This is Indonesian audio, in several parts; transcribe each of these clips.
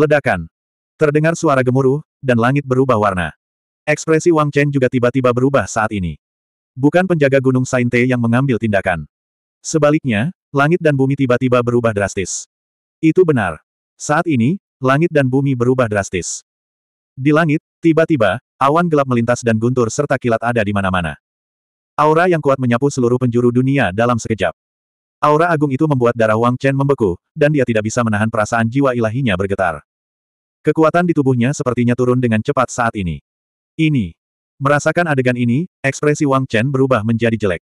Ledakan. Terdengar suara gemuruh, dan langit berubah warna. Ekspresi Wang Chen juga tiba-tiba berubah saat ini. Bukan penjaga Gunung Sainte yang mengambil tindakan. Sebaliknya, langit dan bumi tiba-tiba berubah drastis. Itu benar. Saat ini, langit dan bumi berubah drastis. Di langit, tiba-tiba, awan gelap melintas dan guntur serta kilat ada di mana-mana. Aura yang kuat menyapu seluruh penjuru dunia dalam sekejap. Aura agung itu membuat darah Wang Chen membeku, dan dia tidak bisa menahan perasaan jiwa ilahinya bergetar. Kekuatan di tubuhnya sepertinya turun dengan cepat saat ini. Ini. Merasakan adegan ini, ekspresi Wang Chen berubah menjadi jelek.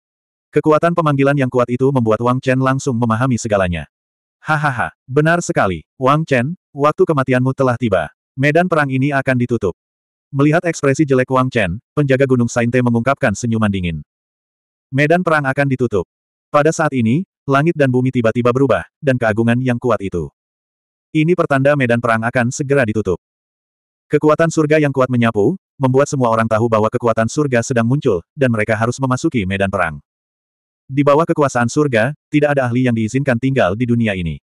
Kekuatan pemanggilan yang kuat itu membuat Wang Chen langsung memahami segalanya. Hahaha, benar sekali, Wang Chen, waktu kematianmu telah tiba. Medan perang ini akan ditutup. Melihat ekspresi jelek Wang Chen, penjaga Gunung Sainte mengungkapkan senyuman dingin. Medan perang akan ditutup. Pada saat ini, langit dan bumi tiba-tiba berubah, dan keagungan yang kuat itu ini pertanda medan perang akan segera ditutup. Kekuatan surga yang kuat menyapu, membuat semua orang tahu bahwa kekuatan surga sedang muncul, dan mereka harus memasuki medan perang. Di bawah kekuasaan surga, tidak ada ahli yang diizinkan tinggal di dunia ini.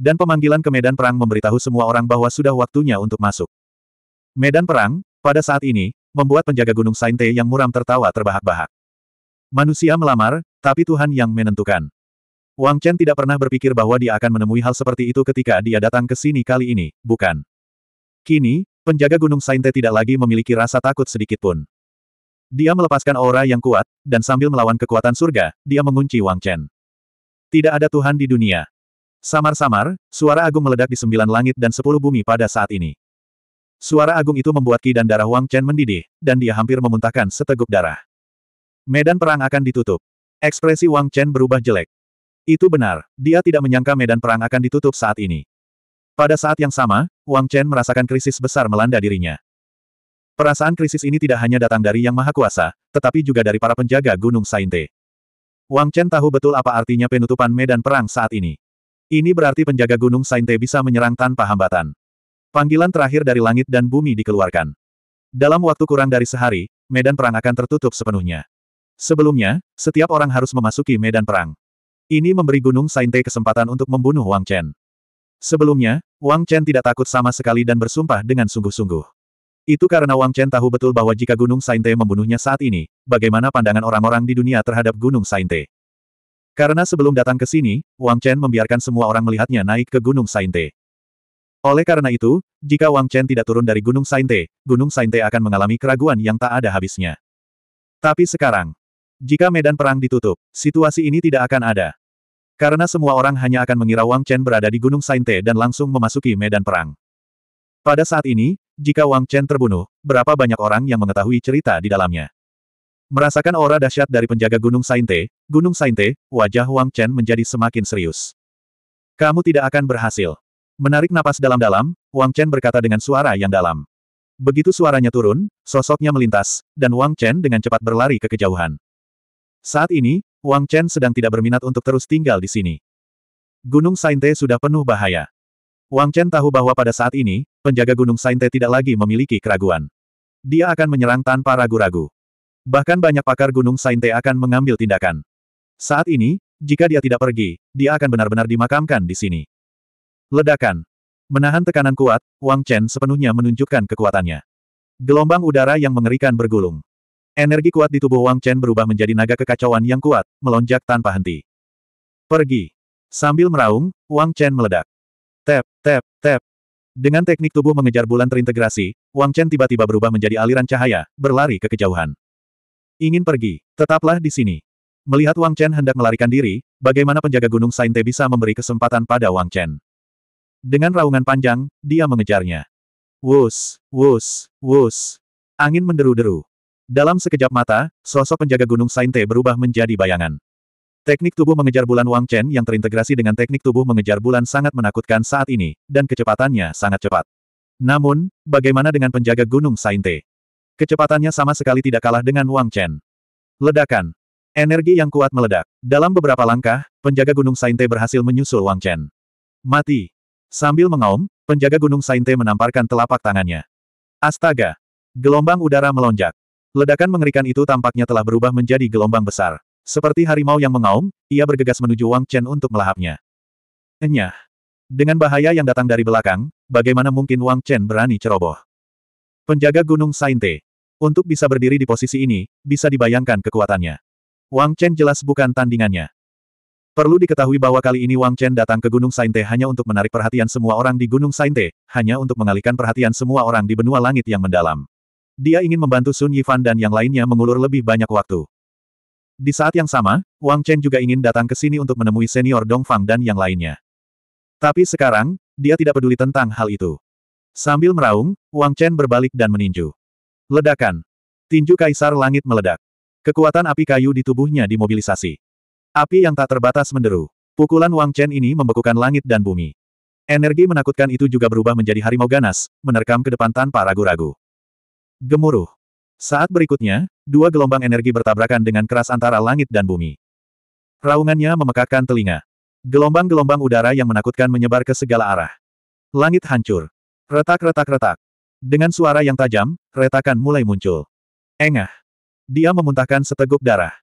Dan pemanggilan ke medan perang memberitahu semua orang bahwa sudah waktunya untuk masuk. Medan perang, pada saat ini, membuat penjaga gunung Sainte yang muram tertawa terbahak-bahak. Manusia melamar, tapi Tuhan yang menentukan. Wang Chen tidak pernah berpikir bahwa dia akan menemui hal seperti itu ketika dia datang ke sini kali ini, bukan? Kini, penjaga Gunung Sainte tidak lagi memiliki rasa takut sedikit pun. Dia melepaskan aura yang kuat, dan sambil melawan kekuatan surga, dia mengunci Wang Chen. Tidak ada Tuhan di dunia. Samar-samar, suara agung meledak di sembilan langit dan sepuluh bumi pada saat ini. Suara agung itu membuat ki dan darah Wang Chen mendidih, dan dia hampir memuntahkan seteguk darah. Medan perang akan ditutup. Ekspresi Wang Chen berubah jelek. Itu benar, dia tidak menyangka medan perang akan ditutup saat ini. Pada saat yang sama, Wang Chen merasakan krisis besar melanda dirinya. Perasaan krisis ini tidak hanya datang dari Yang Maha Kuasa, tetapi juga dari para penjaga Gunung Sainte. Wang Chen tahu betul apa artinya penutupan medan perang saat ini. Ini berarti penjaga Gunung Sainte bisa menyerang tanpa hambatan. Panggilan terakhir dari langit dan bumi dikeluarkan. Dalam waktu kurang dari sehari, medan perang akan tertutup sepenuhnya. Sebelumnya, setiap orang harus memasuki medan perang. Ini memberi Gunung Sainte kesempatan untuk membunuh Wang Chen. Sebelumnya, Wang Chen tidak takut sama sekali dan bersumpah dengan sungguh-sungguh. Itu karena Wang Chen tahu betul bahwa jika Gunung Sainte membunuhnya saat ini, bagaimana pandangan orang-orang di dunia terhadap Gunung Sainte. Karena sebelum datang ke sini, Wang Chen membiarkan semua orang melihatnya naik ke Gunung Sainte. Oleh karena itu, jika Wang Chen tidak turun dari Gunung Sainte, Gunung Sainte akan mengalami keraguan yang tak ada habisnya. Tapi sekarang, jika medan perang ditutup, situasi ini tidak akan ada. Karena semua orang hanya akan mengira Wang Chen berada di Gunung Sainte dan langsung memasuki medan perang. Pada saat ini, jika Wang Chen terbunuh, berapa banyak orang yang mengetahui cerita di dalamnya? Merasakan aura dahsyat dari penjaga Gunung Sainte, Gunung Sainte, wajah Wang Chen menjadi semakin serius. Kamu tidak akan berhasil. Menarik napas dalam-dalam, Wang Chen berkata dengan suara yang dalam. Begitu suaranya turun, sosoknya melintas, dan Wang Chen dengan cepat berlari ke kejauhan. Saat ini, Wang Chen sedang tidak berminat untuk terus tinggal di sini. Gunung Sainte sudah penuh bahaya. Wang Chen tahu bahwa pada saat ini, penjaga Gunung Sainte tidak lagi memiliki keraguan. Dia akan menyerang tanpa ragu-ragu. Bahkan banyak pakar Gunung Sainte akan mengambil tindakan. Saat ini, jika dia tidak pergi, dia akan benar-benar dimakamkan di sini. Ledakan. Menahan tekanan kuat, Wang Chen sepenuhnya menunjukkan kekuatannya. Gelombang udara yang mengerikan bergulung. Energi kuat di tubuh Wang Chen berubah menjadi naga kekacauan yang kuat, melonjak tanpa henti. Pergi. Sambil meraung, Wang Chen meledak. Tap, tap, tap. Dengan teknik tubuh mengejar bulan terintegrasi, Wang Chen tiba-tiba berubah menjadi aliran cahaya, berlari ke kejauhan. Ingin pergi, tetaplah di sini. Melihat Wang Chen hendak melarikan diri, bagaimana penjaga gunung Sainte bisa memberi kesempatan pada Wang Chen. Dengan raungan panjang, dia mengejarnya. Wus, wus, wus. Angin menderu-deru. Dalam sekejap mata, sosok penjaga gunung Sainte berubah menjadi bayangan. Teknik tubuh mengejar bulan Wang Chen yang terintegrasi dengan teknik tubuh mengejar bulan sangat menakutkan saat ini, dan kecepatannya sangat cepat. Namun, bagaimana dengan penjaga gunung Sainte? Kecepatannya sama sekali tidak kalah dengan Wang Chen. Ledakan. Energi yang kuat meledak. Dalam beberapa langkah, penjaga gunung Sainte berhasil menyusul Wang Chen. Mati. Sambil mengaum, penjaga gunung Sainte menamparkan telapak tangannya. Astaga. Gelombang udara melonjak. Ledakan mengerikan itu tampaknya telah berubah menjadi gelombang besar. Seperti harimau yang mengaum, ia bergegas menuju Wang Chen untuk melahapnya. Enyah. Dengan bahaya yang datang dari belakang, bagaimana mungkin Wang Chen berani ceroboh? Penjaga Gunung Sainte. Untuk bisa berdiri di posisi ini, bisa dibayangkan kekuatannya. Wang Chen jelas bukan tandingannya. Perlu diketahui bahwa kali ini Wang Chen datang ke Gunung Sainte hanya untuk menarik perhatian semua orang di Gunung Sainte, hanya untuk mengalihkan perhatian semua orang di benua langit yang mendalam. Dia ingin membantu Sun Yifan dan yang lainnya mengulur lebih banyak waktu. Di saat yang sama, Wang Chen juga ingin datang ke sini untuk menemui senior Dong Fang dan yang lainnya. Tapi sekarang, dia tidak peduli tentang hal itu. Sambil meraung, Wang Chen berbalik dan meninju. Ledakan. Tinju kaisar langit meledak. Kekuatan api kayu di tubuhnya dimobilisasi. Api yang tak terbatas menderu. Pukulan Wang Chen ini membekukan langit dan bumi. Energi menakutkan itu juga berubah menjadi harimau ganas, menerkam ke depan tanpa ragu-ragu. Gemuruh. Saat berikutnya, dua gelombang energi bertabrakan dengan keras antara langit dan bumi. Raungannya memekakkan telinga. Gelombang-gelombang udara yang menakutkan menyebar ke segala arah. Langit hancur. Retak-retak-retak. Dengan suara yang tajam, retakan mulai muncul. Engah. Dia memuntahkan seteguk darah.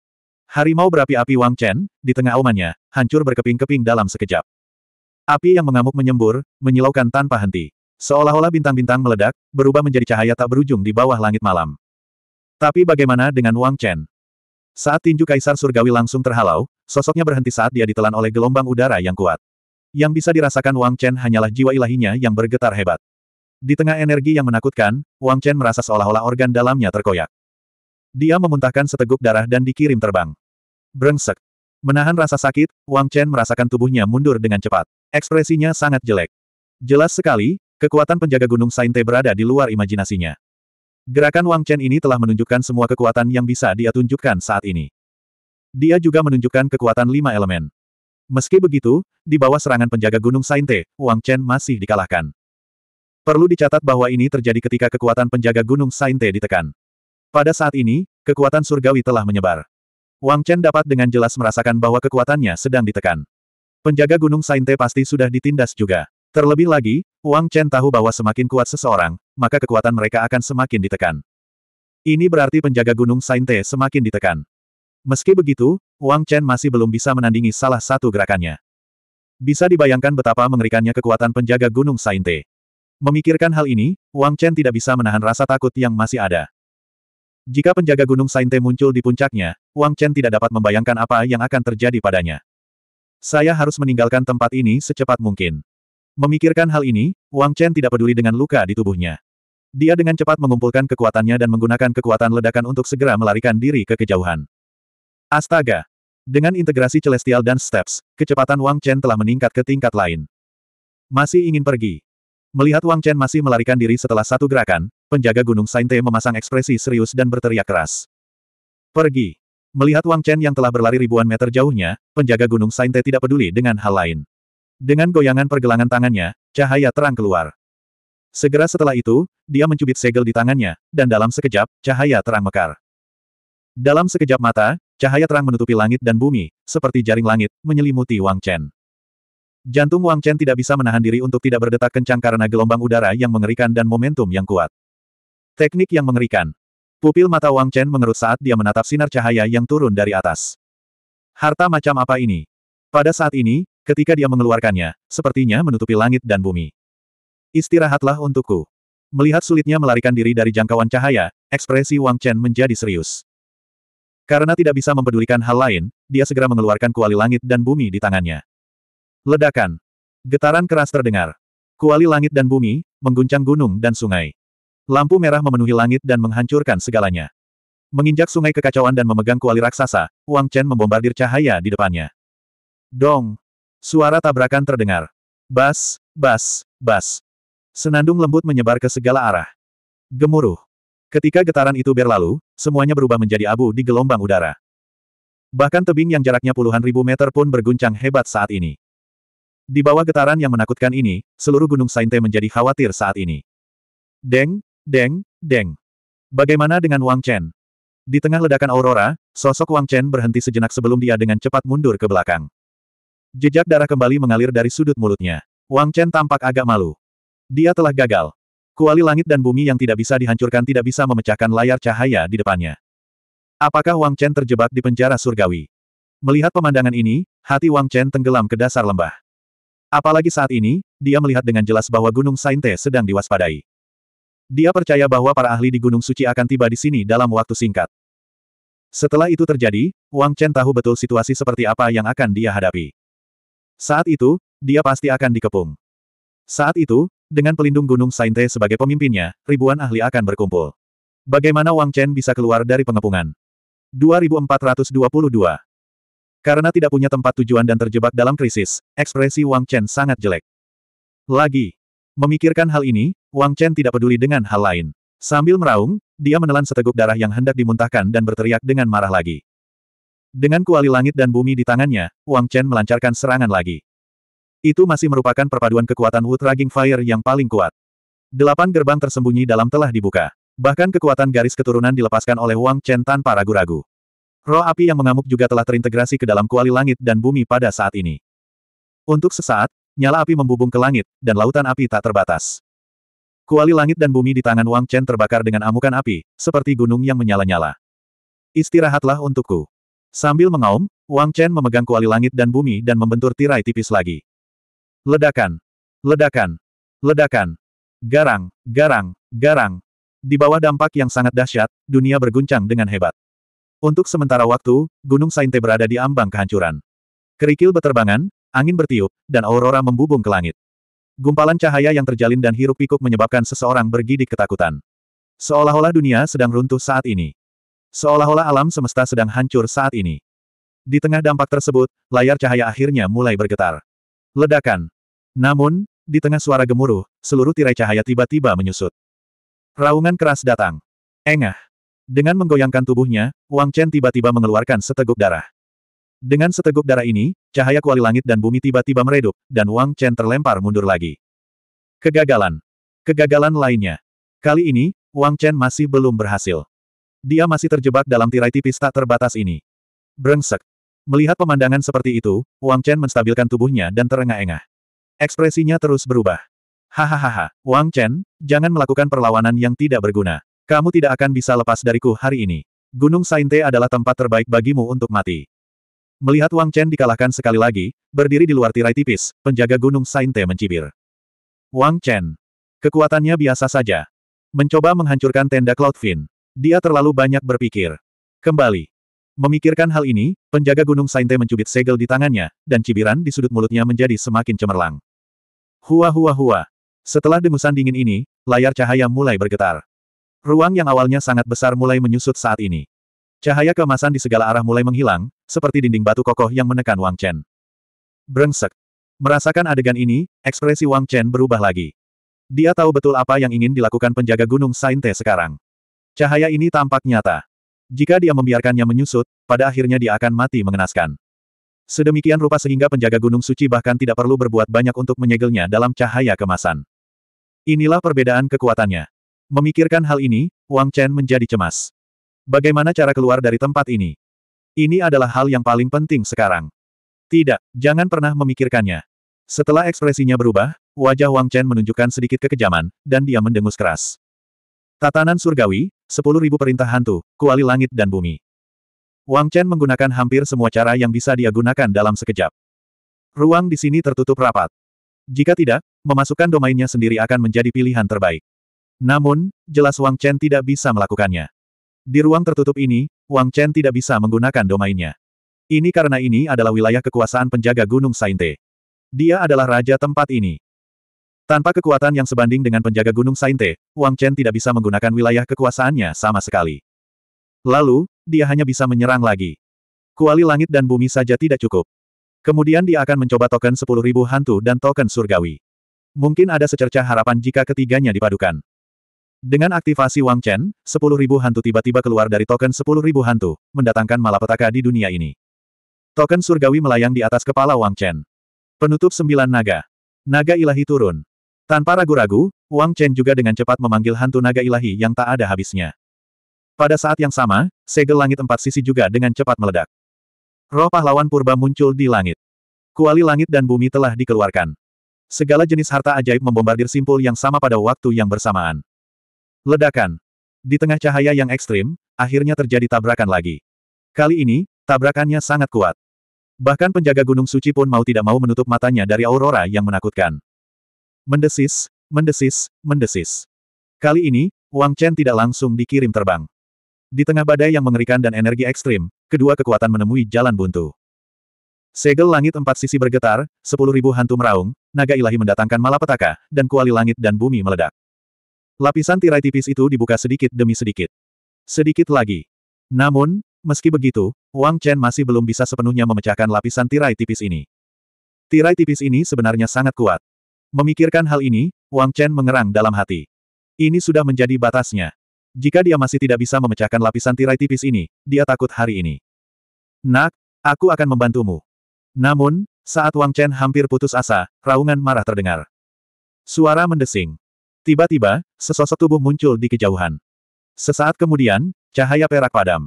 Harimau berapi-api Wang Chen, di tengah aumannya, hancur berkeping-keping dalam sekejap. Api yang mengamuk menyembur, menyilaukan tanpa henti. Seolah-olah bintang-bintang meledak, berubah menjadi cahaya tak berujung di bawah langit malam. Tapi bagaimana dengan Wang Chen? Saat tinju Kaisar Surgawi langsung terhalau, sosoknya berhenti saat dia ditelan oleh gelombang udara yang kuat. Yang bisa dirasakan Wang Chen hanyalah jiwa ilahinya yang bergetar hebat. Di tengah energi yang menakutkan, Wang Chen merasa seolah-olah organ dalamnya terkoyak. Dia memuntahkan seteguk darah dan dikirim terbang. Brengsek. Menahan rasa sakit, Wang Chen merasakan tubuhnya mundur dengan cepat. Ekspresinya sangat jelek. Jelas sekali, Kekuatan penjaga gunung Sainte berada di luar imajinasinya. Gerakan Wang Chen ini telah menunjukkan semua kekuatan yang bisa dia tunjukkan saat ini. Dia juga menunjukkan kekuatan lima elemen. Meski begitu, di bawah serangan penjaga gunung Sainte, Wang Chen masih dikalahkan. Perlu dicatat bahwa ini terjadi ketika kekuatan penjaga gunung Sainte ditekan. Pada saat ini, kekuatan surgawi telah menyebar. Wang Chen dapat dengan jelas merasakan bahwa kekuatannya sedang ditekan. Penjaga gunung Sainte pasti sudah ditindas juga. Terlebih lagi, Wang Chen tahu bahwa semakin kuat seseorang, maka kekuatan mereka akan semakin ditekan. Ini berarti penjaga gunung Sainte semakin ditekan. Meski begitu, Wang Chen masih belum bisa menandingi salah satu gerakannya. Bisa dibayangkan betapa mengerikannya kekuatan penjaga gunung Sainte. Memikirkan hal ini, Wang Chen tidak bisa menahan rasa takut yang masih ada. Jika penjaga gunung Sainte muncul di puncaknya, Wang Chen tidak dapat membayangkan apa yang akan terjadi padanya. Saya harus meninggalkan tempat ini secepat mungkin. Memikirkan hal ini, Wang Chen tidak peduli dengan luka di tubuhnya. Dia dengan cepat mengumpulkan kekuatannya dan menggunakan kekuatan ledakan untuk segera melarikan diri ke kejauhan. Astaga! Dengan integrasi Celestial dan Steps, kecepatan Wang Chen telah meningkat ke tingkat lain. Masih ingin pergi. Melihat Wang Chen masih melarikan diri setelah satu gerakan, penjaga Gunung Sainte memasang ekspresi serius dan berteriak keras. Pergi! Melihat Wang Chen yang telah berlari ribuan meter jauhnya, penjaga Gunung Sainte tidak peduli dengan hal lain. Dengan goyangan pergelangan tangannya, cahaya terang keluar. Segera setelah itu, dia mencubit segel di tangannya, dan dalam sekejap, cahaya terang mekar. Dalam sekejap mata, cahaya terang menutupi langit dan bumi, seperti jaring langit, menyelimuti Wang Chen. Jantung Wang Chen tidak bisa menahan diri untuk tidak berdetak kencang karena gelombang udara yang mengerikan dan momentum yang kuat. Teknik yang mengerikan. Pupil mata Wang Chen mengerut saat dia menatap sinar cahaya yang turun dari atas. Harta macam apa ini? Pada saat ini, Ketika dia mengeluarkannya, sepertinya menutupi langit dan bumi. Istirahatlah untukku. Melihat sulitnya melarikan diri dari jangkauan cahaya, ekspresi Wang Chen menjadi serius. Karena tidak bisa mempedulikan hal lain, dia segera mengeluarkan kuali langit dan bumi di tangannya. Ledakan. Getaran keras terdengar. Kuali langit dan bumi, mengguncang gunung dan sungai. Lampu merah memenuhi langit dan menghancurkan segalanya. Menginjak sungai kekacauan dan memegang kuali raksasa, Wang Chen membombardir cahaya di depannya. Dong! Suara tabrakan terdengar. Bas, bas, bas. Senandung lembut menyebar ke segala arah. Gemuruh. Ketika getaran itu berlalu, semuanya berubah menjadi abu di gelombang udara. Bahkan tebing yang jaraknya puluhan ribu meter pun berguncang hebat saat ini. Di bawah getaran yang menakutkan ini, seluruh gunung Sainte menjadi khawatir saat ini. Deng, deng, deng. Bagaimana dengan Wang Chen? Di tengah ledakan aurora, sosok Wang Chen berhenti sejenak sebelum dia dengan cepat mundur ke belakang. Jejak darah kembali mengalir dari sudut mulutnya. Wang Chen tampak agak malu. Dia telah gagal. Kuali langit dan bumi yang tidak bisa dihancurkan tidak bisa memecahkan layar cahaya di depannya. Apakah Wang Chen terjebak di penjara surgawi? Melihat pemandangan ini, hati Wang Chen tenggelam ke dasar lembah. Apalagi saat ini, dia melihat dengan jelas bahwa Gunung Sainte sedang diwaspadai. Dia percaya bahwa para ahli di Gunung Suci akan tiba di sini dalam waktu singkat. Setelah itu terjadi, Wang Chen tahu betul situasi seperti apa yang akan dia hadapi. Saat itu, dia pasti akan dikepung. Saat itu, dengan pelindung Gunung Sainte sebagai pemimpinnya, ribuan ahli akan berkumpul. Bagaimana Wang Chen bisa keluar dari pengepungan? 2422 Karena tidak punya tempat tujuan dan terjebak dalam krisis, ekspresi Wang Chen sangat jelek. Lagi. Memikirkan hal ini, Wang Chen tidak peduli dengan hal lain. Sambil meraung, dia menelan seteguk darah yang hendak dimuntahkan dan berteriak dengan marah lagi. Dengan kuali langit dan bumi di tangannya, Wang Chen melancarkan serangan lagi. Itu masih merupakan perpaduan kekuatan Wood Raging Fire yang paling kuat. Delapan gerbang tersembunyi dalam telah dibuka. Bahkan kekuatan garis keturunan dilepaskan oleh Wang Chen tanpa ragu-ragu. Roh api yang mengamuk juga telah terintegrasi ke dalam kuali langit dan bumi pada saat ini. Untuk sesaat, nyala api membubung ke langit, dan lautan api tak terbatas. Kuali langit dan bumi di tangan Wang Chen terbakar dengan amukan api, seperti gunung yang menyala-nyala. Istirahatlah untukku. Sambil mengaum, Wang Chen memegang kuali langit dan bumi dan membentur tirai tipis lagi. Ledakan! Ledakan! Ledakan! Garang! Garang! Garang! Di bawah dampak yang sangat dahsyat, dunia berguncang dengan hebat. Untuk sementara waktu, Gunung Sainte berada di ambang kehancuran. Kerikil beterbangan, angin bertiup, dan aurora membubung ke langit. Gumpalan cahaya yang terjalin dan hiruk pikuk menyebabkan seseorang bergidik ketakutan. Seolah-olah dunia sedang runtuh saat ini. Seolah-olah alam semesta sedang hancur saat ini. Di tengah dampak tersebut, layar cahaya akhirnya mulai bergetar. Ledakan. Namun, di tengah suara gemuruh, seluruh tirai cahaya tiba-tiba menyusut. Raungan keras datang. Engah. Dengan menggoyangkan tubuhnya, Wang Chen tiba-tiba mengeluarkan seteguk darah. Dengan seteguk darah ini, cahaya kuali langit dan bumi tiba-tiba meredup, dan Wang Chen terlempar mundur lagi. Kegagalan. Kegagalan lainnya. Kali ini, Wang Chen masih belum berhasil. Dia masih terjebak dalam tirai tipis tak terbatas ini. Brengsek. Melihat pemandangan seperti itu, Wang Chen menstabilkan tubuhnya dan terengah-engah. Ekspresinya terus berubah. Hahaha, Wang Chen, jangan melakukan perlawanan yang tidak berguna. Kamu tidak akan bisa lepas dariku hari ini. Gunung Sainte adalah tempat terbaik bagimu untuk mati. Melihat Wang Chen dikalahkan sekali lagi, berdiri di luar tirai tipis, penjaga Gunung Sainte mencibir. Wang Chen. Kekuatannya biasa saja. Mencoba menghancurkan tenda Cloudfin. Dia terlalu banyak berpikir. Kembali. Memikirkan hal ini, penjaga gunung Sainte mencubit segel di tangannya, dan cibiran di sudut mulutnya menjadi semakin cemerlang. Hua hua hua. Setelah dengusan dingin ini, layar cahaya mulai bergetar. Ruang yang awalnya sangat besar mulai menyusut saat ini. Cahaya kemasan di segala arah mulai menghilang, seperti dinding batu kokoh yang menekan Wang Chen. Brengsek. Merasakan adegan ini, ekspresi Wang Chen berubah lagi. Dia tahu betul apa yang ingin dilakukan penjaga gunung Sainte sekarang. Cahaya ini tampak nyata. Jika dia membiarkannya menyusut, pada akhirnya dia akan mati mengenaskan. Sedemikian rupa sehingga penjaga gunung suci bahkan tidak perlu berbuat banyak untuk menyegelnya dalam cahaya kemasan. Inilah perbedaan kekuatannya. Memikirkan hal ini, Wang Chen menjadi cemas. Bagaimana cara keluar dari tempat ini? Ini adalah hal yang paling penting sekarang. Tidak, jangan pernah memikirkannya. Setelah ekspresinya berubah, wajah Wang Chen menunjukkan sedikit kekejaman, dan dia mendengus keras. Tatanan Surgawi, 10.000 Perintah Hantu, Kuali Langit dan Bumi. Wang Chen menggunakan hampir semua cara yang bisa dia gunakan dalam sekejap. Ruang di sini tertutup rapat. Jika tidak, memasukkan domainnya sendiri akan menjadi pilihan terbaik. Namun, jelas Wang Chen tidak bisa melakukannya. Di ruang tertutup ini, Wang Chen tidak bisa menggunakan domainnya. Ini karena ini adalah wilayah kekuasaan penjaga Gunung Sainte. Dia adalah raja tempat ini. Tanpa kekuatan yang sebanding dengan penjaga Gunung Sainte, Wang Chen tidak bisa menggunakan wilayah kekuasaannya sama sekali. Lalu, dia hanya bisa menyerang lagi. Kuali langit dan bumi saja tidak cukup. Kemudian dia akan mencoba token 10.000 hantu dan token surgawi. Mungkin ada secerca harapan jika ketiganya dipadukan. Dengan aktivasi Wang Chen, 10.000 hantu tiba-tiba keluar dari token 10.000 hantu, mendatangkan malapetaka di dunia ini. Token surgawi melayang di atas kepala Wang Chen. Penutup sembilan naga. Naga ilahi turun. Tanpa ragu-ragu, Wang Chen juga dengan cepat memanggil hantu naga ilahi yang tak ada habisnya. Pada saat yang sama, segel langit empat sisi juga dengan cepat meledak. Roh pahlawan purba muncul di langit. Kuali langit dan bumi telah dikeluarkan. Segala jenis harta ajaib membombardir simpul yang sama pada waktu yang bersamaan. Ledakan. Di tengah cahaya yang ekstrim, akhirnya terjadi tabrakan lagi. Kali ini, tabrakannya sangat kuat. Bahkan penjaga Gunung Suci pun mau tidak mau menutup matanya dari aurora yang menakutkan. Mendesis, mendesis, mendesis. Kali ini, Wang Chen tidak langsung dikirim terbang. Di tengah badai yang mengerikan dan energi ekstrim, kedua kekuatan menemui jalan buntu. Segel langit empat sisi bergetar, sepuluh ribu hantu meraung, naga ilahi mendatangkan malapetaka, dan kuali langit dan bumi meledak. Lapisan tirai tipis itu dibuka sedikit demi sedikit. Sedikit lagi. Namun, meski begitu, Wang Chen masih belum bisa sepenuhnya memecahkan lapisan tirai tipis ini. Tirai tipis ini sebenarnya sangat kuat. Memikirkan hal ini, Wang Chen mengerang dalam hati. Ini sudah menjadi batasnya. Jika dia masih tidak bisa memecahkan lapisan tirai tipis ini, dia takut hari ini. Nak, aku akan membantumu. Namun, saat Wang Chen hampir putus asa, raungan marah terdengar. Suara mendesing. Tiba-tiba, sesosok tubuh muncul di kejauhan. Sesaat kemudian, cahaya perak padam.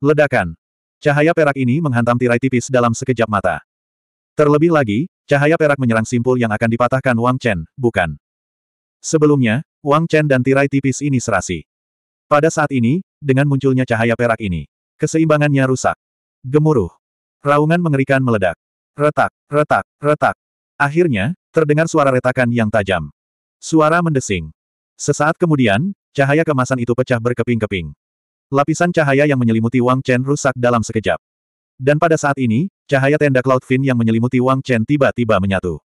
Ledakan. Cahaya perak ini menghantam tirai tipis dalam sekejap mata. Terlebih lagi, Cahaya perak menyerang simpul yang akan dipatahkan Wang Chen, bukan. Sebelumnya, Wang Chen dan tirai tipis ini serasi. Pada saat ini, dengan munculnya cahaya perak ini, keseimbangannya rusak. Gemuruh. Raungan mengerikan meledak. Retak, retak, retak. Akhirnya, terdengar suara retakan yang tajam. Suara mendesing. Sesaat kemudian, cahaya kemasan itu pecah berkeping-keping. Lapisan cahaya yang menyelimuti Wang Chen rusak dalam sekejap. Dan pada saat ini, cahaya tenda Cloud Fin yang menyelimuti Wang Chen tiba-tiba menyatu.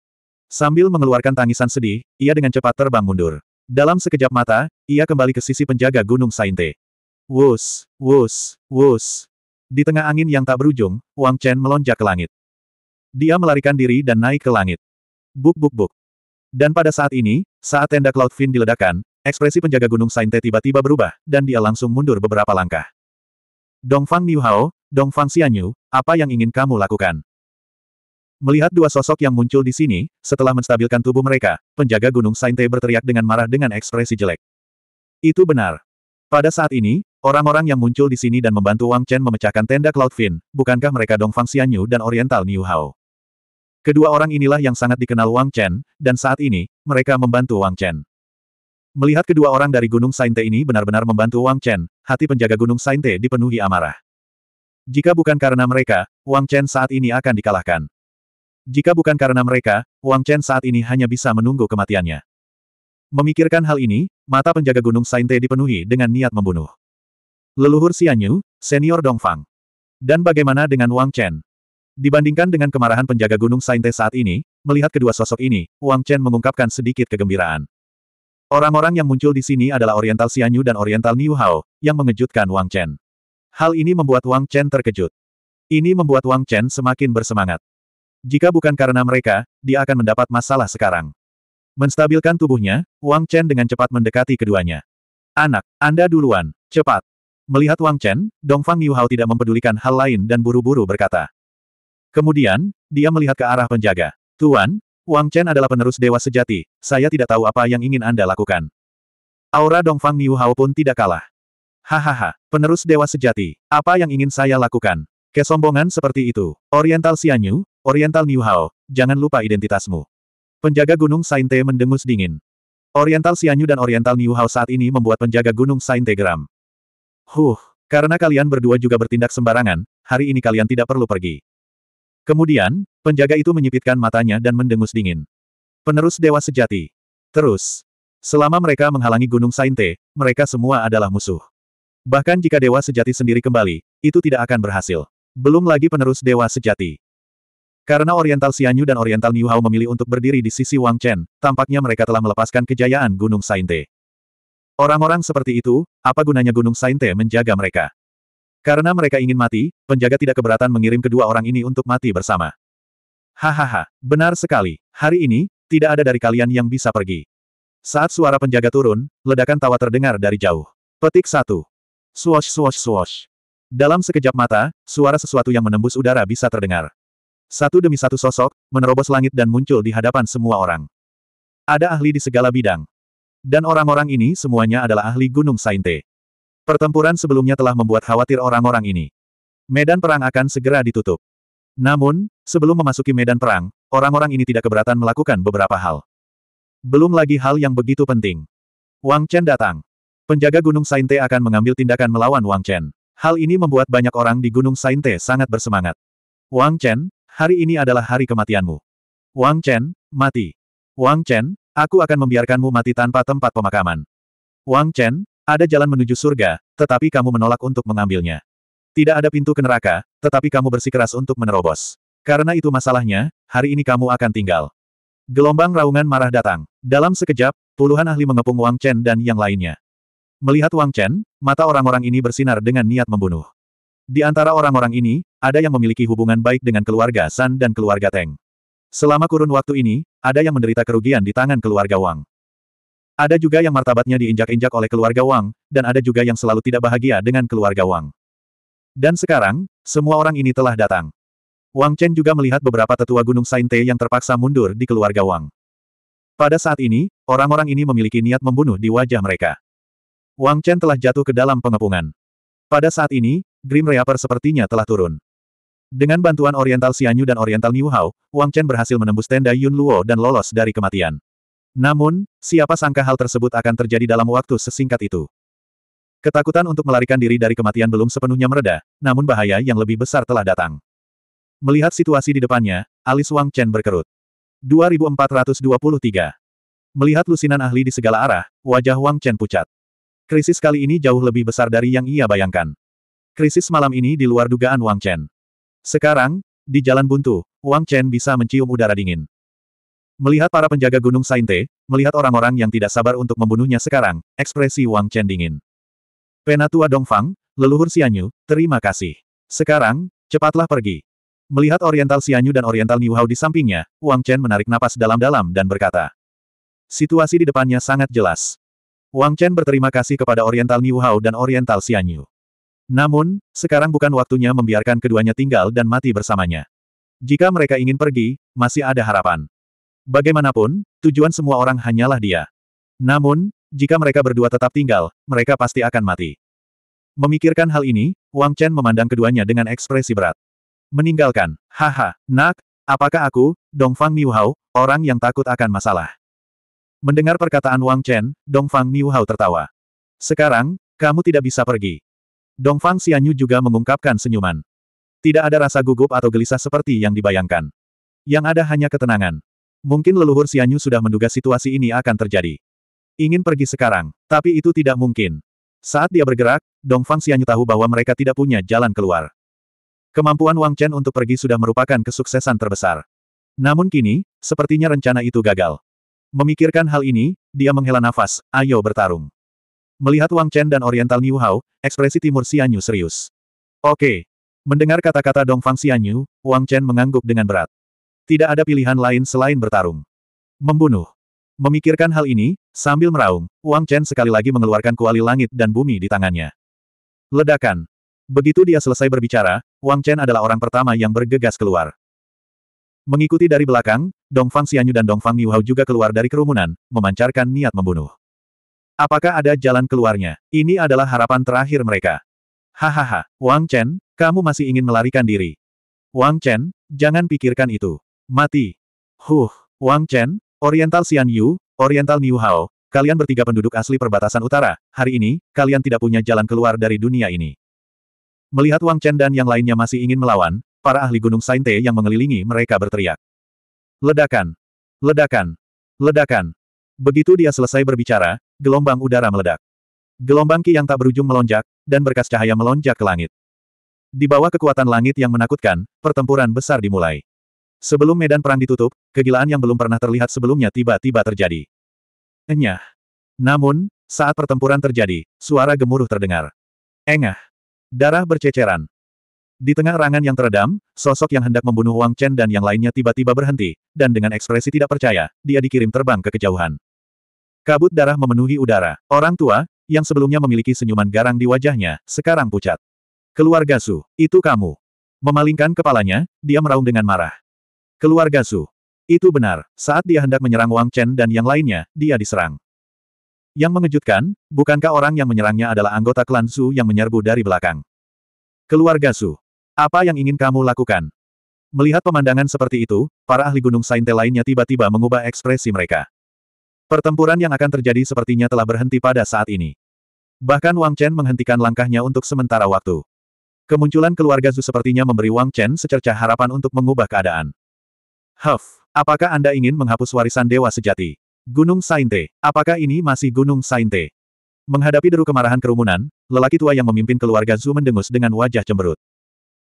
Sambil mengeluarkan tangisan sedih, ia dengan cepat terbang mundur. Dalam sekejap mata, ia kembali ke sisi penjaga Gunung Sainte. Wus, wus, wus. Di tengah angin yang tak berujung, Wang Chen melonjak ke langit. Dia melarikan diri dan naik ke langit. Buk buk buk. Dan pada saat ini, saat tenda Cloud Fin diledakkan, ekspresi penjaga Gunung Sainte tiba-tiba berubah, dan dia langsung mundur beberapa langkah. Dongfang Niu Hao, Dong Fang Xianyu, apa yang ingin kamu lakukan? Melihat dua sosok yang muncul di sini, setelah menstabilkan tubuh mereka, penjaga Gunung Sainte berteriak dengan marah dengan ekspresi jelek. Itu benar. Pada saat ini, orang-orang yang muncul di sini dan membantu Wang Chen memecahkan tenda Cloud Fin, bukankah mereka Dong Fang Xianyu dan Oriental Niu Hao? Kedua orang inilah yang sangat dikenal Wang Chen, dan saat ini, mereka membantu Wang Chen. Melihat kedua orang dari Gunung Sainte ini benar-benar membantu Wang Chen, hati penjaga Gunung Sainte dipenuhi amarah. Jika bukan karena mereka, Wang Chen saat ini akan dikalahkan. Jika bukan karena mereka, Wang Chen saat ini hanya bisa menunggu kematiannya. Memikirkan hal ini, mata penjaga gunung Sainte dipenuhi dengan niat membunuh. Leluhur Xianyu, senior Dongfang. Dan bagaimana dengan Wang Chen? Dibandingkan dengan kemarahan penjaga gunung Sainte saat ini, melihat kedua sosok ini, Wang Chen mengungkapkan sedikit kegembiraan. Orang-orang yang muncul di sini adalah Oriental Xianyu dan Oriental Niuhao, yang mengejutkan Wang Chen. Hal ini membuat Wang Chen terkejut. Ini membuat Wang Chen semakin bersemangat. Jika bukan karena mereka, dia akan mendapat masalah sekarang. Menstabilkan tubuhnya, Wang Chen dengan cepat mendekati keduanya. Anak, Anda duluan, cepat. Melihat Wang Chen, Dongfang Yuhao tidak mempedulikan hal lain dan buru-buru berkata. Kemudian, dia melihat ke arah penjaga. Tuan, Wang Chen adalah penerus dewa sejati, saya tidak tahu apa yang ingin Anda lakukan. Aura Dongfang Niuhao pun tidak kalah. Hahaha, penerus dewa sejati, apa yang ingin saya lakukan? Kesombongan seperti itu. Oriental Sianyu, Oriental Hao, jangan lupa identitasmu. Penjaga Gunung Sainte mendengus dingin. Oriental Sianyu dan Oriental Hao saat ini membuat penjaga Gunung Sainte geram. Huh, karena kalian berdua juga bertindak sembarangan, hari ini kalian tidak perlu pergi. Kemudian, penjaga itu menyipitkan matanya dan mendengus dingin. Penerus dewa sejati. Terus, selama mereka menghalangi Gunung Sainte, mereka semua adalah musuh. Bahkan jika dewa sejati sendiri kembali, itu tidak akan berhasil. Belum lagi penerus dewa sejati. Karena Oriental Xianyu dan Oriental Niu Hao memilih untuk berdiri di sisi Wang Chen, tampaknya mereka telah melepaskan kejayaan Gunung Sainte. Orang-orang seperti itu, apa gunanya Gunung Sainte menjaga mereka? Karena mereka ingin mati, penjaga tidak keberatan mengirim kedua orang ini untuk mati bersama. Hahaha, benar sekali. Hari ini, tidak ada dari kalian yang bisa pergi. Saat suara penjaga turun, ledakan tawa terdengar dari jauh. Petik satu. Swash swash swash. Dalam sekejap mata, suara sesuatu yang menembus udara bisa terdengar. Satu demi satu sosok, menerobos langit dan muncul di hadapan semua orang. Ada ahli di segala bidang. Dan orang-orang ini semuanya adalah ahli Gunung Sainte. Pertempuran sebelumnya telah membuat khawatir orang-orang ini. Medan perang akan segera ditutup. Namun, sebelum memasuki medan perang, orang-orang ini tidak keberatan melakukan beberapa hal. Belum lagi hal yang begitu penting. Wang Chen datang. Penjaga Gunung Sainte akan mengambil tindakan melawan Wang Chen. Hal ini membuat banyak orang di Gunung Sainte sangat bersemangat. Wang Chen, hari ini adalah hari kematianmu. Wang Chen, mati. Wang Chen, aku akan membiarkanmu mati tanpa tempat pemakaman. Wang Chen, ada jalan menuju surga, tetapi kamu menolak untuk mengambilnya. Tidak ada pintu ke neraka, tetapi kamu bersikeras untuk menerobos. Karena itu masalahnya, hari ini kamu akan tinggal. Gelombang raungan marah datang. Dalam sekejap, puluhan ahli mengepung Wang Chen dan yang lainnya. Melihat Wang Chen, mata orang-orang ini bersinar dengan niat membunuh. Di antara orang-orang ini, ada yang memiliki hubungan baik dengan keluarga San dan keluarga Teng. Selama kurun waktu ini, ada yang menderita kerugian di tangan keluarga Wang. Ada juga yang martabatnya diinjak-injak oleh keluarga Wang, dan ada juga yang selalu tidak bahagia dengan keluarga Wang. Dan sekarang, semua orang ini telah datang. Wang Chen juga melihat beberapa tetua Gunung Sainte yang terpaksa mundur di keluarga Wang. Pada saat ini, orang-orang ini memiliki niat membunuh di wajah mereka. Wang Chen telah jatuh ke dalam pengepungan. Pada saat ini, Grim Reaper sepertinya telah turun. Dengan bantuan Oriental Xianyu dan Oriental Niu Wang Chen berhasil menembus tenda Yun Luo dan lolos dari kematian. Namun, siapa sangka hal tersebut akan terjadi dalam waktu sesingkat itu. Ketakutan untuk melarikan diri dari kematian belum sepenuhnya mereda, namun bahaya yang lebih besar telah datang. Melihat situasi di depannya, alis Wang Chen berkerut. 2423. Melihat lusinan ahli di segala arah, wajah Wang Chen pucat. Krisis kali ini jauh lebih besar dari yang ia bayangkan. Krisis malam ini di luar dugaan Wang Chen. Sekarang, di jalan buntu, Wang Chen bisa mencium udara dingin. Melihat para penjaga Gunung Sainte, melihat orang-orang yang tidak sabar untuk membunuhnya sekarang, ekspresi Wang Chen dingin. Penatua Dongfang, leluhur Sianyu, terima kasih. Sekarang, cepatlah pergi. Melihat Oriental Sianyu dan Oriental Niuhao di sampingnya, Wang Chen menarik napas dalam-dalam dan berkata. Situasi di depannya sangat jelas. Wang Chen berterima kasih kepada Oriental Niu Hao dan Oriental Xianyu. Namun, sekarang bukan waktunya membiarkan keduanya tinggal dan mati bersamanya. Jika mereka ingin pergi, masih ada harapan. Bagaimanapun, tujuan semua orang hanyalah dia. Namun, jika mereka berdua tetap tinggal, mereka pasti akan mati. Memikirkan hal ini, Wang Chen memandang keduanya dengan ekspresi berat. Meninggalkan, haha, nak, apakah aku, Dongfang Niu Hao, orang yang takut akan masalah? Mendengar perkataan Wang Chen, Dong Dongfang Niuhao tertawa. Sekarang, kamu tidak bisa pergi. Dong Fang Xianyu juga mengungkapkan senyuman. Tidak ada rasa gugup atau gelisah seperti yang dibayangkan. Yang ada hanya ketenangan. Mungkin leluhur Xianyu sudah menduga situasi ini akan terjadi. Ingin pergi sekarang, tapi itu tidak mungkin. Saat dia bergerak, Dong Fang Xianyu tahu bahwa mereka tidak punya jalan keluar. Kemampuan Wang Chen untuk pergi sudah merupakan kesuksesan terbesar. Namun kini, sepertinya rencana itu gagal. Memikirkan hal ini, dia menghela nafas, ayo bertarung. Melihat Wang Chen dan Oriental Niu Hao, ekspresi Timur Xianyu serius. Oke. Mendengar kata-kata Dong Fang Xianyu, Wang Chen mengangguk dengan berat. Tidak ada pilihan lain selain bertarung. Membunuh. Memikirkan hal ini, sambil meraung, Wang Chen sekali lagi mengeluarkan kuali langit dan bumi di tangannya. Ledakan. Begitu dia selesai berbicara, Wang Chen adalah orang pertama yang bergegas keluar. Mengikuti dari belakang, Dongfang Xianyu dan Dongfang Niuhao juga keluar dari kerumunan, memancarkan niat membunuh. Apakah ada jalan keluarnya? Ini adalah harapan terakhir mereka. Hahaha, Wang Chen, kamu masih ingin melarikan diri. Wang Chen, jangan pikirkan itu. Mati. Huh, Wang Chen, Oriental Xianyu, Oriental Niuhao, kalian bertiga penduduk asli perbatasan utara, hari ini, kalian tidak punya jalan keluar dari dunia ini. Melihat Wang Chen dan yang lainnya masih ingin melawan, para ahli Gunung Sainte yang mengelilingi mereka berteriak. Ledakan! Ledakan! Ledakan! Begitu dia selesai berbicara, gelombang udara meledak. Gelombang ki yang tak berujung melonjak, dan berkas cahaya melonjak ke langit. Di bawah kekuatan langit yang menakutkan, pertempuran besar dimulai. Sebelum medan perang ditutup, kegilaan yang belum pernah terlihat sebelumnya tiba-tiba terjadi. Enyah. Namun, saat pertempuran terjadi, suara gemuruh terdengar. Engah. Darah berceceran. Di tengah rangan yang teredam, sosok yang hendak membunuh Wang Chen dan yang lainnya tiba-tiba berhenti, dan dengan ekspresi tidak percaya, dia dikirim terbang ke kejauhan. Kabut darah memenuhi udara. Orang tua, yang sebelumnya memiliki senyuman garang di wajahnya, sekarang pucat. Keluarga Su, itu kamu. Memalingkan kepalanya, dia meraung dengan marah. Keluarga Su. Itu benar, saat dia hendak menyerang Wang Chen dan yang lainnya, dia diserang. Yang mengejutkan, bukankah orang yang menyerangnya adalah anggota klan Su yang menyerbu dari belakang? Keluarga Su, apa yang ingin kamu lakukan? Melihat pemandangan seperti itu, para ahli Gunung Sainte lainnya tiba-tiba mengubah ekspresi mereka. Pertempuran yang akan terjadi sepertinya telah berhenti pada saat ini. Bahkan Wang Chen menghentikan langkahnya untuk sementara waktu. Kemunculan keluarga Zhu sepertinya memberi Wang Chen secerca harapan untuk mengubah keadaan. Huff, apakah Anda ingin menghapus warisan dewa sejati? Gunung Sainte, apakah ini masih Gunung Sainte? Menghadapi deru kemarahan kerumunan, lelaki tua yang memimpin keluarga Zhu mendengus dengan wajah cemberut.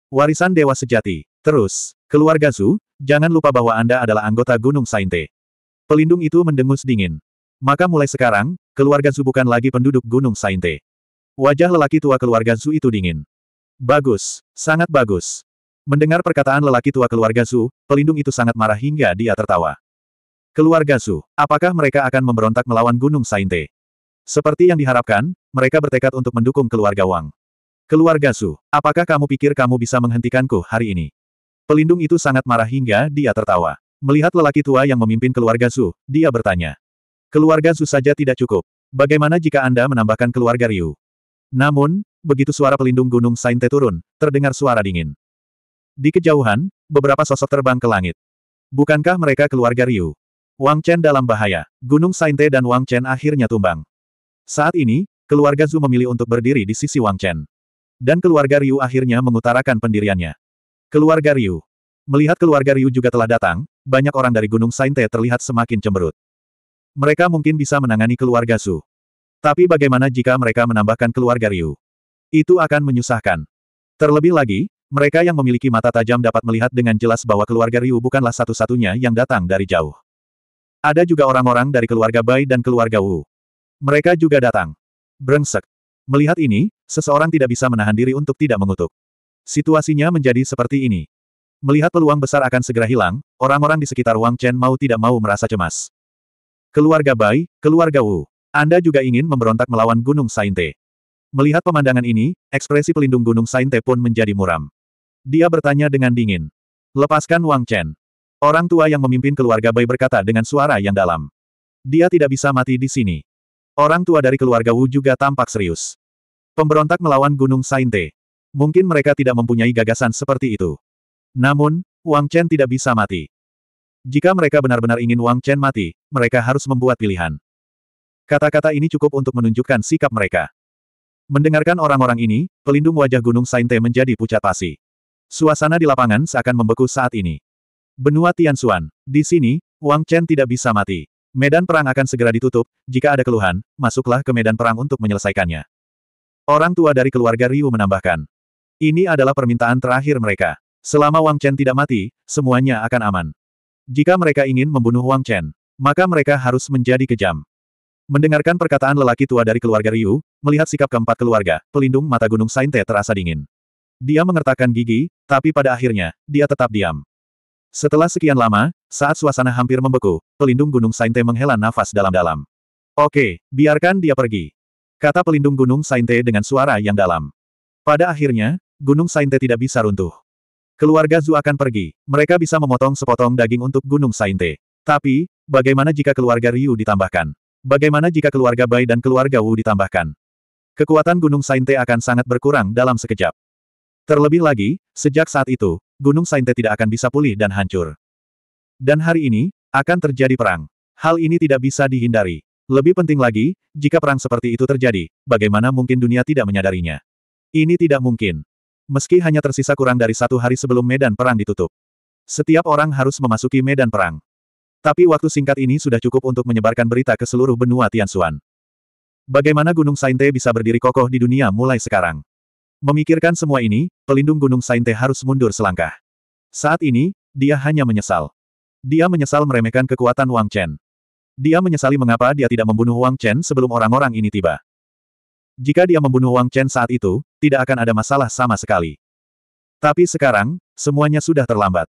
Warisan Dewa Sejati. Terus, keluarga Zu, jangan lupa bahwa Anda adalah anggota Gunung Sainte. Pelindung itu mendengus dingin. Maka mulai sekarang, keluarga Zu bukan lagi penduduk Gunung Sainte. Wajah lelaki tua keluarga Zu itu dingin. Bagus, sangat bagus. Mendengar perkataan lelaki tua keluarga Zu, pelindung itu sangat marah hingga dia tertawa. Keluarga Zu, apakah mereka akan memberontak melawan Gunung Sainte? Seperti yang diharapkan, mereka bertekad untuk mendukung keluarga Wang. Keluarga Su, apakah kamu pikir kamu bisa menghentikanku hari ini? Pelindung itu sangat marah hingga dia tertawa. Melihat lelaki tua yang memimpin keluarga Su, dia bertanya. Keluarga Su saja tidak cukup. Bagaimana jika Anda menambahkan keluarga Ryu? Namun, begitu suara pelindung Gunung Sainte turun, terdengar suara dingin. Di kejauhan, beberapa sosok terbang ke langit. Bukankah mereka keluarga Ryu? Wang Chen dalam bahaya. Gunung Sainte dan Wang Chen akhirnya tumbang. Saat ini, keluarga Zhu memilih untuk berdiri di sisi Wang Chen. Dan keluarga Ryu akhirnya mengutarakan pendiriannya. Keluarga Ryu. Melihat keluarga Ryu juga telah datang, banyak orang dari Gunung Sainte terlihat semakin cemberut. Mereka mungkin bisa menangani keluarga Su. Tapi bagaimana jika mereka menambahkan keluarga Ryu? Itu akan menyusahkan. Terlebih lagi, mereka yang memiliki mata tajam dapat melihat dengan jelas bahwa keluarga Ryu bukanlah satu-satunya yang datang dari jauh. Ada juga orang-orang dari keluarga Bai dan keluarga Wu. Mereka juga datang. Brengsek. Melihat ini, Seseorang tidak bisa menahan diri untuk tidak mengutuk. Situasinya menjadi seperti ini. Melihat peluang besar akan segera hilang, orang-orang di sekitar Wang Chen mau tidak mau merasa cemas. Keluarga Bai, keluarga Wu. Anda juga ingin memberontak melawan Gunung Sainte. Melihat pemandangan ini, ekspresi pelindung Gunung Sainte pun menjadi muram. Dia bertanya dengan dingin. Lepaskan Wang Chen. Orang tua yang memimpin keluarga Bai berkata dengan suara yang dalam. Dia tidak bisa mati di sini. Orang tua dari keluarga Wu juga tampak serius. Pemberontak melawan Gunung Sainte. Mungkin mereka tidak mempunyai gagasan seperti itu. Namun, Wang Chen tidak bisa mati. Jika mereka benar-benar ingin Wang Chen mati, mereka harus membuat pilihan. Kata-kata ini cukup untuk menunjukkan sikap mereka. Mendengarkan orang-orang ini, pelindung wajah Gunung Sainte menjadi pucat pasi. Suasana di lapangan seakan membeku saat ini. Benua Tianxuan. Di sini, Wang Chen tidak bisa mati. Medan perang akan segera ditutup, jika ada keluhan, masuklah ke medan perang untuk menyelesaikannya. Orang tua dari keluarga Ryu menambahkan. Ini adalah permintaan terakhir mereka. Selama Wang Chen tidak mati, semuanya akan aman. Jika mereka ingin membunuh Wang Chen, maka mereka harus menjadi kejam. Mendengarkan perkataan lelaki tua dari keluarga Ryu, melihat sikap keempat keluarga, pelindung mata gunung Sainte terasa dingin. Dia mengertakkan gigi, tapi pada akhirnya, dia tetap diam. Setelah sekian lama, saat suasana hampir membeku, pelindung gunung Sainte menghela nafas dalam-dalam. Oke, biarkan dia pergi. Kata pelindung Gunung Sainte dengan suara yang dalam. Pada akhirnya, Gunung Sainte tidak bisa runtuh. Keluarga Zu akan pergi, mereka bisa memotong sepotong daging untuk Gunung Sainte. Tapi, bagaimana jika keluarga Ryu ditambahkan? Bagaimana jika keluarga Bai dan keluarga Wu ditambahkan? Kekuatan Gunung Sainte akan sangat berkurang dalam sekejap. Terlebih lagi, sejak saat itu, Gunung Sainte tidak akan bisa pulih dan hancur. Dan hari ini, akan terjadi perang. Hal ini tidak bisa dihindari. Lebih penting lagi, jika perang seperti itu terjadi, bagaimana mungkin dunia tidak menyadarinya? Ini tidak mungkin. Meski hanya tersisa kurang dari satu hari sebelum medan perang ditutup. Setiap orang harus memasuki medan perang. Tapi waktu singkat ini sudah cukup untuk menyebarkan berita ke seluruh benua Tianxuan. Bagaimana Gunung Sainte bisa berdiri kokoh di dunia mulai sekarang? Memikirkan semua ini, pelindung Gunung Sainte harus mundur selangkah. Saat ini, dia hanya menyesal. Dia menyesal meremehkan kekuatan Wang Chen. Dia menyesali mengapa dia tidak membunuh Wang Chen sebelum orang-orang ini tiba. Jika dia membunuh Wang Chen saat itu, tidak akan ada masalah sama sekali. Tapi sekarang, semuanya sudah terlambat.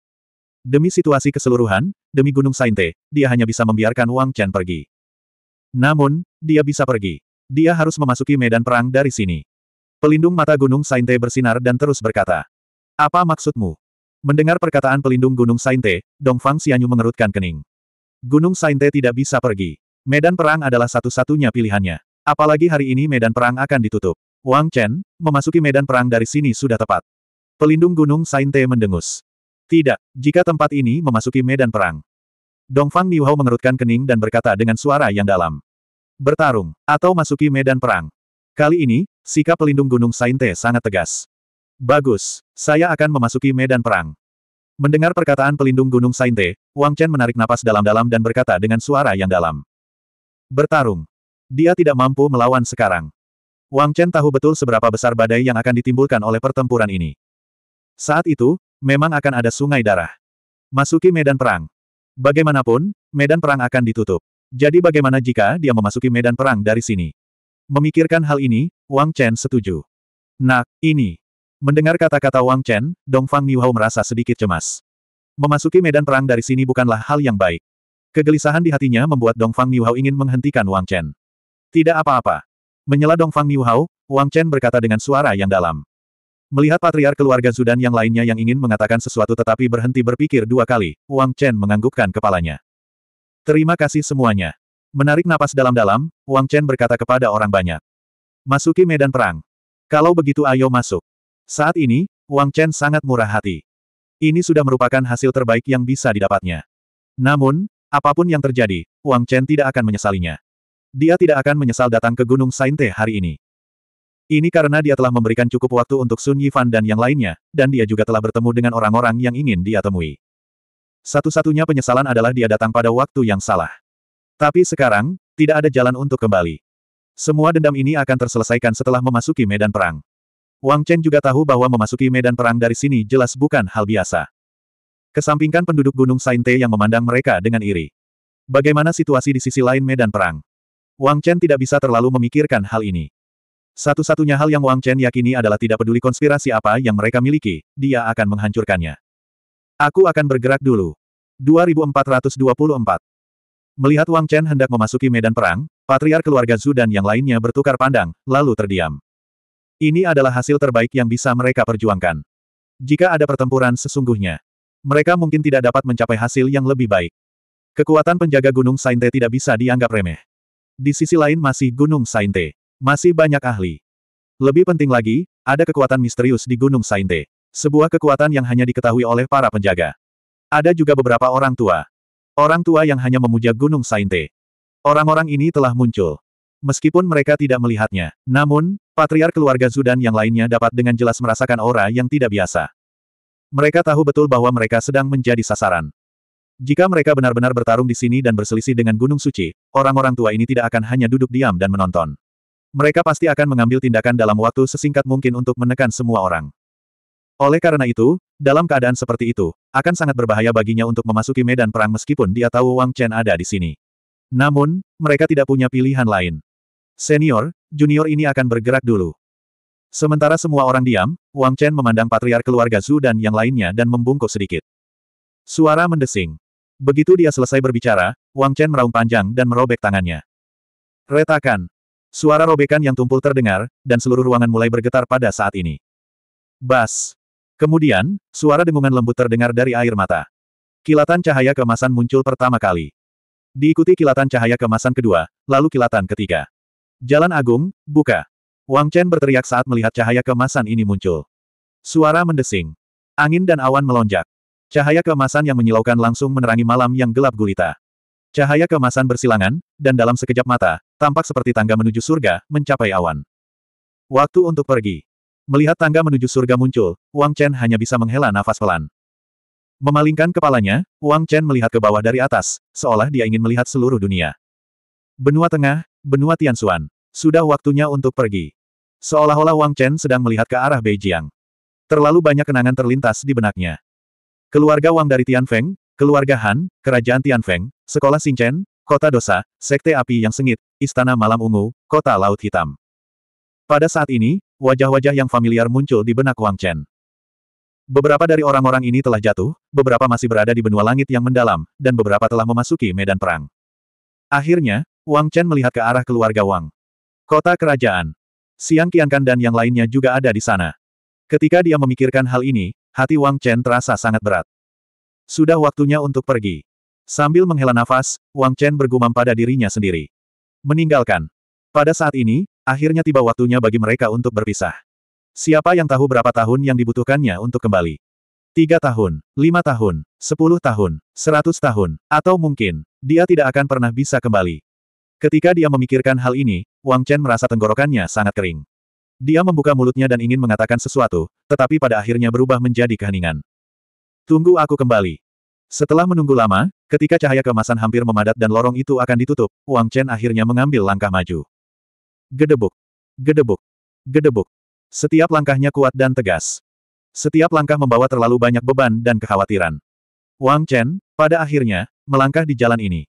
Demi situasi keseluruhan, demi Gunung Sainte, dia hanya bisa membiarkan Wang Chen pergi. Namun, dia bisa pergi. Dia harus memasuki medan perang dari sini. Pelindung mata Gunung Sainte bersinar dan terus berkata, Apa maksudmu? Mendengar perkataan pelindung Gunung Sainte, Dongfang Xianyu mengerutkan kening. Gunung Sainte tidak bisa pergi. Medan perang adalah satu-satunya pilihannya. Apalagi hari ini medan perang akan ditutup. Wang Chen, memasuki medan perang dari sini sudah tepat. Pelindung Gunung Sainte mendengus. Tidak, jika tempat ini memasuki medan perang. Dongfang Niuhao mengerutkan kening dan berkata dengan suara yang dalam. Bertarung, atau masuki medan perang. Kali ini, sikap pelindung Gunung Sainte sangat tegas. Bagus, saya akan memasuki medan perang. Mendengar perkataan pelindung Gunung Sainte, Wang Chen menarik napas dalam-dalam dan berkata dengan suara yang dalam. Bertarung. Dia tidak mampu melawan sekarang. Wang Chen tahu betul seberapa besar badai yang akan ditimbulkan oleh pertempuran ini. Saat itu, memang akan ada sungai darah. Masuki medan perang. Bagaimanapun, medan perang akan ditutup. Jadi bagaimana jika dia memasuki medan perang dari sini? Memikirkan hal ini, Wang Chen setuju. Nah, ini. Mendengar kata-kata Wang Chen, Dongfang Niuhao merasa sedikit cemas. Memasuki medan perang dari sini bukanlah hal yang baik. Kegelisahan di hatinya membuat Dongfang Niuhao ingin menghentikan Wang Chen. Tidak apa-apa. Menyela Dongfang Niuhao, Wang Chen berkata dengan suara yang dalam. Melihat patriar keluarga Zudan yang lainnya yang ingin mengatakan sesuatu tetapi berhenti berpikir dua kali, Wang Chen menganggukkan kepalanya. Terima kasih semuanya. Menarik napas dalam-dalam, Wang Chen berkata kepada orang banyak. Masuki medan perang. Kalau begitu ayo masuk. Saat ini, Wang Chen sangat murah hati. Ini sudah merupakan hasil terbaik yang bisa didapatnya. Namun, apapun yang terjadi, Wang Chen tidak akan menyesalinya. Dia tidak akan menyesal datang ke Gunung Sainte hari ini. Ini karena dia telah memberikan cukup waktu untuk Sun Yifan dan yang lainnya, dan dia juga telah bertemu dengan orang-orang yang ingin dia temui. Satu-satunya penyesalan adalah dia datang pada waktu yang salah. Tapi sekarang, tidak ada jalan untuk kembali. Semua dendam ini akan terselesaikan setelah memasuki medan perang. Wang Chen juga tahu bahwa memasuki medan perang dari sini jelas bukan hal biasa. Kesampingkan penduduk Gunung Sainte yang memandang mereka dengan iri. Bagaimana situasi di sisi lain medan perang? Wang Chen tidak bisa terlalu memikirkan hal ini. Satu-satunya hal yang Wang Chen yakini adalah tidak peduli konspirasi apa yang mereka miliki, dia akan menghancurkannya. Aku akan bergerak dulu. 2424 Melihat Wang Chen hendak memasuki medan perang, patriar keluarga Zhu dan yang lainnya bertukar pandang, lalu terdiam. Ini adalah hasil terbaik yang bisa mereka perjuangkan. Jika ada pertempuran sesungguhnya, mereka mungkin tidak dapat mencapai hasil yang lebih baik. Kekuatan penjaga Gunung Sainte tidak bisa dianggap remeh. Di sisi lain masih Gunung Sainte. Masih banyak ahli. Lebih penting lagi, ada kekuatan misterius di Gunung Sainte. Sebuah kekuatan yang hanya diketahui oleh para penjaga. Ada juga beberapa orang tua. Orang tua yang hanya memuja Gunung Sainte. Orang-orang ini telah muncul. Meskipun mereka tidak melihatnya, namun, patriar keluarga Zudan yang lainnya dapat dengan jelas merasakan aura yang tidak biasa. Mereka tahu betul bahwa mereka sedang menjadi sasaran. Jika mereka benar-benar bertarung di sini dan berselisih dengan Gunung Suci, orang-orang tua ini tidak akan hanya duduk diam dan menonton. Mereka pasti akan mengambil tindakan dalam waktu sesingkat mungkin untuk menekan semua orang. Oleh karena itu, dalam keadaan seperti itu, akan sangat berbahaya baginya untuk memasuki medan perang meskipun dia tahu Wang Chen ada di sini. Namun, mereka tidak punya pilihan lain. Senior, junior ini akan bergerak dulu. Sementara semua orang diam, Wang Chen memandang patriar keluarga Zhu dan yang lainnya dan membungkuk sedikit. Suara mendesing. Begitu dia selesai berbicara, Wang Chen meraung panjang dan merobek tangannya. Retakan. Suara robekan yang tumpul terdengar, dan seluruh ruangan mulai bergetar pada saat ini. Bas. Kemudian, suara dengungan lembut terdengar dari air mata. Kilatan cahaya kemasan muncul pertama kali. Diikuti kilatan cahaya kemasan kedua, lalu kilatan ketiga. Jalan Agung, buka. Wang Chen berteriak saat melihat cahaya kemasan ini muncul. Suara mendesing. Angin dan awan melonjak. Cahaya kemasan yang menyilaukan langsung menerangi malam yang gelap gulita. Cahaya kemasan bersilangan, dan dalam sekejap mata, tampak seperti tangga menuju surga, mencapai awan. Waktu untuk pergi. Melihat tangga menuju surga muncul, Wang Chen hanya bisa menghela nafas pelan. Memalingkan kepalanya, Wang Chen melihat ke bawah dari atas, seolah dia ingin melihat seluruh dunia. Benua Tengah, Benua Tianxuan. Sudah waktunya untuk pergi. Seolah-olah Wang Chen sedang melihat ke arah Beijing. Terlalu banyak kenangan terlintas di benaknya. Keluarga Wang dari Tianfeng, keluarga Han, kerajaan Tianfeng, sekolah Xingchen, kota dosa, sekte api yang sengit, istana malam ungu, kota laut hitam. Pada saat ini, wajah-wajah yang familiar muncul di benak Wang Chen. Beberapa dari orang-orang ini telah jatuh, beberapa masih berada di benua langit yang mendalam, dan beberapa telah memasuki medan perang. Akhirnya, Wang Chen melihat ke arah keluarga Wang. Kota Kerajaan. Siang Kiankan dan yang lainnya juga ada di sana. Ketika dia memikirkan hal ini, hati Wang Chen terasa sangat berat. Sudah waktunya untuk pergi. Sambil menghela nafas, Wang Chen bergumam pada dirinya sendiri. Meninggalkan. Pada saat ini, akhirnya tiba waktunya bagi mereka untuk berpisah. Siapa yang tahu berapa tahun yang dibutuhkannya untuk kembali? Tiga tahun, lima tahun, sepuluh tahun, seratus tahun, atau mungkin, dia tidak akan pernah bisa kembali. Ketika dia memikirkan hal ini, Wang Chen merasa tenggorokannya sangat kering. Dia membuka mulutnya dan ingin mengatakan sesuatu, tetapi pada akhirnya berubah menjadi keheningan. Tunggu aku kembali. Setelah menunggu lama, ketika cahaya kemasan hampir memadat dan lorong itu akan ditutup, Wang Chen akhirnya mengambil langkah maju. Gedebuk. Gedebuk. Gedebuk. Setiap langkahnya kuat dan tegas. Setiap langkah membawa terlalu banyak beban dan kekhawatiran. Wang Chen, pada akhirnya, melangkah di jalan ini.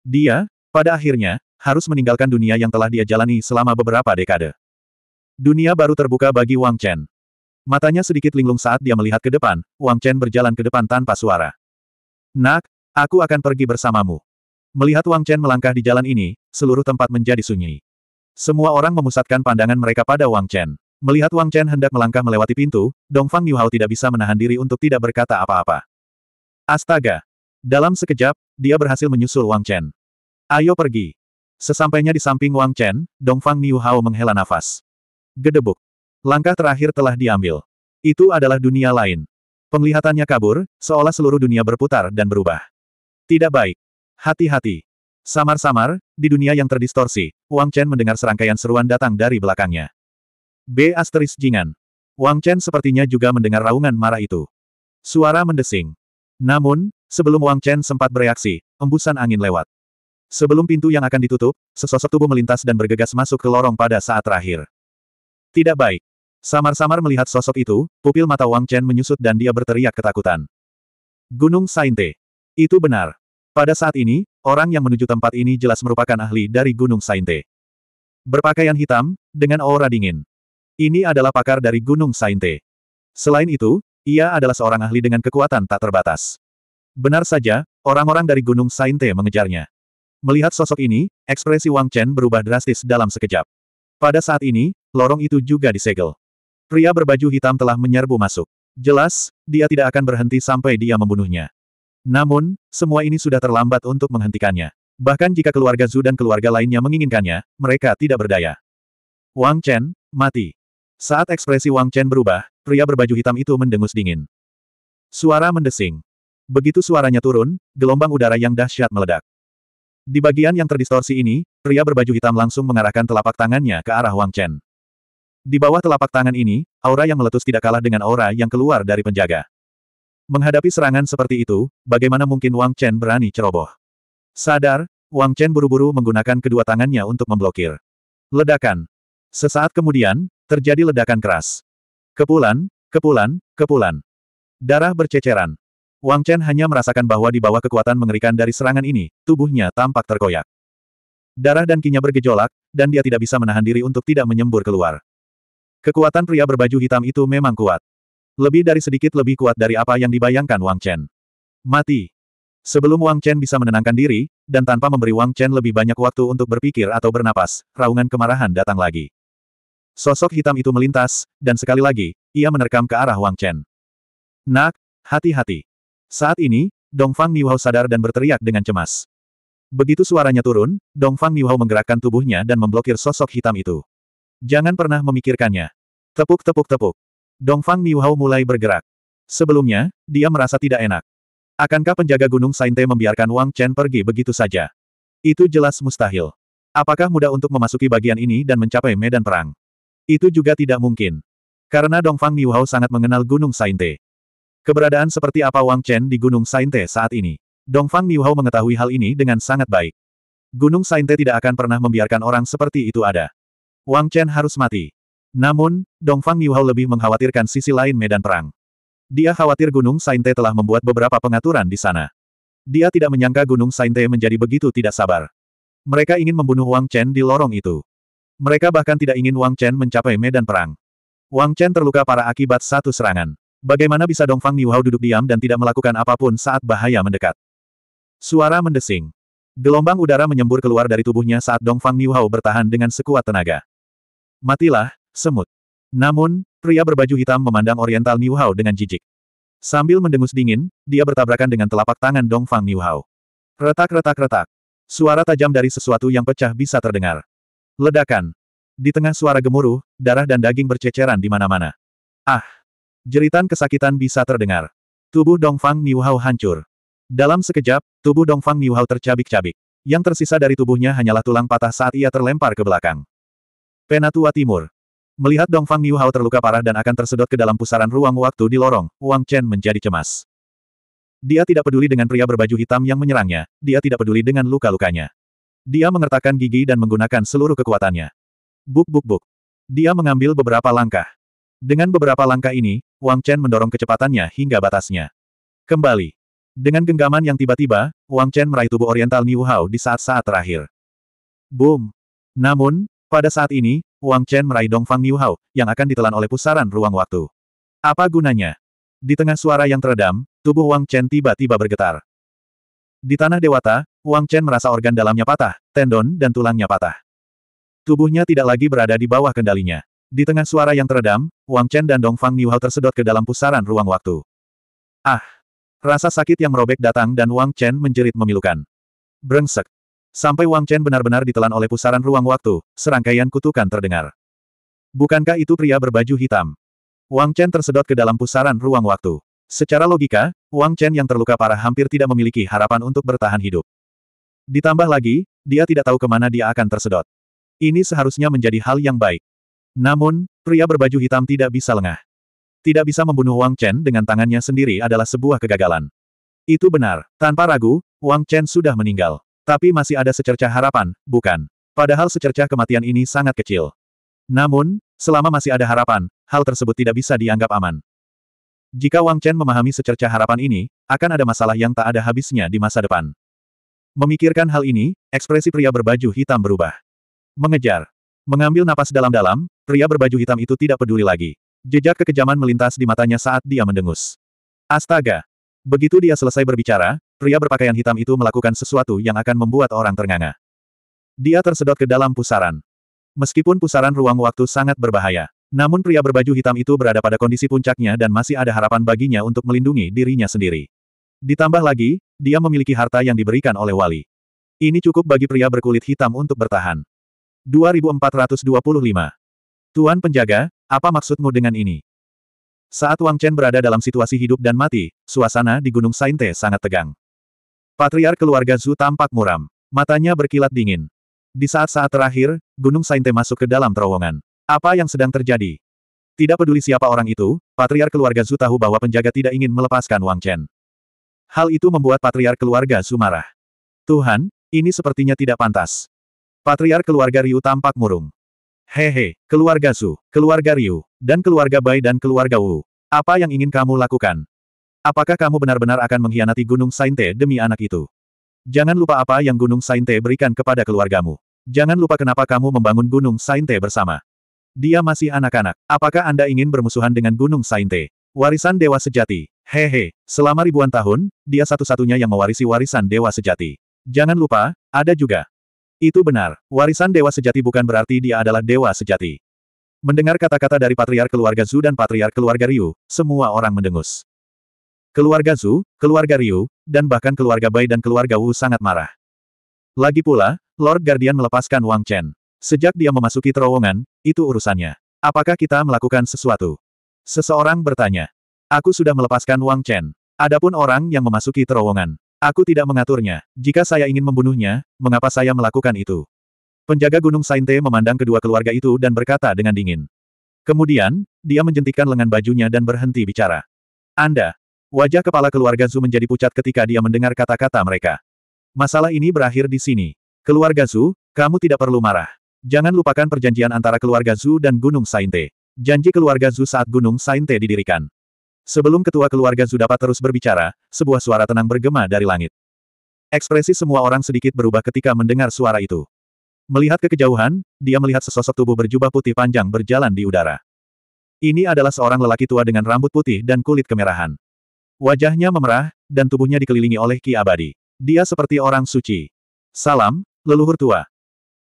Dia, pada akhirnya, harus meninggalkan dunia yang telah dia jalani selama beberapa dekade. Dunia baru terbuka bagi Wang Chen. Matanya sedikit linglung saat dia melihat ke depan, Wang Chen berjalan ke depan tanpa suara. Nak, aku akan pergi bersamamu. Melihat Wang Chen melangkah di jalan ini, seluruh tempat menjadi sunyi. Semua orang memusatkan pandangan mereka pada Wang Chen. Melihat Wang Chen hendak melangkah melewati pintu, Dongfang Yuhao tidak bisa menahan diri untuk tidak berkata apa-apa. Astaga! Dalam sekejap, dia berhasil menyusul Wang Chen. Ayo pergi. Sesampainya di samping Wang Chen, Dongfang Niu Hao menghela nafas. Gedebuk. Langkah terakhir telah diambil. Itu adalah dunia lain. Penglihatannya kabur, seolah seluruh dunia berputar dan berubah. Tidak baik. Hati-hati. Samar-samar, di dunia yang terdistorsi, Wang Chen mendengar serangkaian seruan datang dari belakangnya. B asteris jingan. Wang Chen sepertinya juga mendengar raungan marah itu. Suara mendesing. Namun, sebelum Wang Chen sempat bereaksi, embusan angin lewat. Sebelum pintu yang akan ditutup, sesosok tubuh melintas dan bergegas masuk ke lorong pada saat terakhir. Tidak baik. Samar-samar melihat sosok itu, pupil mata Wang Chen menyusut dan dia berteriak ketakutan. Gunung Sainte. Itu benar. Pada saat ini, orang yang menuju tempat ini jelas merupakan ahli dari Gunung Sainte. Berpakaian hitam, dengan aura dingin. Ini adalah pakar dari Gunung Sainte. Selain itu, ia adalah seorang ahli dengan kekuatan tak terbatas. Benar saja, orang-orang dari Gunung Sainte mengejarnya. Melihat sosok ini, ekspresi Wang Chen berubah drastis dalam sekejap. Pada saat ini, lorong itu juga disegel. Pria berbaju hitam telah menyerbu masuk. Jelas, dia tidak akan berhenti sampai dia membunuhnya. Namun, semua ini sudah terlambat untuk menghentikannya. Bahkan jika keluarga Zhu dan keluarga lainnya menginginkannya, mereka tidak berdaya. Wang Chen, mati. Saat ekspresi Wang Chen berubah, pria berbaju hitam itu mendengus dingin. Suara mendesing. Begitu suaranya turun, gelombang udara yang dahsyat meledak. Di bagian yang terdistorsi ini, pria berbaju hitam langsung mengarahkan telapak tangannya ke arah Wang Chen. Di bawah telapak tangan ini, aura yang meletus tidak kalah dengan aura yang keluar dari penjaga. Menghadapi serangan seperti itu, bagaimana mungkin Wang Chen berani ceroboh? Sadar, Wang Chen buru-buru menggunakan kedua tangannya untuk memblokir. Ledakan. Sesaat kemudian, terjadi ledakan keras. Kepulan, kepulan, kepulan. Darah berceceran. Wang Chen hanya merasakan bahwa di bawah kekuatan mengerikan dari serangan ini, tubuhnya tampak terkoyak. Darah dan kinya bergejolak, dan dia tidak bisa menahan diri untuk tidak menyembur keluar. Kekuatan pria berbaju hitam itu memang kuat. Lebih dari sedikit lebih kuat dari apa yang dibayangkan Wang Chen. Mati. Sebelum Wang Chen bisa menenangkan diri, dan tanpa memberi Wang Chen lebih banyak waktu untuk berpikir atau bernapas, raungan kemarahan datang lagi. Sosok hitam itu melintas, dan sekali lagi, ia menerkam ke arah Wang Chen. Nak, hati-hati. Saat ini, Dongfang Niuhao sadar dan berteriak dengan cemas. Begitu suaranya turun, Dongfang Niuhao menggerakkan tubuhnya dan memblokir sosok hitam itu. Jangan pernah memikirkannya. Tepuk tepuk tepuk. Dongfang Niuhao mulai bergerak. Sebelumnya, dia merasa tidak enak. Akankah penjaga gunung Sainte membiarkan Wang Chen pergi begitu saja? Itu jelas mustahil. Apakah mudah untuk memasuki bagian ini dan mencapai medan perang? Itu juga tidak mungkin. Karena Dongfang Niuhao sangat mengenal gunung Sainte. Keberadaan seperti apa Wang Chen di Gunung Sainte saat ini? Dongfang Niuhao mengetahui hal ini dengan sangat baik. Gunung Sainte tidak akan pernah membiarkan orang seperti itu ada. Wang Chen harus mati. Namun, Dongfang Niuhao lebih mengkhawatirkan sisi lain medan perang. Dia khawatir Gunung Sainte telah membuat beberapa pengaturan di sana. Dia tidak menyangka Gunung Sainte menjadi begitu tidak sabar. Mereka ingin membunuh Wang Chen di lorong itu. Mereka bahkan tidak ingin Wang Chen mencapai medan perang. Wang Chen terluka para akibat satu serangan. Bagaimana bisa Dongfang Niuhao duduk diam dan tidak melakukan apapun saat bahaya mendekat? Suara mendesing. Gelombang udara menyembur keluar dari tubuhnya saat Dongfang Niuhao bertahan dengan sekuat tenaga. Matilah, semut. Namun, pria berbaju hitam memandang Oriental Niuhao dengan jijik. Sambil mendengus dingin, dia bertabrakan dengan telapak tangan Dongfang Niuhao. Retak-retak-retak. Suara tajam dari sesuatu yang pecah bisa terdengar. Ledakan. Di tengah suara gemuruh, darah dan daging berceceran di mana-mana. Ah! Jeritan kesakitan bisa terdengar. Tubuh Dongfang Niuhao hancur. Dalam sekejap, tubuh Dongfang Niuhao tercabik-cabik. Yang tersisa dari tubuhnya hanyalah tulang patah saat ia terlempar ke belakang. Penatua Timur. Melihat Dongfang Niuhao terluka parah dan akan tersedot ke dalam pusaran ruang waktu di lorong, Wang Chen menjadi cemas. Dia tidak peduli dengan pria berbaju hitam yang menyerangnya, dia tidak peduli dengan luka-lukanya. Dia mengertakkan gigi dan menggunakan seluruh kekuatannya. Buk buk buk. Dia mengambil beberapa langkah. Dengan beberapa langkah ini, Wang Chen mendorong kecepatannya hingga batasnya. Kembali. Dengan genggaman yang tiba-tiba, Wang Chen meraih tubuh Oriental Niu Hao di saat-saat terakhir. Boom! Namun, pada saat ini, Wang Chen meraih Dongfang Niu Hao, yang akan ditelan oleh pusaran ruang waktu. Apa gunanya? Di tengah suara yang teredam, tubuh Wang Chen tiba-tiba bergetar. Di tanah dewata, Wang Chen merasa organ dalamnya patah, tendon dan tulangnya patah. Tubuhnya tidak lagi berada di bawah kendalinya. Di tengah suara yang teredam, Wang Chen dan Dongfang Niuhao tersedot ke dalam pusaran ruang waktu. Ah! Rasa sakit yang merobek datang dan Wang Chen menjerit memilukan. Brengsek! Sampai Wang Chen benar-benar ditelan oleh pusaran ruang waktu, serangkaian kutukan terdengar. Bukankah itu pria berbaju hitam? Wang Chen tersedot ke dalam pusaran ruang waktu. Secara logika, Wang Chen yang terluka parah hampir tidak memiliki harapan untuk bertahan hidup. Ditambah lagi, dia tidak tahu kemana dia akan tersedot. Ini seharusnya menjadi hal yang baik. Namun, pria berbaju hitam tidak bisa lengah. Tidak bisa membunuh Wang Chen dengan tangannya sendiri adalah sebuah kegagalan. Itu benar, tanpa ragu, Wang Chen sudah meninggal. Tapi masih ada secercah harapan, bukan? Padahal secercah kematian ini sangat kecil. Namun, selama masih ada harapan, hal tersebut tidak bisa dianggap aman. Jika Wang Chen memahami secercah harapan ini, akan ada masalah yang tak ada habisnya di masa depan. Memikirkan hal ini, ekspresi pria berbaju hitam berubah. Mengejar, Mengambil napas dalam-dalam, pria berbaju hitam itu tidak peduli lagi. Jejak kekejaman melintas di matanya saat dia mendengus. Astaga! Begitu dia selesai berbicara, pria berpakaian hitam itu melakukan sesuatu yang akan membuat orang ternganga. Dia tersedot ke dalam pusaran. Meskipun pusaran ruang waktu sangat berbahaya, namun pria berbaju hitam itu berada pada kondisi puncaknya dan masih ada harapan baginya untuk melindungi dirinya sendiri. Ditambah lagi, dia memiliki harta yang diberikan oleh wali. Ini cukup bagi pria berkulit hitam untuk bertahan. 2425. Tuan penjaga, apa maksudmu dengan ini? Saat Wang Chen berada dalam situasi hidup dan mati, suasana di Gunung Sainte sangat tegang. Patriar keluarga Zhu tampak muram. Matanya berkilat dingin. Di saat-saat terakhir, Gunung Sainte masuk ke dalam terowongan. Apa yang sedang terjadi? Tidak peduli siapa orang itu, Patriar keluarga Zhu tahu bahwa penjaga tidak ingin melepaskan Wang Chen. Hal itu membuat Patriar keluarga Zhu marah. Tuhan, ini sepertinya tidak pantas. Patriar keluarga Ryu tampak murung. Hehe, keluarga Su, keluarga Ryu, dan keluarga Bai dan keluarga Wu. Apa yang ingin kamu lakukan? Apakah kamu benar-benar akan mengkhianati Gunung Sainte demi anak itu? Jangan lupa apa yang Gunung Sainte berikan kepada keluargamu. Jangan lupa kenapa kamu membangun Gunung Sainte bersama. Dia masih anak-anak. Apakah Anda ingin bermusuhan dengan Gunung Sainte? Warisan Dewa Sejati. Hehe, selama ribuan tahun, dia satu-satunya yang mewarisi warisan Dewa Sejati. Jangan lupa, ada juga itu benar, warisan dewa sejati bukan berarti dia adalah dewa sejati. Mendengar kata-kata dari Patriar keluarga Zu dan Patriar keluarga Ryu, semua orang mendengus. Keluarga Zu, keluarga Ryu, dan bahkan keluarga Bai dan keluarga Wu sangat marah. Lagi pula, Lord Guardian melepaskan Wang Chen. Sejak dia memasuki terowongan, itu urusannya. Apakah kita melakukan sesuatu? Seseorang bertanya. Aku sudah melepaskan Wang Chen. Adapun orang yang memasuki terowongan. Aku tidak mengaturnya. Jika saya ingin membunuhnya, mengapa saya melakukan itu? Penjaga Gunung Sainte memandang kedua keluarga itu dan berkata dengan dingin. Kemudian, dia menjentikkan lengan bajunya dan berhenti bicara. Anda. Wajah kepala keluarga Zhu menjadi pucat ketika dia mendengar kata-kata mereka. Masalah ini berakhir di sini. Keluarga Zhu, kamu tidak perlu marah. Jangan lupakan perjanjian antara keluarga Zhu dan Gunung Sainte. Janji keluarga Zhu saat Gunung Sainte didirikan. Sebelum ketua keluarga Zudapa terus berbicara, sebuah suara tenang bergema dari langit. Ekspresi semua orang sedikit berubah ketika mendengar suara itu. Melihat ke kejauhan, dia melihat sesosok tubuh berjubah putih panjang berjalan di udara. Ini adalah seorang lelaki tua dengan rambut putih dan kulit kemerahan. Wajahnya memerah, dan tubuhnya dikelilingi oleh ki abadi. Dia seperti orang suci. Salam, leluhur tua.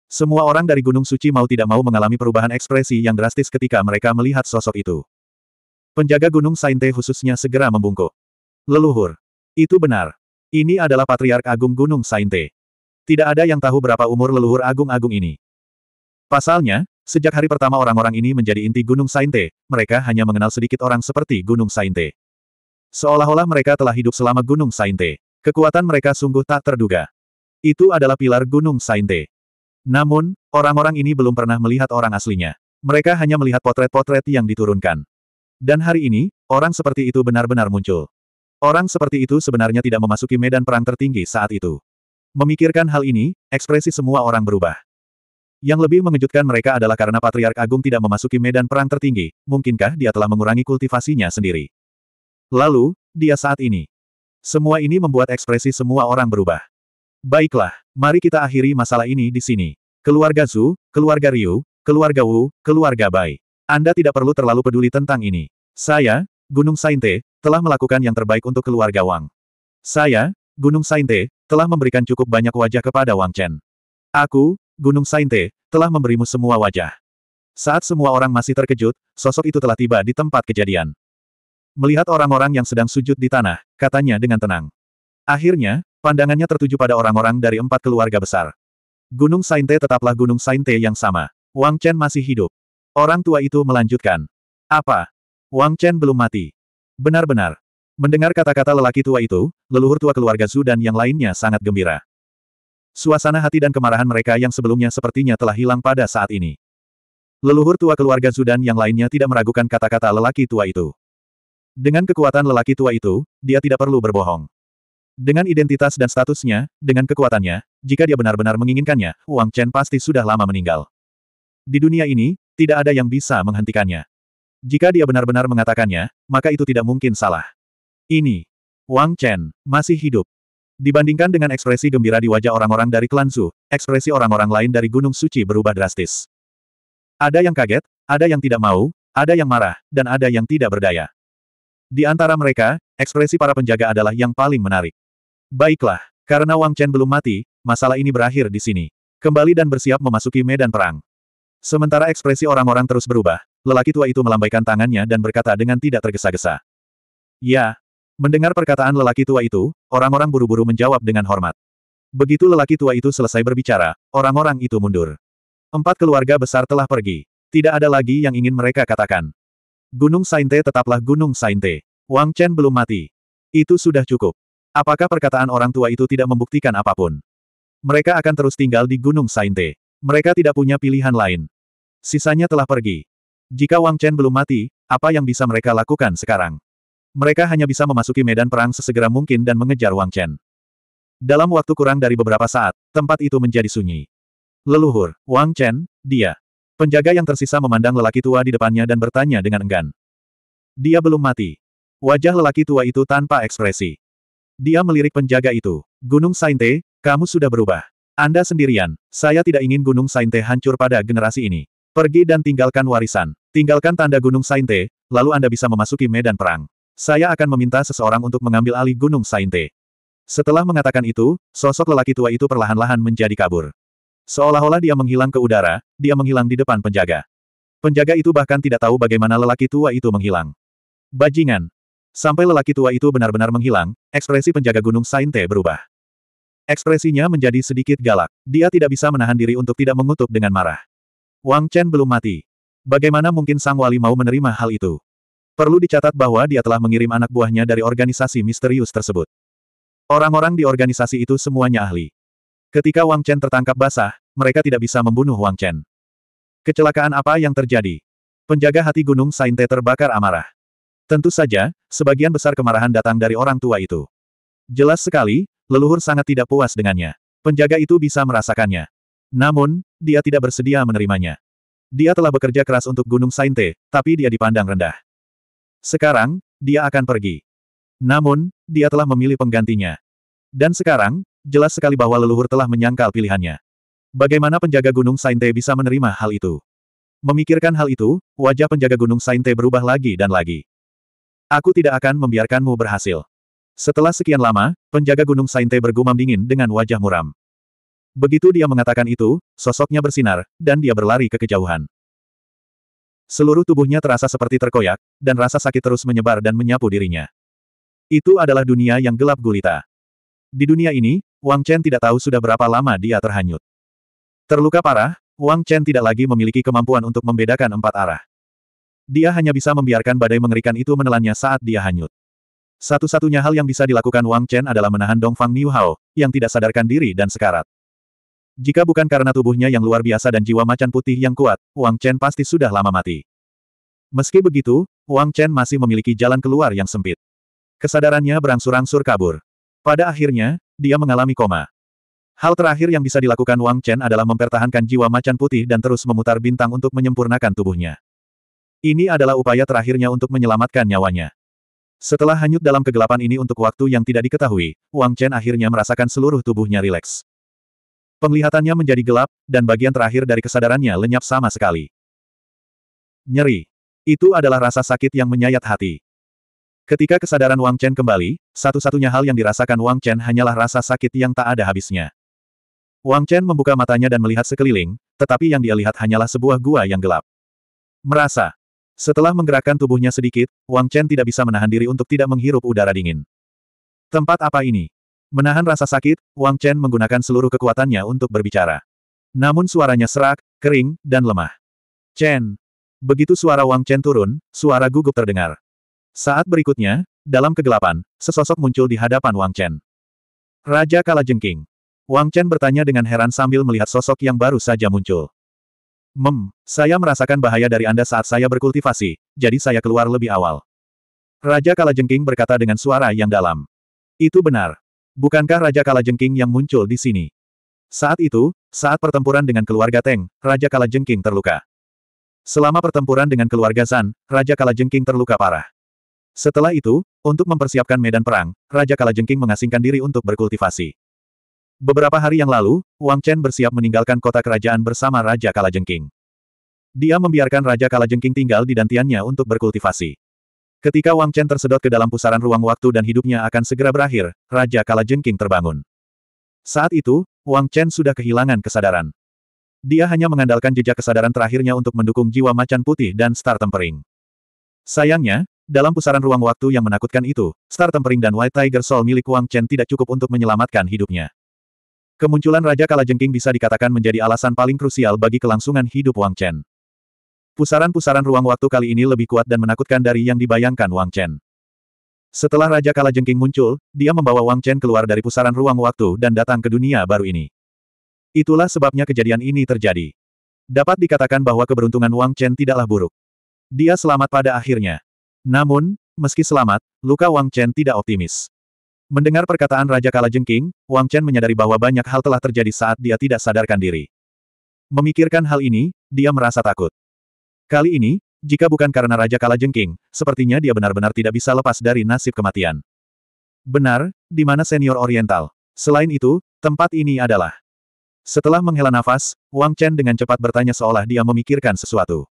Semua orang dari Gunung Suci mau tidak mau mengalami perubahan ekspresi yang drastis ketika mereka melihat sosok itu. Penjaga Gunung Sainte khususnya segera membungkuk. Leluhur. Itu benar. Ini adalah Patriark Agung Gunung Sainte. Tidak ada yang tahu berapa umur leluhur agung-agung ini. Pasalnya, sejak hari pertama orang-orang ini menjadi inti Gunung Sainte, mereka hanya mengenal sedikit orang seperti Gunung Sainte. Seolah-olah mereka telah hidup selama Gunung Sainte. Kekuatan mereka sungguh tak terduga. Itu adalah pilar Gunung Sainte. Namun, orang-orang ini belum pernah melihat orang aslinya. Mereka hanya melihat potret-potret yang diturunkan. Dan hari ini, orang seperti itu benar-benar muncul. Orang seperti itu sebenarnya tidak memasuki medan perang tertinggi saat itu. Memikirkan hal ini, ekspresi semua orang berubah. Yang lebih mengejutkan mereka adalah karena Patriark Agung tidak memasuki medan perang tertinggi, mungkinkah dia telah mengurangi kultivasinya sendiri. Lalu, dia saat ini. Semua ini membuat ekspresi semua orang berubah. Baiklah, mari kita akhiri masalah ini di sini. Keluarga Zhu, keluarga Ryu, keluarga Wu, keluarga Bai. Anda tidak perlu terlalu peduli tentang ini. Saya, Gunung Sainte, telah melakukan yang terbaik untuk keluarga Wang. Saya, Gunung Sainte, telah memberikan cukup banyak wajah kepada Wang Chen. Aku, Gunung Sainte, telah memberimu semua wajah. Saat semua orang masih terkejut, sosok itu telah tiba di tempat kejadian. Melihat orang-orang yang sedang sujud di tanah, katanya dengan tenang. Akhirnya, pandangannya tertuju pada orang-orang dari empat keluarga besar. Gunung Sainte tetaplah Gunung Sainte yang sama. Wang Chen masih hidup. Orang tua itu melanjutkan. Apa? Wang Chen belum mati. Benar-benar. Mendengar kata-kata lelaki tua itu, leluhur tua keluarga Zhu dan yang lainnya sangat gembira. Suasana hati dan kemarahan mereka yang sebelumnya sepertinya telah hilang pada saat ini. Leluhur tua keluarga Zhu dan yang lainnya tidak meragukan kata-kata lelaki tua itu. Dengan kekuatan lelaki tua itu, dia tidak perlu berbohong. Dengan identitas dan statusnya, dengan kekuatannya, jika dia benar-benar menginginkannya, Wang Chen pasti sudah lama meninggal. Di dunia ini, tidak ada yang bisa menghentikannya. Jika dia benar-benar mengatakannya, maka itu tidak mungkin salah. Ini, Wang Chen, masih hidup. Dibandingkan dengan ekspresi gembira di wajah orang-orang dari klan Zhu, ekspresi orang-orang lain dari Gunung Suci berubah drastis. Ada yang kaget, ada yang tidak mau, ada yang marah, dan ada yang tidak berdaya. Di antara mereka, ekspresi para penjaga adalah yang paling menarik. Baiklah, karena Wang Chen belum mati, masalah ini berakhir di sini. Kembali dan bersiap memasuki medan perang. Sementara ekspresi orang-orang terus berubah, lelaki tua itu melambaikan tangannya dan berkata dengan tidak tergesa-gesa. Ya. Mendengar perkataan lelaki tua itu, orang-orang buru-buru menjawab dengan hormat. Begitu lelaki tua itu selesai berbicara, orang-orang itu mundur. Empat keluarga besar telah pergi. Tidak ada lagi yang ingin mereka katakan. Gunung Sainte tetaplah Gunung Sainte. Wang Chen belum mati. Itu sudah cukup. Apakah perkataan orang tua itu tidak membuktikan apapun? Mereka akan terus tinggal di Gunung Sainte. Mereka tidak punya pilihan lain. Sisanya telah pergi. Jika Wang Chen belum mati, apa yang bisa mereka lakukan sekarang? Mereka hanya bisa memasuki medan perang sesegera mungkin dan mengejar Wang Chen. Dalam waktu kurang dari beberapa saat, tempat itu menjadi sunyi. Leluhur, Wang Chen, dia. Penjaga yang tersisa memandang lelaki tua di depannya dan bertanya dengan enggan. Dia belum mati. Wajah lelaki tua itu tanpa ekspresi. Dia melirik penjaga itu. Gunung Sainte, kamu sudah berubah. Anda sendirian, saya tidak ingin Gunung Sainte hancur pada generasi ini. Pergi dan tinggalkan warisan. Tinggalkan tanda Gunung Sainte, lalu Anda bisa memasuki medan perang. Saya akan meminta seseorang untuk mengambil alih Gunung Sainte. Setelah mengatakan itu, sosok lelaki tua itu perlahan-lahan menjadi kabur. Seolah-olah dia menghilang ke udara, dia menghilang di depan penjaga. Penjaga itu bahkan tidak tahu bagaimana lelaki tua itu menghilang. Bajingan. Sampai lelaki tua itu benar-benar menghilang, ekspresi penjaga gunung Sainte berubah. Ekspresinya menjadi sedikit galak. Dia tidak bisa menahan diri untuk tidak mengutuk dengan marah. Wang Chen belum mati. Bagaimana mungkin Sang Wali mau menerima hal itu? Perlu dicatat bahwa dia telah mengirim anak buahnya dari organisasi misterius tersebut. Orang-orang di organisasi itu semuanya ahli. Ketika Wang Chen tertangkap basah, mereka tidak bisa membunuh Wang Chen. Kecelakaan apa yang terjadi? Penjaga hati Gunung Sainte terbakar amarah. Tentu saja, sebagian besar kemarahan datang dari orang tua itu. Jelas sekali, Leluhur sangat tidak puas dengannya. Penjaga itu bisa merasakannya. Namun, dia tidak bersedia menerimanya. Dia telah bekerja keras untuk Gunung Sainte, tapi dia dipandang rendah. Sekarang, dia akan pergi. Namun, dia telah memilih penggantinya. Dan sekarang, jelas sekali bahwa leluhur telah menyangkal pilihannya. Bagaimana penjaga Gunung Sainte bisa menerima hal itu? Memikirkan hal itu, wajah penjaga Gunung Sainte berubah lagi dan lagi. Aku tidak akan membiarkanmu berhasil. Setelah sekian lama, penjaga Gunung Sainte bergumam dingin dengan wajah muram. Begitu dia mengatakan itu, sosoknya bersinar, dan dia berlari ke kejauhan. Seluruh tubuhnya terasa seperti terkoyak, dan rasa sakit terus menyebar dan menyapu dirinya. Itu adalah dunia yang gelap gulita. Di dunia ini, Wang Chen tidak tahu sudah berapa lama dia terhanyut. Terluka parah, Wang Chen tidak lagi memiliki kemampuan untuk membedakan empat arah. Dia hanya bisa membiarkan badai mengerikan itu menelannya saat dia hanyut. Satu-satunya hal yang bisa dilakukan Wang Chen adalah menahan Dongfang Niu Hao, yang tidak sadarkan diri dan sekarat. Jika bukan karena tubuhnya yang luar biasa dan jiwa macan putih yang kuat, Wang Chen pasti sudah lama mati. Meski begitu, Wang Chen masih memiliki jalan keluar yang sempit. Kesadarannya berangsur-angsur kabur. Pada akhirnya, dia mengalami koma. Hal terakhir yang bisa dilakukan Wang Chen adalah mempertahankan jiwa macan putih dan terus memutar bintang untuk menyempurnakan tubuhnya. Ini adalah upaya terakhirnya untuk menyelamatkan nyawanya. Setelah hanyut dalam kegelapan ini untuk waktu yang tidak diketahui, Wang Chen akhirnya merasakan seluruh tubuhnya rileks. Penglihatannya menjadi gelap, dan bagian terakhir dari kesadarannya lenyap sama sekali. Nyeri. Itu adalah rasa sakit yang menyayat hati. Ketika kesadaran Wang Chen kembali, satu-satunya hal yang dirasakan Wang Chen hanyalah rasa sakit yang tak ada habisnya. Wang Chen membuka matanya dan melihat sekeliling, tetapi yang dia lihat hanyalah sebuah gua yang gelap. Merasa, setelah menggerakkan tubuhnya sedikit, Wang Chen tidak bisa menahan diri untuk tidak menghirup udara dingin. Tempat apa ini? Menahan rasa sakit, Wang Chen menggunakan seluruh kekuatannya untuk berbicara. Namun suaranya serak, kering, dan lemah. Chen. Begitu suara Wang Chen turun, suara gugup terdengar. Saat berikutnya, dalam kegelapan, sesosok muncul di hadapan Wang Chen. Raja Kalajengking. Wang Chen bertanya dengan heran sambil melihat sosok yang baru saja muncul. Mem, saya merasakan bahaya dari Anda saat saya berkultivasi, jadi saya keluar lebih awal. Raja Kalajengking berkata dengan suara yang dalam. Itu benar. Bukankah Raja Kalajengking yang muncul di sini? Saat itu, saat pertempuran dengan keluarga Teng, Raja Kalajengking terluka. Selama pertempuran dengan keluarga San, Raja Kalajengking terluka parah. Setelah itu, untuk mempersiapkan medan perang, Raja Kalajengking mengasingkan diri untuk berkultivasi. Beberapa hari yang lalu, Wang Chen bersiap meninggalkan kota kerajaan bersama Raja Kalajengking. Dia membiarkan Raja Kalajengking tinggal di dantiannya untuk berkultivasi. Ketika Wang Chen tersedot ke dalam pusaran ruang waktu dan hidupnya akan segera berakhir, Raja Kalajengking terbangun. Saat itu, Wang Chen sudah kehilangan kesadaran. Dia hanya mengandalkan jejak kesadaran terakhirnya untuk mendukung jiwa macan putih dan star tempering. Sayangnya, dalam pusaran ruang waktu yang menakutkan itu, Star Tempering dan White Tiger Soul milik Wang Chen tidak cukup untuk menyelamatkan hidupnya. Kemunculan Raja Kalajengking bisa dikatakan menjadi alasan paling krusial bagi kelangsungan hidup Wang Chen. Pusaran-pusaran ruang waktu kali ini lebih kuat dan menakutkan dari yang dibayangkan Wang Chen. Setelah Raja Kalajengking muncul, dia membawa Wang Chen keluar dari pusaran ruang waktu dan datang ke dunia baru ini. Itulah sebabnya kejadian ini terjadi. Dapat dikatakan bahwa keberuntungan Wang Chen tidaklah buruk. Dia selamat pada akhirnya. Namun, meski selamat, luka Wang Chen tidak optimis. Mendengar perkataan Raja Kalajengking, Wang Chen menyadari bahwa banyak hal telah terjadi saat dia tidak sadarkan diri. Memikirkan hal ini, dia merasa takut. Kali ini, jika bukan karena Raja Kalajengking, sepertinya dia benar-benar tidak bisa lepas dari nasib kematian. Benar, di mana senior oriental. Selain itu, tempat ini adalah. Setelah menghela nafas, Wang Chen dengan cepat bertanya seolah dia memikirkan sesuatu.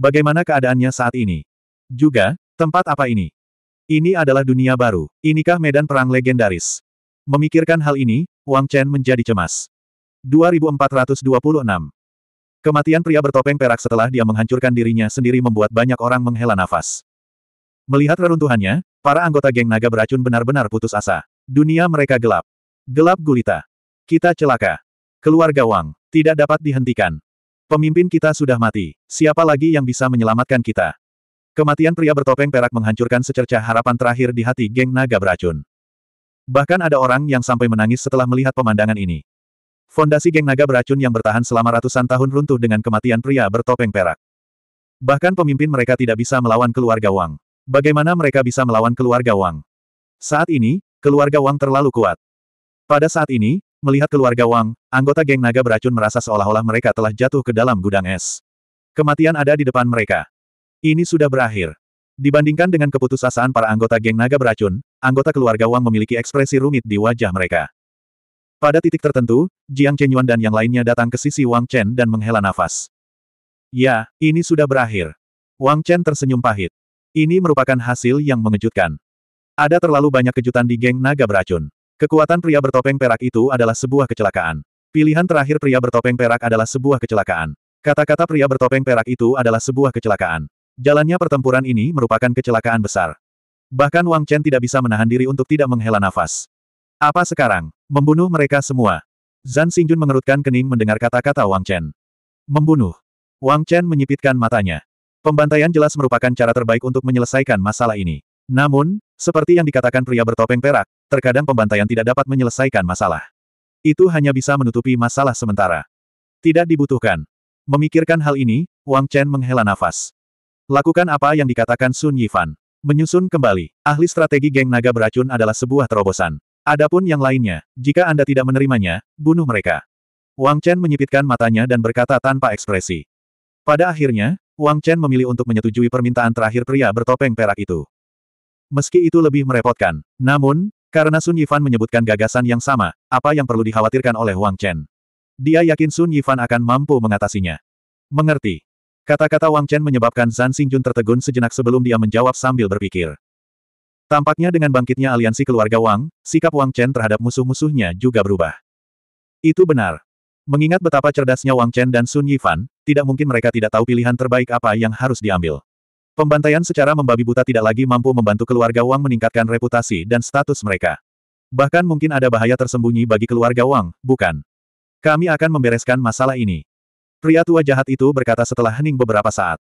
Bagaimana keadaannya saat ini? Juga, tempat apa ini? Ini adalah dunia baru. Inikah medan perang legendaris? Memikirkan hal ini, Wang Chen menjadi cemas. 2426 Kematian pria bertopeng perak setelah dia menghancurkan dirinya sendiri membuat banyak orang menghela nafas. Melihat reruntuhannya, para anggota geng naga beracun benar-benar putus asa. Dunia mereka gelap. Gelap gulita. Kita celaka. Keluarga Wang, tidak dapat dihentikan. Pemimpin kita sudah mati. Siapa lagi yang bisa menyelamatkan kita? Kematian pria bertopeng perak menghancurkan secerca harapan terakhir di hati geng naga beracun. Bahkan ada orang yang sampai menangis setelah melihat pemandangan ini. Fondasi geng naga beracun yang bertahan selama ratusan tahun runtuh dengan kematian pria bertopeng perak. Bahkan pemimpin mereka tidak bisa melawan keluarga Wang. Bagaimana mereka bisa melawan keluarga Wang? Saat ini, keluarga Wang terlalu kuat. Pada saat ini, melihat keluarga Wang, anggota geng naga beracun merasa seolah-olah mereka telah jatuh ke dalam gudang es. Kematian ada di depan mereka. Ini sudah berakhir. Dibandingkan dengan keputusasaan para anggota geng naga beracun, anggota keluarga Wang memiliki ekspresi rumit di wajah mereka. Pada titik tertentu, Jiang Chenyuan dan yang lainnya datang ke sisi Wang Chen dan menghela nafas. Ya, ini sudah berakhir. Wang Chen tersenyum pahit. Ini merupakan hasil yang mengejutkan. Ada terlalu banyak kejutan di geng naga beracun. Kekuatan pria bertopeng perak itu adalah sebuah kecelakaan. Pilihan terakhir pria bertopeng perak adalah sebuah kecelakaan. Kata-kata pria bertopeng perak itu adalah sebuah kecelakaan. Jalannya pertempuran ini merupakan kecelakaan besar. Bahkan Wang Chen tidak bisa menahan diri untuk tidak menghela nafas. Apa sekarang? Membunuh mereka semua. Zan Xingjun mengerutkan kening mendengar kata-kata Wang Chen. Membunuh. Wang Chen menyipitkan matanya. Pembantaian jelas merupakan cara terbaik untuk menyelesaikan masalah ini. Namun, seperti yang dikatakan pria bertopeng perak, terkadang pembantaian tidak dapat menyelesaikan masalah. Itu hanya bisa menutupi masalah sementara. Tidak dibutuhkan. Memikirkan hal ini, Wang Chen menghela nafas. Lakukan apa yang dikatakan Sun Yifan. Menyusun kembali, ahli strategi geng naga beracun adalah sebuah terobosan. Adapun yang lainnya, jika Anda tidak menerimanya, bunuh mereka. Wang Chen menyipitkan matanya dan berkata tanpa ekspresi. Pada akhirnya, Wang Chen memilih untuk menyetujui permintaan terakhir pria bertopeng perak itu. Meski itu lebih merepotkan, namun, karena Sun Yifan menyebutkan gagasan yang sama, apa yang perlu dikhawatirkan oleh Wang Chen? Dia yakin Sun Yifan akan mampu mengatasinya. Mengerti. Kata-kata Wang Chen menyebabkan Zan Xingjun tertegun sejenak sebelum dia menjawab sambil berpikir. Tampaknya dengan bangkitnya aliansi keluarga Wang, sikap Wang Chen terhadap musuh-musuhnya juga berubah. Itu benar. Mengingat betapa cerdasnya Wang Chen dan Sun Yifan, tidak mungkin mereka tidak tahu pilihan terbaik apa yang harus diambil. Pembantaian secara membabi buta tidak lagi mampu membantu keluarga Wang meningkatkan reputasi dan status mereka. Bahkan mungkin ada bahaya tersembunyi bagi keluarga Wang, bukan? Kami akan membereskan masalah ini. Pria tua jahat itu berkata setelah hening beberapa saat.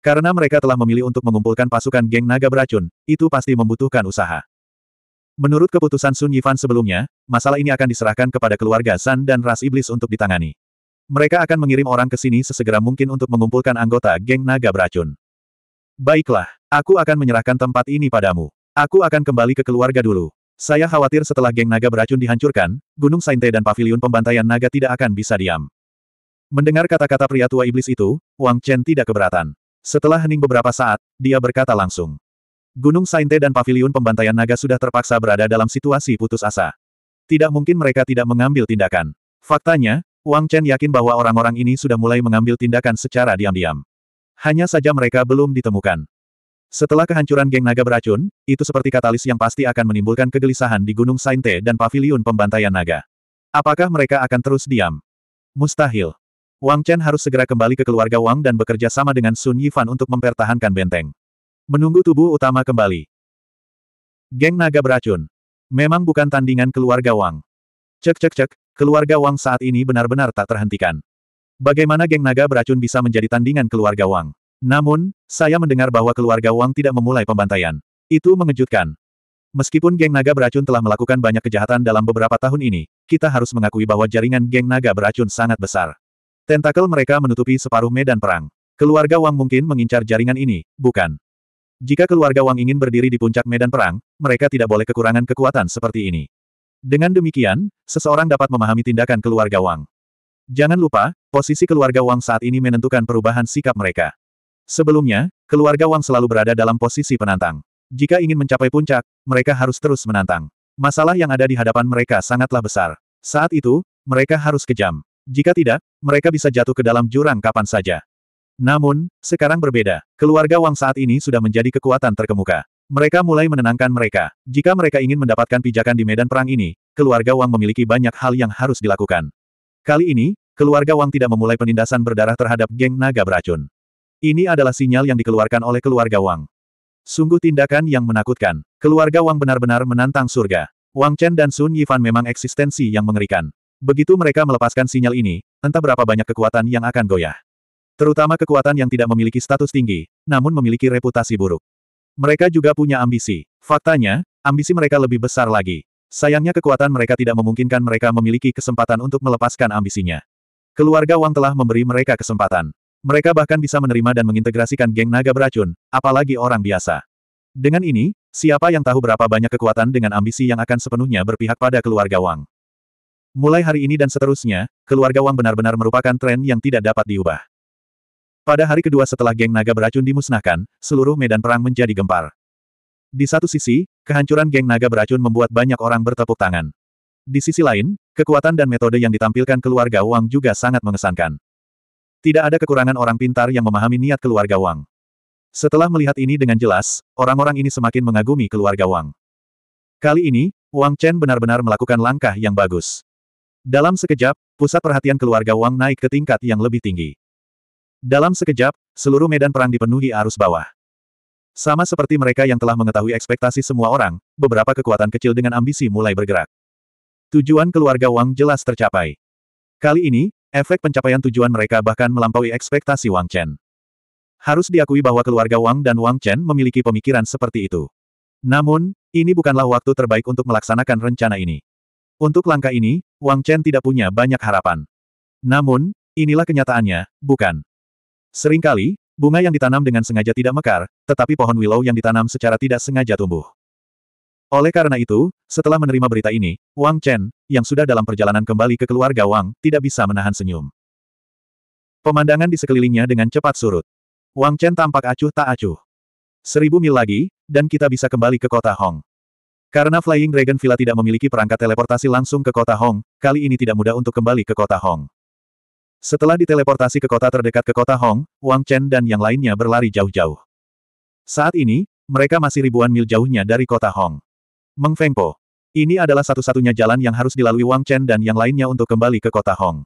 Karena mereka telah memilih untuk mengumpulkan pasukan geng naga beracun, itu pasti membutuhkan usaha. Menurut keputusan Sun Yifan sebelumnya, masalah ini akan diserahkan kepada keluarga San dan ras iblis untuk ditangani. Mereka akan mengirim orang ke sini sesegera mungkin untuk mengumpulkan anggota geng naga beracun. Baiklah, aku akan menyerahkan tempat ini padamu. Aku akan kembali ke keluarga dulu. Saya khawatir setelah geng naga beracun dihancurkan, Gunung Sainte dan Paviliun Pembantaian Naga tidak akan bisa diam. Mendengar kata-kata pria tua iblis itu, Wang Chen tidak keberatan. Setelah hening beberapa saat, dia berkata langsung. Gunung Sainte dan Paviliun Pembantaian Naga sudah terpaksa berada dalam situasi putus asa. Tidak mungkin mereka tidak mengambil tindakan. Faktanya, Wang Chen yakin bahwa orang-orang ini sudah mulai mengambil tindakan secara diam-diam. Hanya saja mereka belum ditemukan. Setelah kehancuran geng naga beracun, itu seperti katalis yang pasti akan menimbulkan kegelisahan di Gunung Sainte dan Paviliun Pembantaian Naga. Apakah mereka akan terus diam? Mustahil. Wang Chen harus segera kembali ke keluarga Wang dan bekerja sama dengan Sun Yifan untuk mempertahankan benteng. Menunggu tubuh utama kembali. Geng naga beracun. Memang bukan tandingan keluarga Wang. Cek cek cek, keluarga Wang saat ini benar-benar tak terhentikan. Bagaimana geng naga beracun bisa menjadi tandingan keluarga Wang? Namun, saya mendengar bahwa keluarga Wang tidak memulai pembantaian. Itu mengejutkan. Meskipun geng naga beracun telah melakukan banyak kejahatan dalam beberapa tahun ini, kita harus mengakui bahwa jaringan geng naga beracun sangat besar. Tentakel mereka menutupi separuh medan perang. Keluarga Wang mungkin mengincar jaringan ini, bukan? Jika keluarga Wang ingin berdiri di puncak medan perang, mereka tidak boleh kekurangan kekuatan seperti ini. Dengan demikian, seseorang dapat memahami tindakan keluarga Wang. Jangan lupa, posisi keluarga Wang saat ini menentukan perubahan sikap mereka. Sebelumnya, keluarga Wang selalu berada dalam posisi penantang. Jika ingin mencapai puncak, mereka harus terus menantang. Masalah yang ada di hadapan mereka sangatlah besar. Saat itu, mereka harus kejam. Jika tidak, mereka bisa jatuh ke dalam jurang kapan saja. Namun, sekarang berbeda. Keluarga Wang saat ini sudah menjadi kekuatan terkemuka. Mereka mulai menenangkan mereka. Jika mereka ingin mendapatkan pijakan di medan perang ini, keluarga Wang memiliki banyak hal yang harus dilakukan. Kali ini, keluarga Wang tidak memulai penindasan berdarah terhadap geng naga beracun. Ini adalah sinyal yang dikeluarkan oleh keluarga Wang. Sungguh tindakan yang menakutkan. Keluarga Wang benar-benar menantang surga. Wang Chen dan Sun Yifan memang eksistensi yang mengerikan. Begitu mereka melepaskan sinyal ini, entah berapa banyak kekuatan yang akan goyah. Terutama kekuatan yang tidak memiliki status tinggi, namun memiliki reputasi buruk. Mereka juga punya ambisi. Faktanya, ambisi mereka lebih besar lagi. Sayangnya kekuatan mereka tidak memungkinkan mereka memiliki kesempatan untuk melepaskan ambisinya. Keluarga Wang telah memberi mereka kesempatan. Mereka bahkan bisa menerima dan mengintegrasikan geng naga beracun, apalagi orang biasa. Dengan ini, siapa yang tahu berapa banyak kekuatan dengan ambisi yang akan sepenuhnya berpihak pada keluarga Wang. Mulai hari ini dan seterusnya, keluarga Wang benar-benar merupakan tren yang tidak dapat diubah. Pada hari kedua setelah geng naga beracun dimusnahkan, seluruh medan perang menjadi gempar. Di satu sisi, kehancuran geng naga beracun membuat banyak orang bertepuk tangan. Di sisi lain, kekuatan dan metode yang ditampilkan keluarga Wang juga sangat mengesankan. Tidak ada kekurangan orang pintar yang memahami niat keluarga Wang. Setelah melihat ini dengan jelas, orang-orang ini semakin mengagumi keluarga Wang. Kali ini, Wang Chen benar-benar melakukan langkah yang bagus. Dalam sekejap, pusat perhatian keluarga Wang naik ke tingkat yang lebih tinggi. Dalam sekejap, seluruh medan perang dipenuhi arus bawah. Sama seperti mereka yang telah mengetahui ekspektasi semua orang, beberapa kekuatan kecil dengan ambisi mulai bergerak. Tujuan keluarga Wang jelas tercapai. Kali ini, efek pencapaian tujuan mereka bahkan melampaui ekspektasi Wang Chen. Harus diakui bahwa keluarga Wang dan Wang Chen memiliki pemikiran seperti itu. Namun, ini bukanlah waktu terbaik untuk melaksanakan rencana ini. Untuk langkah ini, Wang Chen tidak punya banyak harapan. Namun, inilah kenyataannya, bukan. Seringkali, bunga yang ditanam dengan sengaja tidak mekar, tetapi pohon willow yang ditanam secara tidak sengaja tumbuh. Oleh karena itu, setelah menerima berita ini, Wang Chen, yang sudah dalam perjalanan kembali ke keluarga Wang, tidak bisa menahan senyum. Pemandangan di sekelilingnya dengan cepat surut. Wang Chen tampak acuh tak acuh. Seribu mil lagi, dan kita bisa kembali ke kota Hong. Karena Flying Dragon Villa tidak memiliki perangkat teleportasi langsung ke kota Hong, kali ini tidak mudah untuk kembali ke kota Hong. Setelah diteleportasi ke kota terdekat ke kota Hong, Wang Chen dan yang lainnya berlari jauh-jauh. Saat ini, mereka masih ribuan mil jauhnya dari kota Hong. Meng Feng Ini adalah satu-satunya jalan yang harus dilalui Wang Chen dan yang lainnya untuk kembali ke kota Hong.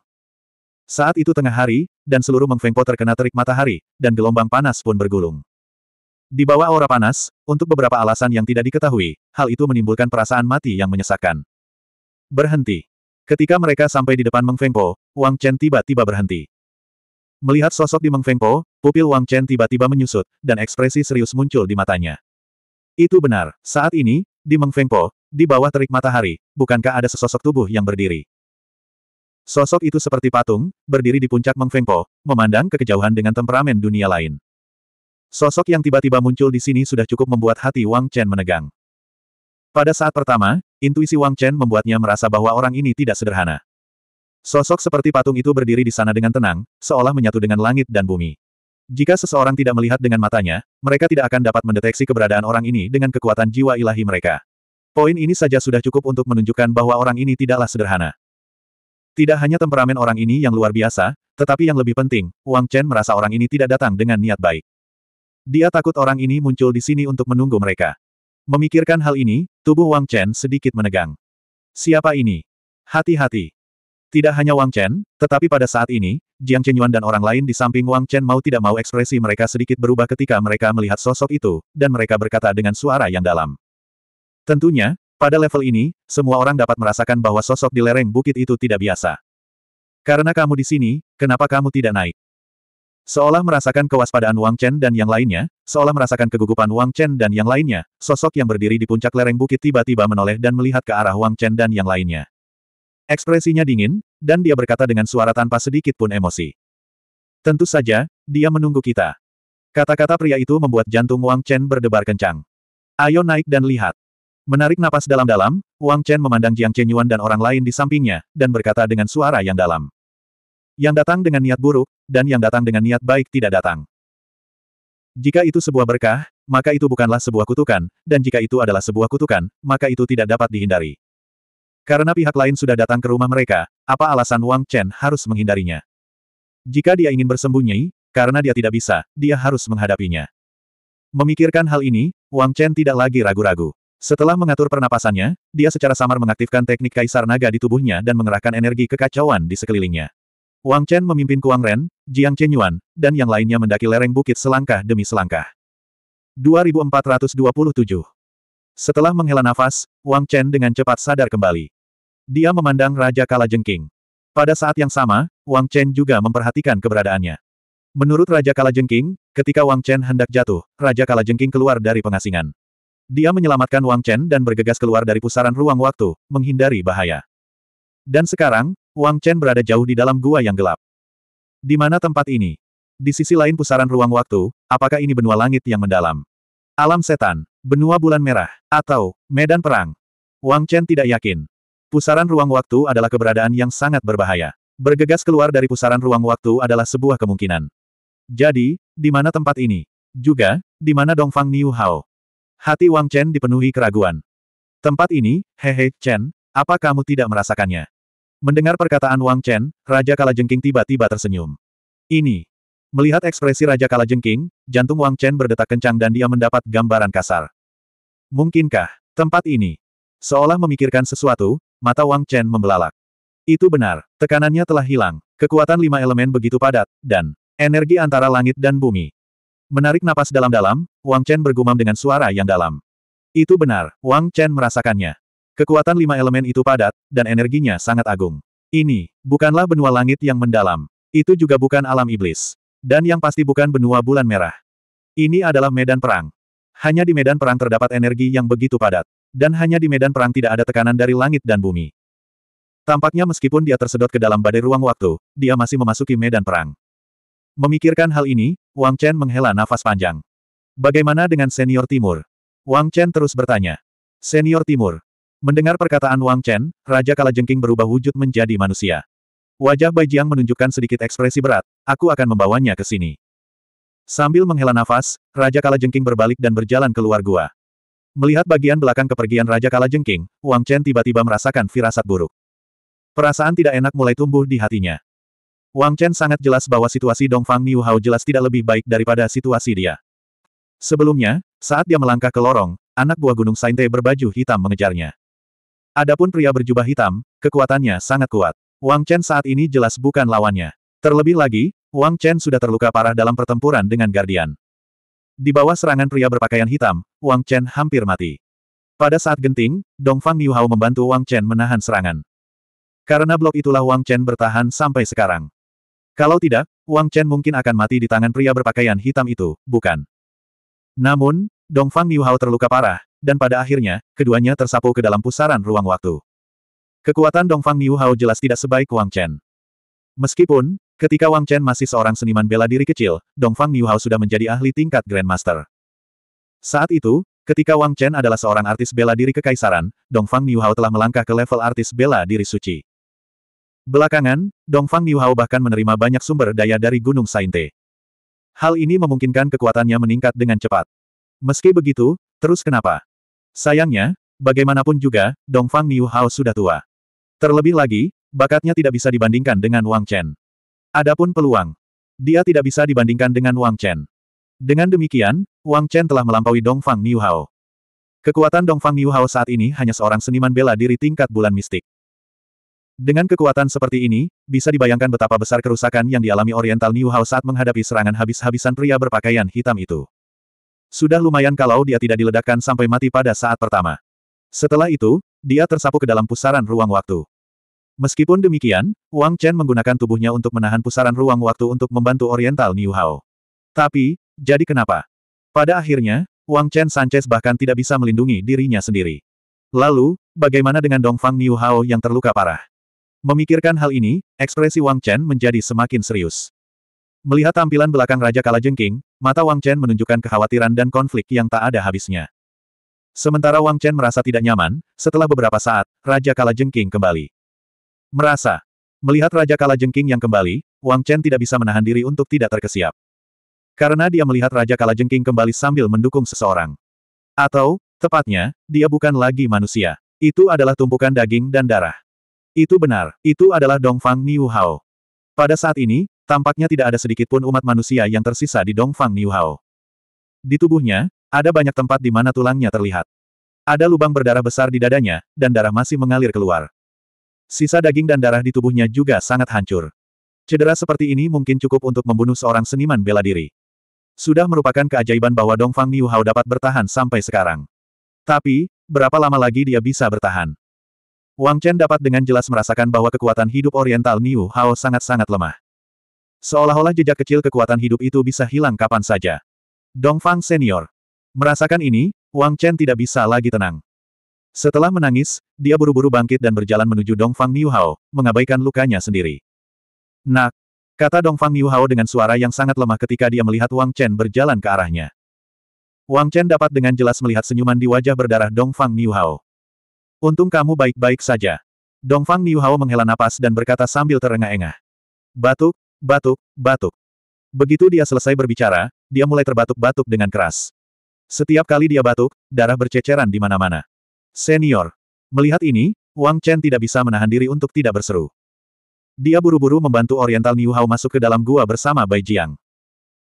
Saat itu tengah hari, dan seluruh Meng Feng terkena terik matahari, dan gelombang panas pun bergulung. Di bawah aura panas, untuk beberapa alasan yang tidak diketahui, hal itu menimbulkan perasaan mati yang menyesakkan. Berhenti. Ketika mereka sampai di depan Mengfengpo, Wang Chen tiba-tiba berhenti. Melihat sosok di Mengfengpo, pupil Wang Chen tiba-tiba menyusut, dan ekspresi serius muncul di matanya. Itu benar, saat ini, di Mengfengpo, di bawah terik matahari, bukankah ada sesosok tubuh yang berdiri? Sosok itu seperti patung, berdiri di puncak Mengfengpo, memandang ke kejauhan dengan temperamen dunia lain. Sosok yang tiba-tiba muncul di sini sudah cukup membuat hati Wang Chen menegang. Pada saat pertama, intuisi Wang Chen membuatnya merasa bahwa orang ini tidak sederhana. Sosok seperti patung itu berdiri di sana dengan tenang, seolah menyatu dengan langit dan bumi. Jika seseorang tidak melihat dengan matanya, mereka tidak akan dapat mendeteksi keberadaan orang ini dengan kekuatan jiwa ilahi mereka. Poin ini saja sudah cukup untuk menunjukkan bahwa orang ini tidaklah sederhana. Tidak hanya temperamen orang ini yang luar biasa, tetapi yang lebih penting, Wang Chen merasa orang ini tidak datang dengan niat baik. Dia takut orang ini muncul di sini untuk menunggu mereka. Memikirkan hal ini, tubuh Wang Chen sedikit menegang. Siapa ini? Hati-hati. Tidak hanya Wang Chen, tetapi pada saat ini, Jiang Chenyuan dan orang lain di samping Wang Chen mau tidak mau ekspresi mereka sedikit berubah ketika mereka melihat sosok itu, dan mereka berkata dengan suara yang dalam. Tentunya, pada level ini, semua orang dapat merasakan bahwa sosok di lereng bukit itu tidak biasa. Karena kamu di sini, kenapa kamu tidak naik? Seolah merasakan kewaspadaan Wang Chen dan yang lainnya, seolah merasakan kegugupan Wang Chen dan yang lainnya, sosok yang berdiri di puncak lereng bukit tiba-tiba menoleh dan melihat ke arah Wang Chen dan yang lainnya. Ekspresinya dingin, dan dia berkata dengan suara tanpa sedikit pun emosi. Tentu saja, dia menunggu kita. Kata-kata pria itu membuat jantung Wang Chen berdebar kencang. Ayo naik dan lihat. Menarik napas dalam-dalam, Wang Chen memandang Jiang Chenyuan dan orang lain di sampingnya, dan berkata dengan suara yang dalam. Yang datang dengan niat buruk, dan yang datang dengan niat baik tidak datang. Jika itu sebuah berkah, maka itu bukanlah sebuah kutukan, dan jika itu adalah sebuah kutukan, maka itu tidak dapat dihindari. Karena pihak lain sudah datang ke rumah mereka, apa alasan Wang Chen harus menghindarinya? Jika dia ingin bersembunyi, karena dia tidak bisa, dia harus menghadapinya. Memikirkan hal ini, Wang Chen tidak lagi ragu-ragu. Setelah mengatur pernapasannya, dia secara samar mengaktifkan teknik kaisar naga di tubuhnya dan mengerahkan energi kekacauan di sekelilingnya. Wang Chen memimpin Kuang Ren, Jiang Chenyuan, dan yang lainnya mendaki lereng bukit selangkah demi selangkah. 2427 Setelah menghela nafas, Wang Chen dengan cepat sadar kembali. Dia memandang Raja Kalajengking. Pada saat yang sama, Wang Chen juga memperhatikan keberadaannya. Menurut Raja Kalajengking, ketika Wang Chen hendak jatuh, Raja Kalajengking keluar dari pengasingan. Dia menyelamatkan Wang Chen dan bergegas keluar dari pusaran ruang waktu, menghindari bahaya. Dan sekarang, Wang Chen berada jauh di dalam gua yang gelap. Di mana tempat ini? Di sisi lain pusaran ruang waktu, apakah ini benua langit yang mendalam? Alam setan, benua bulan merah, atau medan perang? Wang Chen tidak yakin. Pusaran ruang waktu adalah keberadaan yang sangat berbahaya. Bergegas keluar dari pusaran ruang waktu adalah sebuah kemungkinan. Jadi, di mana tempat ini? Juga, di mana Dongfang Niu Hao? Hati Wang Chen dipenuhi keraguan. Tempat ini, hehe, Chen, apa kamu tidak merasakannya? Mendengar perkataan Wang Chen, Raja Kalajengking tiba-tiba tersenyum. Ini. Melihat ekspresi Raja Kalajengking, jantung Wang Chen berdetak kencang dan dia mendapat gambaran kasar. Mungkinkah, tempat ini? Seolah memikirkan sesuatu, mata Wang Chen membelalak. Itu benar, tekanannya telah hilang, kekuatan lima elemen begitu padat, dan energi antara langit dan bumi. Menarik napas dalam-dalam, Wang Chen bergumam dengan suara yang dalam. Itu benar, Wang Chen merasakannya. Kekuatan lima elemen itu padat, dan energinya sangat agung. Ini, bukanlah benua langit yang mendalam. Itu juga bukan alam iblis. Dan yang pasti bukan benua bulan merah. Ini adalah medan perang. Hanya di medan perang terdapat energi yang begitu padat. Dan hanya di medan perang tidak ada tekanan dari langit dan bumi. Tampaknya meskipun dia tersedot ke dalam badai ruang waktu, dia masih memasuki medan perang. Memikirkan hal ini, Wang Chen menghela nafas panjang. Bagaimana dengan senior timur? Wang Chen terus bertanya. Senior timur, Mendengar perkataan Wang Chen, Raja Kalajengking berubah wujud menjadi manusia. Wajah Bai Jiang menunjukkan sedikit ekspresi berat, aku akan membawanya ke sini. Sambil menghela nafas, Raja Kalajengking berbalik dan berjalan keluar gua. Melihat bagian belakang kepergian Raja Kalajengking, Wang Chen tiba-tiba merasakan firasat buruk. Perasaan tidak enak mulai tumbuh di hatinya. Wang Chen sangat jelas bahwa situasi Dongfang Niu Hao jelas tidak lebih baik daripada situasi dia. Sebelumnya, saat dia melangkah ke lorong, anak buah gunung Sainte berbaju hitam mengejarnya. Adapun pria berjubah hitam, kekuatannya sangat kuat. Wang Chen saat ini jelas bukan lawannya. Terlebih lagi, Wang Chen sudah terluka parah dalam pertempuran dengan Guardian. Di bawah serangan pria berpakaian hitam, Wang Chen hampir mati. Pada saat genting, Dongfang Niuhao membantu Wang Chen menahan serangan. Karena blok itulah Wang Chen bertahan sampai sekarang. Kalau tidak, Wang Chen mungkin akan mati di tangan pria berpakaian hitam itu, bukan? Namun, Dongfang Niuhao terluka parah, dan pada akhirnya, keduanya tersapu ke dalam pusaran ruang waktu. Kekuatan Dongfang Niu Hao jelas tidak sebaik Wang Chen. Meskipun, ketika Wang Chen masih seorang seniman bela diri kecil, Dongfang Niu Hao sudah menjadi ahli tingkat Grandmaster. Saat itu, ketika Wang Chen adalah seorang artis bela diri kekaisaran, Dongfang Niu Hao telah melangkah ke level artis bela diri suci. Belakangan, Dongfang Niu Hao bahkan menerima banyak sumber daya dari Gunung Sainte. Hal ini memungkinkan kekuatannya meningkat dengan cepat. Meski begitu, terus kenapa? Sayangnya, bagaimanapun juga, Dongfang Niu Hao sudah tua. Terlebih lagi, bakatnya tidak bisa dibandingkan dengan Wang Chen. Adapun peluang, dia tidak bisa dibandingkan dengan Wang Chen. Dengan demikian, Wang Chen telah melampaui Dongfang Niu Hao. Kekuatan Dongfang Niu Hao saat ini hanya seorang seniman bela diri tingkat bulan mistik. Dengan kekuatan seperti ini, bisa dibayangkan betapa besar kerusakan yang dialami Oriental Niu Hao saat menghadapi serangan habis-habisan pria berpakaian hitam itu. Sudah lumayan kalau dia tidak diledakkan sampai mati pada saat pertama. Setelah itu, dia tersapu ke dalam pusaran ruang waktu. Meskipun demikian, Wang Chen menggunakan tubuhnya untuk menahan pusaran ruang waktu untuk membantu Oriental New Hao. Tapi, jadi kenapa? Pada akhirnya, Wang Chen Sanchez bahkan tidak bisa melindungi dirinya sendiri. Lalu, bagaimana dengan Dongfang Niu Hao yang terluka parah? Memikirkan hal ini, ekspresi Wang Chen menjadi semakin serius. Melihat tampilan belakang Raja Kalajengking, Mata Wang Chen menunjukkan kekhawatiran dan konflik yang tak ada habisnya. Sementara Wang Chen merasa tidak nyaman, setelah beberapa saat, Raja Kala Jengking kembali. Merasa. Melihat Raja Kala Jengking yang kembali, Wang Chen tidak bisa menahan diri untuk tidak terkesiap. Karena dia melihat Raja Kala Jengking kembali sambil mendukung seseorang. Atau, tepatnya, dia bukan lagi manusia. Itu adalah tumpukan daging dan darah. Itu benar, itu adalah Dongfang Niu Hao. Pada saat ini, Tampaknya tidak ada sedikit pun umat manusia yang tersisa di Dongfang Niuhao. Di tubuhnya, ada banyak tempat di mana tulangnya terlihat. Ada lubang berdarah besar di dadanya, dan darah masih mengalir keluar. Sisa daging dan darah di tubuhnya juga sangat hancur. Cedera seperti ini mungkin cukup untuk membunuh seorang seniman bela diri. Sudah merupakan keajaiban bahwa Dongfang Niuhao dapat bertahan sampai sekarang. Tapi, berapa lama lagi dia bisa bertahan? Wang Chen dapat dengan jelas merasakan bahwa kekuatan hidup oriental Niu Hao sangat-sangat lemah. Seolah-olah jejak kecil kekuatan hidup itu bisa hilang kapan saja. Dongfang senior. Merasakan ini, Wang Chen tidak bisa lagi tenang. Setelah menangis, dia buru-buru bangkit dan berjalan menuju Dongfang Niuhao, mengabaikan lukanya sendiri. Nak, kata Dongfang Niuhao dengan suara yang sangat lemah ketika dia melihat Wang Chen berjalan ke arahnya. Wang Chen dapat dengan jelas melihat senyuman di wajah berdarah Dongfang Niuhao. Untung kamu baik-baik saja. Dongfang Niuhao menghela napas dan berkata sambil terengah-engah. Batuk, Batuk, batuk. Begitu dia selesai berbicara, dia mulai terbatuk-batuk dengan keras. Setiap kali dia batuk, darah berceceran di mana-mana. Senior. Melihat ini, Wang Chen tidak bisa menahan diri untuk tidak berseru. Dia buru-buru membantu Oriental Niu Hao masuk ke dalam gua bersama Bai Jiang.